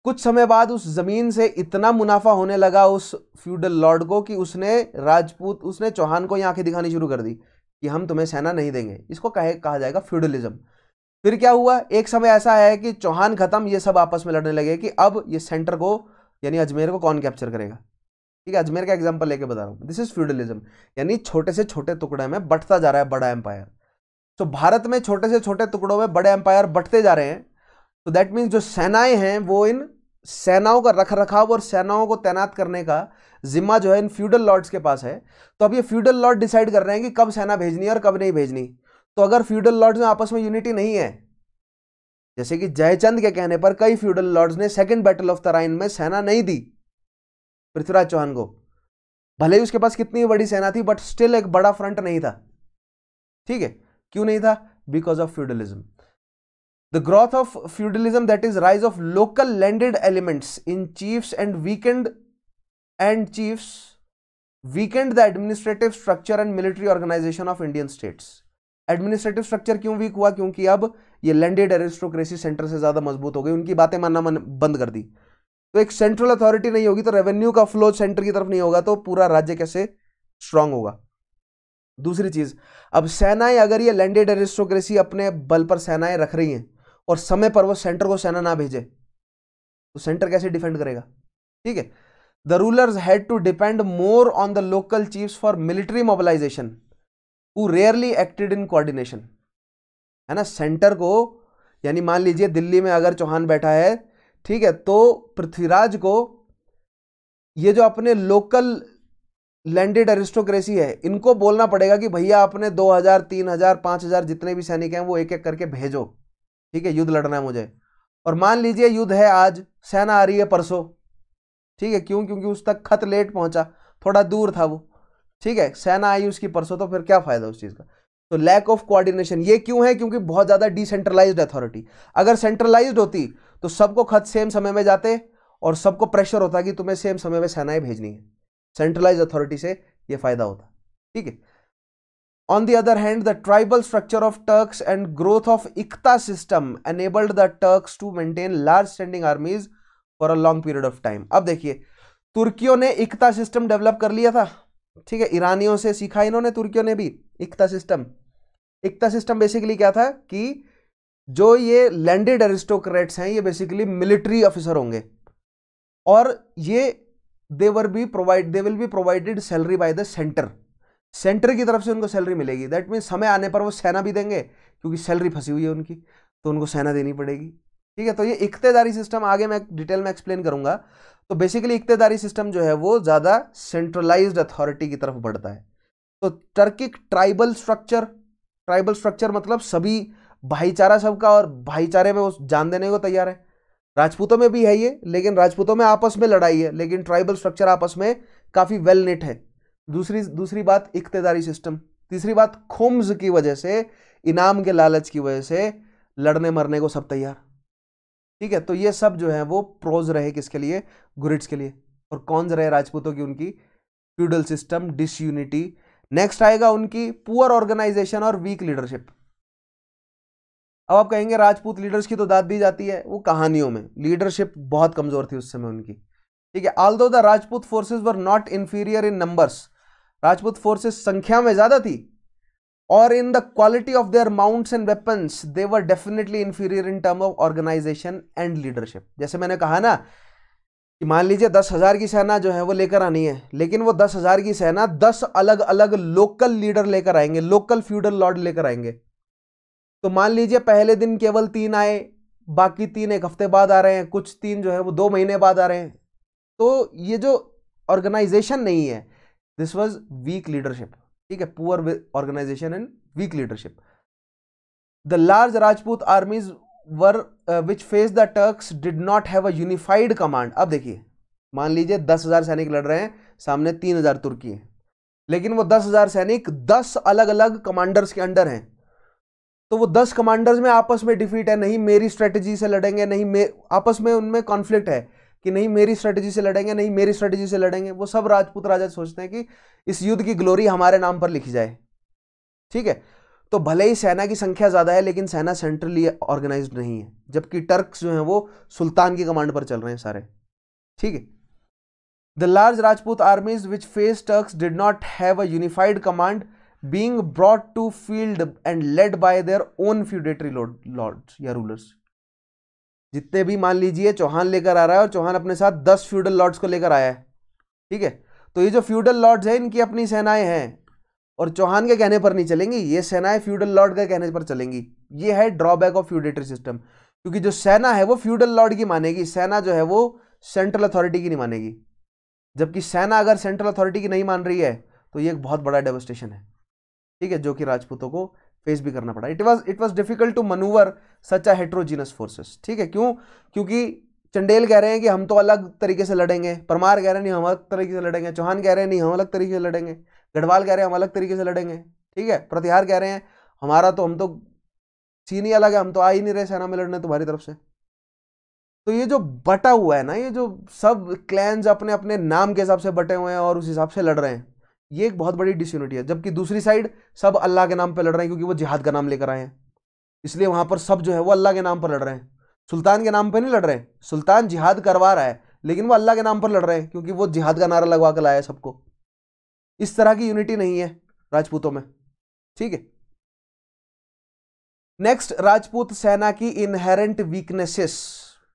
कुछ समय बाद उस ज़मीन से इतना मुनाफा होने लगा उस फ्यूडल लॉर्ड को कि उसने राजपूत उसने चौहान को ये आंखें दिखानी शुरू कर दी कि हम तुम्हें सेना नहीं देंगे इसको कहे कहा जाएगा फ्यूडलिज्म फिर क्या हुआ एक समय ऐसा है कि चौहान खत्म ये सब आपस में लड़ने लगे कि अब ये सेंटर को यानी अजमेर को कौन कैप्चर करेगा ठीक है अजमेर का एग्जाम्पल लेके बता रहा हूँ दिस इज फ्यूडलिज्म यानी छोटे से छोटे टुकड़े में बढ़ता जा रहा है बड़ा एम्पायर तो भारत में छोटे से छोटे टुकड़ों में बड़े एम्पायर बढ़ते जा रहे हैं तो दैट मीन्स जो सेनाएं हैं वो इन सेनाओं का रख रखाव और सेनाओं को तैनात करने का जिम्मा जो है इन फ्यूडल लॉर्ड्स के पास है तो अब ये फ्यूडल लॉर्ड डिसाइड कर रहे हैं कि कब सेना भेजनी है और कब नहीं भेजनी तो अगर फ्यूडल लॉर्ड्स में आपस में यूनिटी नहीं है जैसे कि जयचंद के कहने पर कई फ्यूडल लॉर्ड्स ने सेकेंड बैटल ऑफ तराइन में सेना नहीं दी पृथ्वीराज चौहान को भले ही उसके पास कितनी बड़ी सेना थी बट स्टिल एक बड़ा फ्रंट नहीं था ठीक है क्यों नहीं था because of feudalism The growth of feudalism, that is rise of local landed elements in chiefs and weakened and chiefs weakened the administrative structure and military organization of Indian states. Administrative structure क्यों weak हुआ क्योंकि अब ये landed aristocracy centre से ज़्यादा मजबूत हो गई उनकी बातें मानना मन बंद कर दी तो एक सेंट्रल अथॉरिटी नहीं होगी तो रेवेन्यू का फ्लो सेंटर की तरफ नहीं होगा तो पूरा राज्य कैसे स्ट्रांग होगा दूसरी चीज़ अब सेनाएं अगर ये लैंडेड एरिस्टोक्रेसी अपने बल पर सेनाएं रख रही हैं और समय पर वो सेंटर को सेना ना भेजे तो सेंटर कैसे डिफेंड करेगा ठीक है the rulers had to depend more on the local chiefs for military mobilization वो रेयरली एक्टेड इन कोऑर्डिनेशन है ना सेंटर को यानी मान लीजिए दिल्ली में अगर चौहान बैठा है ठीक है तो पृथ्वीराज को ये जो अपने लोकल लैंडेड एरिस्टोक्रेसी है इनको बोलना पड़ेगा कि भैया अपने 2000, 3000, 5000 जितने भी सैनिक हैं वो एक एक करके भेजो ठीक है युद्ध लड़ना है मुझे और मान लीजिए युद्ध है आज सेना आ रही है परसों ठीक है क्यों क्योंकि उस तक खत लेट पहुंचा थोड़ा दूर था वो ठीक है सेना आई उसकी परसों तो फिर क्या फायदा उस चीज़ का तो लैक ऑफ कोऑर्डिनेशन ये क्यों है क्योंकि बहुत ज़्यादा डिसेंट्रलाइज्ड अथॉरिटी अगर सेंट्रलाइज्ड होती तो सबको खत सेम समय में जाते और सबको प्रेशर होता कि तुम्हें सेम समय में सेनाएं भेजनी है सेंट्रलाइज अथॉरिटी से ये फायदा होता ठीक है On the other hand, the tribal structure of Turks and growth of Ikta system enabled the Turks to maintain large standing armies for a long period of time. अब देखिए तुर्कियों ने इकता सिस्टम डेवलप कर लिया था ठीक है ईरानियों से सीखा इन्होंने तुर्कियों ने भी इकता सिस्टम इकता सिस्टम बेसिकली क्या था कि जो ये लैंडेड एरिस्टोक्रेट्स हैं ये बेसिकली मिलिट्री ऑफिसर होंगे और ये they were be provide they will be provided salary by the centre centre की तरफ से उनको सैलरी मिलेगी दैट मीन्स समय आने पर वो सेना भी देंगे क्योंकि सैलरी फंसी हुई है उनकी तो उनको सेना देनी पड़ेगी ठीक है तो ये इकतेदारी सिस्टम आगे मैं डिटेल में एक्सप्लेन करूंगा तो बेसिकली इकतेदारी सिस्टम जो है वो ज़्यादा सेंट्रलाइज्ड अथॉरिटी की तरफ बढ़ता है तो Turkic tribal structure tribal structure मतलब सभी भाईचारा सबका और भाईचारे में वो जान देने को तैयार है राजपूतों में भी है ये लेकिन राजपूतों में आपस में लड़ाई है लेकिन ट्राइबल स्ट्रक्चर आपस में काफ़ी वेल निट है दूसरी दूसरी बात इकतेदारी सिस्टम तीसरी बात खुम्स की वजह से इनाम के लालच की वजह से लड़ने मरने को सब तैयार ठीक है तो ये सब जो है वो प्रोज रहे किसके लिए गुरिट्स के लिए और कौन रहे राजपूतों की उनकी फ्यूडल सिस्टम डिसयूनिटी नेक्स्ट आएगा उनकी पुअर ऑर्गेनाइजेशन और वीक लीडरशिप अब आप कहेंगे राजपूत लीडर्स की तो दाद दी जाती है वो कहानियों में लीडरशिप बहुत कमजोर थी उस समय उनकी ठीक है although the Rajput forces were not inferior in numbers Rajput forces संख्या में ज़्यादा थी और in the quality of their mounts and weapons they were definitely inferior in term of organization and leadership जैसे मैंने कहा ना कि मान लीजिए दस हज़ार की सेना जो है वो लेकर आनी है लेकिन वो दस हज़ार की सेना दस अलग अलग लोकल लीडर लेकर आएंगे लोकल फ्यूडल लॉर्ड लेकर आएंगे तो मान लीजिए पहले दिन केवल तीन आए बाकी तीन एक हफ्ते बाद आ रहे हैं कुछ तीन जो है वो दो महीने बाद आ रहे हैं तो ये जो ऑर्गेनाइजेशन नहीं है दिस वॉज वीक लीडरशिप ठीक है poor organization and weak leadership the large Rajput armies were which face the Turks did not have a unified command अब देखिए मान लीजिए दस हज़ार सैनिक लड़ रहे हैं सामने तीन हज़ार तुर्की है लेकिन वो दस हज़ार सैनिक दस अलग अलग कमांडर्स के अंडर हैं तो वो दस कमांडर्स में आपस में डिफीट है नहीं मेरी स्ट्रेटजी से लड़ेंगे नहीं मे आपस में उनमें कॉन्फ्लिक्ट है कि नहीं मेरी स्ट्रेटेजी से लड़ेंगे नहीं मेरी स्ट्रेटेजी से लड़ेंगे वो सब राजपूत राजा सोचते हैं कि इस युद्ध की ग्लोरी हमारे नाम पर लिखी जाए ठीक है तो भले ही सेना की संख्या ज़्यादा है लेकिन सेना सेंट्रली ऑर्गेनाइज नहीं है जबकि टर्क्स जो हैं वो सुल्तान की कमांड पर चल रहे हैं सारे ठीक है the large Rajput armies which face Turks did not have a unified command being brought to field and led by their own feudatory lords या रूलर्स जितने भी मान लीजिए चौहान लेकर आ रहा है और चौहान अपने साथ दस फ्यूडल लॉर्ड्स को लेकर आया है ठीक है तो ये जो फ्यूडल लॉर्ड्स हैं इनकी अपनी सेनाएं हैं और चौहान के कहने पर नहीं चलेंगी ये सेनाएं फ्यूडल लॉर्ड के कहने पर चलेंगी ये है ड्रॉबैक ऑफ फ्यूडेटरी सिस्टम क्योंकि जो सेना है वो फ्यूडल लॉर्ड की मानेगी सेना जो है वो सेंट्रल अथॉरिटी की नहीं मानेगी जबकि सेना अगर सेंट्रल अथॉरिटी की नहीं मान रही है तो ये एक बहुत बड़ा डेवस्टेशन है ठीक है जो कि राजपूतों को फेस भी करना पड़ा it was it was difficult to manoeuvre such heterogeneous heterogeneous forces ठीक है क्यों क्योंकि चंडेल कह रहे हैं कि हम तो अलग तरीके से लड़ेंगे परमार कह रहे हैं नहीं हम अलग तरीके से लड़ेंगे चौहान कह रहे हैं नहीं हम अलग तरीके से लड़ेंगे गढ़वाल कह रहे हैं हम अलग तरीके से लड़ेंगे ठीक है प्रतिहार कह रहे हैं हमारा तो हम तो सीन ही अलग है हम तो आ ही नहीं रहे सेना में लड़ने तुम्हारी तरफ से तो ये जो बटा हुआ है ना ये जो सब क्लैंस अपने अपने नाम के हिसाब से बटे हुए हैं और उस हिसाब से लड़ रहे हैं ये एक बहुत बड़ी डिसयूनिटी है जबकि दूसरी साइड सब अल्लाह के नाम पर लड़ रहे हैं क्योंकि वो जिहाद का नाम लेकर आए हैं इसलिए वहाँ पर सब जो है वो अल्लाह के नाम पर लड़ रहे हैं सुल्तान के नाम पर नहीं लड़ रहे सुल्तान जिहाद करवा रहा है लेकिन वो अल्लाह के नाम पर लड़ रहे हैं क्योंकि वो जिहाद का नारा लगवा कर लाया है सबको इस तरह की यूनिटी नहीं है राजपूतों में ठीक है नेक्स्ट राजपूत सेना की इनहेरेंट वीकनेसेस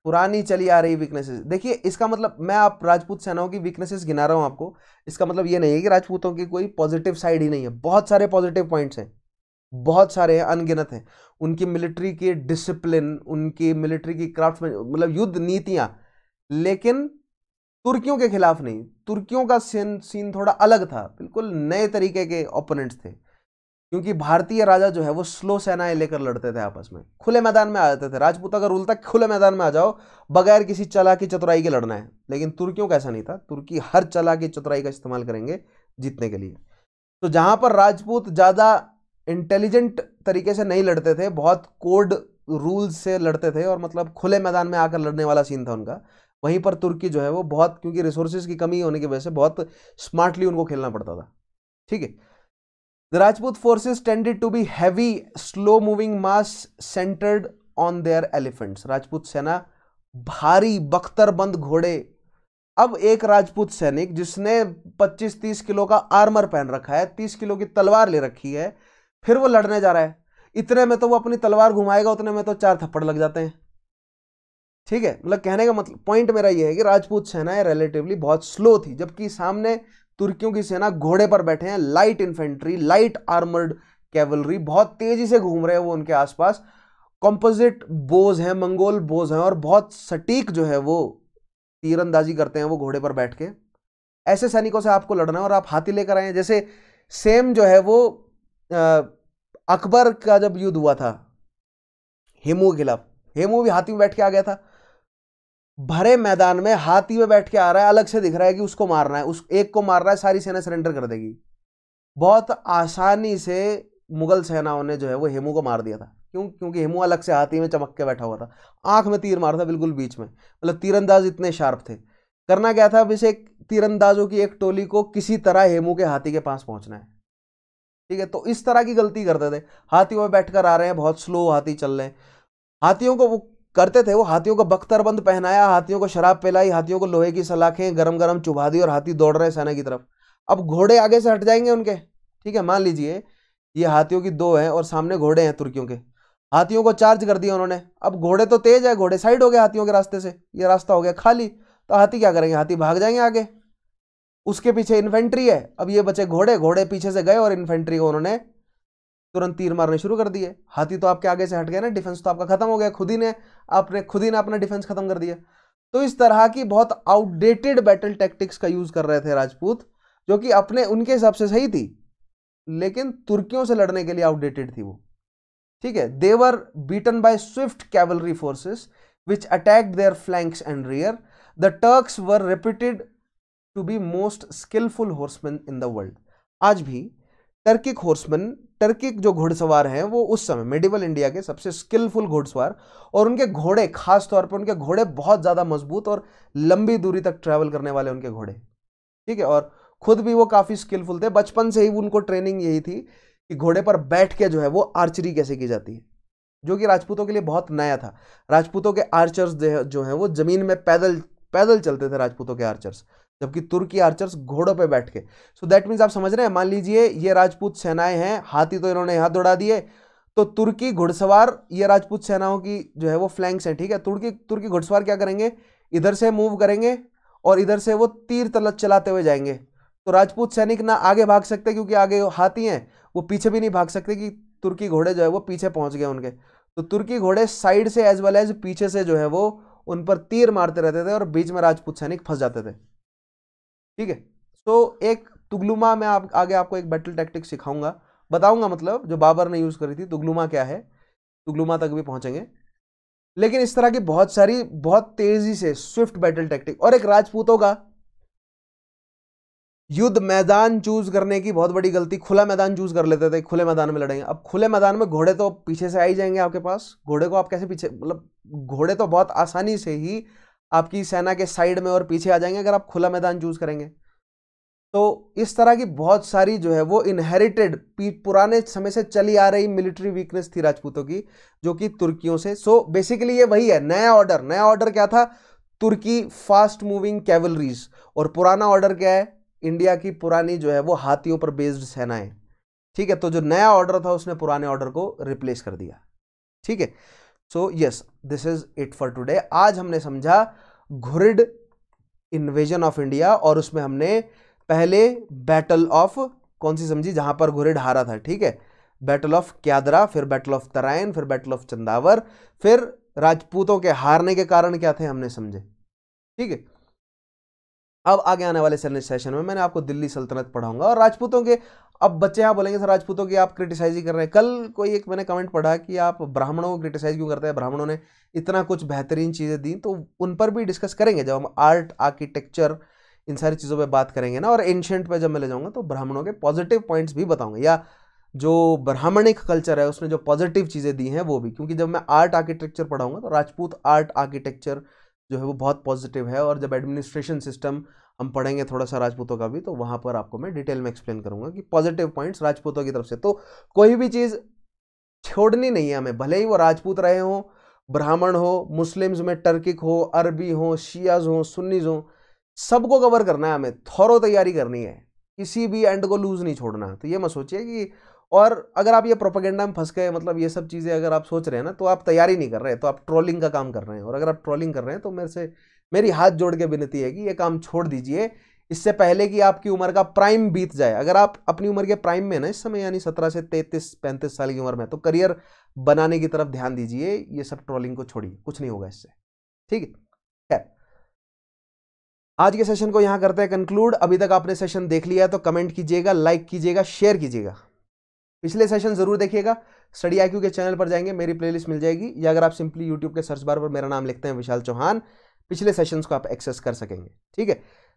पुरानी चली आ रही वीकनेसेस देखिए इसका मतलब मैं आप राजपूत सेनाओं की वीकनेसेस गिना रहा हूँ आपको इसका मतलब ये नहीं है कि राजपूतों की कोई पॉजिटिव साइड ही नहीं है बहुत सारे पॉजिटिव पॉइंट्स हैं बहुत सारे हैं अनगिनत हैं उनकी मिलिट्री की डिसिप्लिन उनकी मिलिट्री की क्राफ्ट मतलब युद्ध नीतियाँ लेकिन तुर्कियों के खिलाफ नहीं तुर्कियों का सीन सीन थोड़ा अलग था बिल्कुल नए तरीके के ओपोनेंट्स थे क्योंकि भारतीय राजा जो है वो स्लो सेनाएं लेकर लड़ते थे आपस में खुले मैदान में आ जाते थे राजपूत अगर उल्टा खुले मैदान में आ जाओ बगैर किसी चला की चतुराई के लड़ना है लेकिन तुर्कियों का ऐसा नहीं था तुर्की हर चला की चतुराई का इस्तेमाल करेंगे जीतने के लिए तो जहाँ पर राजपूत ज़्यादा इंटेलिजेंट तरीके से नहीं लड़ते थे बहुत कोड रूल्स से लड़ते थे और मतलब खुले मैदान में आकर लड़ने वाला सीन था उनका वहीं पर तुर्की जो है वो बहुत क्योंकि रिसोर्सेज की कमी होने की वजह से बहुत स्मार्टली उनको खेलना पड़ता था ठीक है The Rajput forces tended to be heavy, slow moving mass centered on their elephants. Rajput सेना भारी बख्तरबंद घोड़े अब एक राजपूत सैनिक जिसने 25-30 किलो का आर्मर पहन रखा है 30 किलो की तलवार ले रखी है फिर वो लड़ने जा रहा है इतने में तो वो अपनी तलवार घुमाएगा उतने में तो चार थप्पड़ लग जाते हैं ठीक है मतलब कहने का मतलब पॉइंट मेरा ये है कि राजपूत सेना रिलेटिवली बहुत स्लो थी जबकि सामने तुर्कियों की सेना घोड़े पर बैठे हैं light infantry light armoured cavalry बहुत तेजी से घूम रहे हैं वो उनके आसपास कॉम्पोजिट बोज हैं मंगोल बोज हैं और बहुत सटीक जो है वो तीरंदाजी करते हैं वो घोड़े पर बैठ के ऐसे सैनिकों से आपको लड़ना है और आप हाथी लेकर आए हैं जैसे सेम जो है वो आ, अकबर का जब युद्ध हुआ था हेमू के खिलाफ हेमू भी हाथी में बैठ के आ गया था भरे मैदान में हाथी में बैठ के आ रहा है अलग से दिख रहा है कि उसको मारना है उस एक को मार रहा है सारी सेना सरेंडर कर देगी बहुत आसानी से मुगल सेनाओं ने जो है वो हेमू को मार दिया था क्यों क्योंकि हेमू अलग से हाथी में चमक के बैठा हुआ था आंख में तीर मारा था बिल्कुल बीच में मतलब तीरंदाज इतने शार्प थे करना क्या था अब इसे तीरंदाजों की एक टोली को किसी तरह हेमू के हाथी के पास पहुंचना है ठीक है तो इस तरह की गलती करते थे हाथियों में बैठकर आ रहे हैं बहुत स्लो हाथी चल रहे हैं हाथियों को वो करते थे वो हाथियों को बख्तरबंद पहनाया हाथियों को शराब पिलाई हाथियों को लोहे की सलाखें गरम गरम चुभा दी और हाथी दौड़ रहे सेना की तरफ अब घोड़े आगे से हट जाएंगे उनके ठीक है मान लीजिए ये हाथियों की दो हैं और सामने घोड़े हैं तुर्कियों के हाथियों को चार्ज कर दिया उन्होंने अब घोड़े तो तेज है घोड़े साइड हो गए हाथियों के रास्ते से ये रास्ता हो गया खाली तो हाथी क्या करेंगे हाथी भाग जाएंगे आगे उसके पीछे इन्फेंट्री है अब ये बचे घोड़े घोड़े पीछे से गए और इन्फेंट्री को उन्होंने तुरंत तीर मारने शुरू कर दिए हाथी तो आपके आगे से हट गया ना डिफेंस तो आपका खत्म हो गया खुद ही ने अपने खुद ही ने अपना डिफेंस खत्म कर दिया तो इस तरह की बहुत आउटडेटेड बैटल टैक्टिक्स का यूज कर रहे थे राजपूत जो कि अपने उनके हिसाब से सही थी लेकिन तुर्कियों से लड़ने के लिए आउटडेटेड थी वो ठीक है they were beaten by swift cavalry forces which attack their flanks and rear the Turks were reputed to be most skilful horseman in the world आज भी टर्किक हॉर्समैन टर्किक जो घुड़सवार हैं वो उस समय मेडिवल इंडिया के सबसे स्किलफुल घुड़सवार और उनके घोड़े खास तौर पर उनके घोड़े बहुत ज़्यादा मजबूत और लंबी दूरी तक ट्रैवल करने वाले उनके घोड़े ठीक है और खुद भी वो काफ़ी स्किलफुल थे बचपन से ही उनको ट्रेनिंग यही थी कि घोड़े पर बैठ के जो है वो आर्चरी कैसे की जाती है जो कि राजपूतों के लिए बहुत नया था राजपूतों के आर्चर्स जो हैं वो ज़मीन में पैदल पैदल चलते थे राजपूतों के आर्चर्स जबकि तुर्की आर्चर्स घोड़ों पे बैठ के सो दैट मीन्स आप समझ रहे हैं मान लीजिए ये राजपूत सेनाएं हैं हाथी तो इन्होंने यहाँ दौड़ा दिए तो तुर्की घुड़सवार ये राजपूत सेनाओं की जो है वो फ्लैंक्स हैं ठीक है तुर्की तुर्की घुड़सवार क्या करेंगे इधर से मूव करेंगे और इधर से वो तीर तलत चलाते हुए जाएंगे तो राजपूत सैनिक ना आगे भाग सकते क्योंकि आगे हाथी हैं वो पीछे भी नहीं भाग सकते कि तुर्की घोड़े जो है वो पीछे पहुंच गए उनके तो तुर्की घोड़े साइड से एज वेल एज पीछे से जो है वो उन पर तीर मारते रहते थे और बीच में राजपूत सैनिक फंस जाते थे ठीक है सो एक तुगलुमा मैं आप आगे आपको एक बैटल टैक्टिक सिखाऊंगा बताऊंगा मतलब जो बाबर ने यूज़ करी थी तुगलुमा क्या है तुगलुमा तक भी पहुंचेंगे लेकिन इस तरह की बहुत सारी बहुत तेजी से स्विफ्ट बैटल टैक्टिक और एक राजपूतों का युद्ध मैदान चूज करने की बहुत बड़ी गलती खुला मैदान चूज कर लेते थे खुले मैदान में लड़ेंगे अब खुले मैदान में घोड़े तो पीछे से आ ही जाएंगे आपके पास घोड़े को आप कैसे पीछे मतलब घोड़े तो बहुत आसानी से ही आपकी सेना के साइड में और पीछे आ जाएंगे अगर आप खुला मैदान चूज़ करेंगे तो इस तरह की बहुत सारी जो है वो इनहेरिटेड पुराने समय से चली आ रही मिलिट्री वीकनेस थी राजपूतों की जो कि तुर्कियों से सो so, बेसिकली ये वही है नया ऑर्डर नया ऑर्डर क्या था तुर्की फास्ट मूविंग कैवलरीज और पुराना ऑर्डर क्या है इंडिया की पुरानी जो है वो हाथियों पर बेस्ड सेनाएं ठीक है तो जो नया ऑर्डर था उसने पुराने ऑर्डर को रिप्लेस कर दिया ठीक है so yes this is it for today आज हमने समझा घुरिड इन्वेजन ऑफ इंडिया और उसमें हमने पहले बैटल ऑफ कौन सी समझी जहां पर घुरिड हारा था ठीक है बैटल ऑफ क्यादरा फिर बैटल ऑफ तराइन फिर बैटल ऑफ चंदावर फिर राजपूतों के हारने के कारण क्या थे हमने समझे ठीक है अब आगे आने वाले सेशन में मैंने आपको दिल्ली सल्तनत पढ़ाऊंगा और राजपूतों के अब बच्चे यहाँ बोलेंगे सर राजपूतों की आप क्रिटिसाइज ही कर रहे हैं कल कोई एक मैंने कमेंट पढ़ा कि आप ब्राह्मणों को क्रिटिसाइज क्यों करते हैं ब्राह्मणों ने इतना कुछ बेहतरीन चीज़ें दी तो उन पर भी डिस्कस करेंगे जब हम आर्ट आर्किटेक्चर इन सारी चीज़ों पर बात करेंगे ना और एंशंट पर जब मैं ले जाऊँगा तो ब्राह्मणों के पॉजिटिव पॉइंट्स भी बताऊँगा या जो ब्राह्मणिक कल्चर है उसमें जो पॉजिटिव चीज़ें दी हैं वो भी क्योंकि जब मैं आर्ट आर्किटेक्चर पढ़ाऊँगा तो राजपूत आर्ट आर्किटेक्चर जो है वो बहुत पॉजिटिव है और जब एडमिनिस्ट्रेशन सिस्टम हम पढ़ेंगे थोड़ा सा राजपूतों का भी तो वहाँ पर आपको मैं डिटेल में एक्सप्लेन करूँगा कि पॉजिटिव पॉइंट्स राजपूतों की तरफ से तो कोई भी चीज़ छोड़नी नहीं है हमें भले ही वो राजपूत रहे हों ब्राह्मण हो मुस्लिम्स में टर्किक हो अरबी हो शियाज हो सुन्नीज हो सबको कवर करना है हमें थौरों तैयारी करनी है किसी भी एंड को लूज़ नहीं छोड़ना तो ये मत सोचिए कि और अगर आप ये प्रोपोगेंडा में फंस गए मतलब ये सब चीज़ें अगर आप सोच रहे हैं ना तो आप तैयारी नहीं कर रहे हैं तो आप ट्रोलिंग का काम कर रहे हैं और अगर आप ट्रोलिंग कर रहे हैं तो मेरे से मेरी हाथ जोड़ के विनती है कि ये काम छोड़ दीजिए इससे पहले कि आपकी उम्र का प्राइम बीत जाए अगर आप अपनी उम्र के प्राइम में ना इस समय यानी सत्रह से तैतीस पैंतीस साल की उम्र में तो करियर बनाने की तरफ ध्यान दीजिए ये सब ट्रोलिंग को छोड़िए कुछ नहीं होगा इससे ठीक है आज के सेशन को यहां करते हैं कंक्लूड अभी तक आपने सेशन देख लिया तो कमेंट कीजिएगा लाइक कीजिएगा शेयर कीजिएगा पिछले सेशन जरूर देखिएगा स्टडी आई के चैनल पर जाएंगे मेरी प्लेलिस्ट मिल जाएगी या अगर आप सिंपली यूट्यूब के सर्च बार पर मेरा नाम लिखते हैं विशाल चौहान पिछले सेशंस को आप एक्सेस कर सकेंगे ठीक है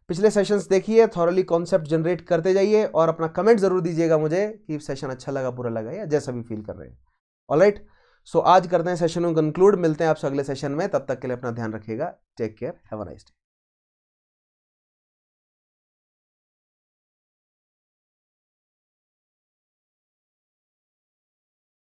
पिछले सेशंस देखिए थॉरली कॉन्सेप्ट जनरेट करते जाइए और अपना कमेंट जरूर दीजिएगा मुझे कि सेशन अच्छा लगा बुरा लगा या जैसा भी फील कर रहे हैं ऑलराइट सो so, आज करते हैं सेशन को कंक्लूड मिलते हैं आपसे अगले सेशन में तब तक के लिए अपना ध्यान रखिएगा take care have a nice day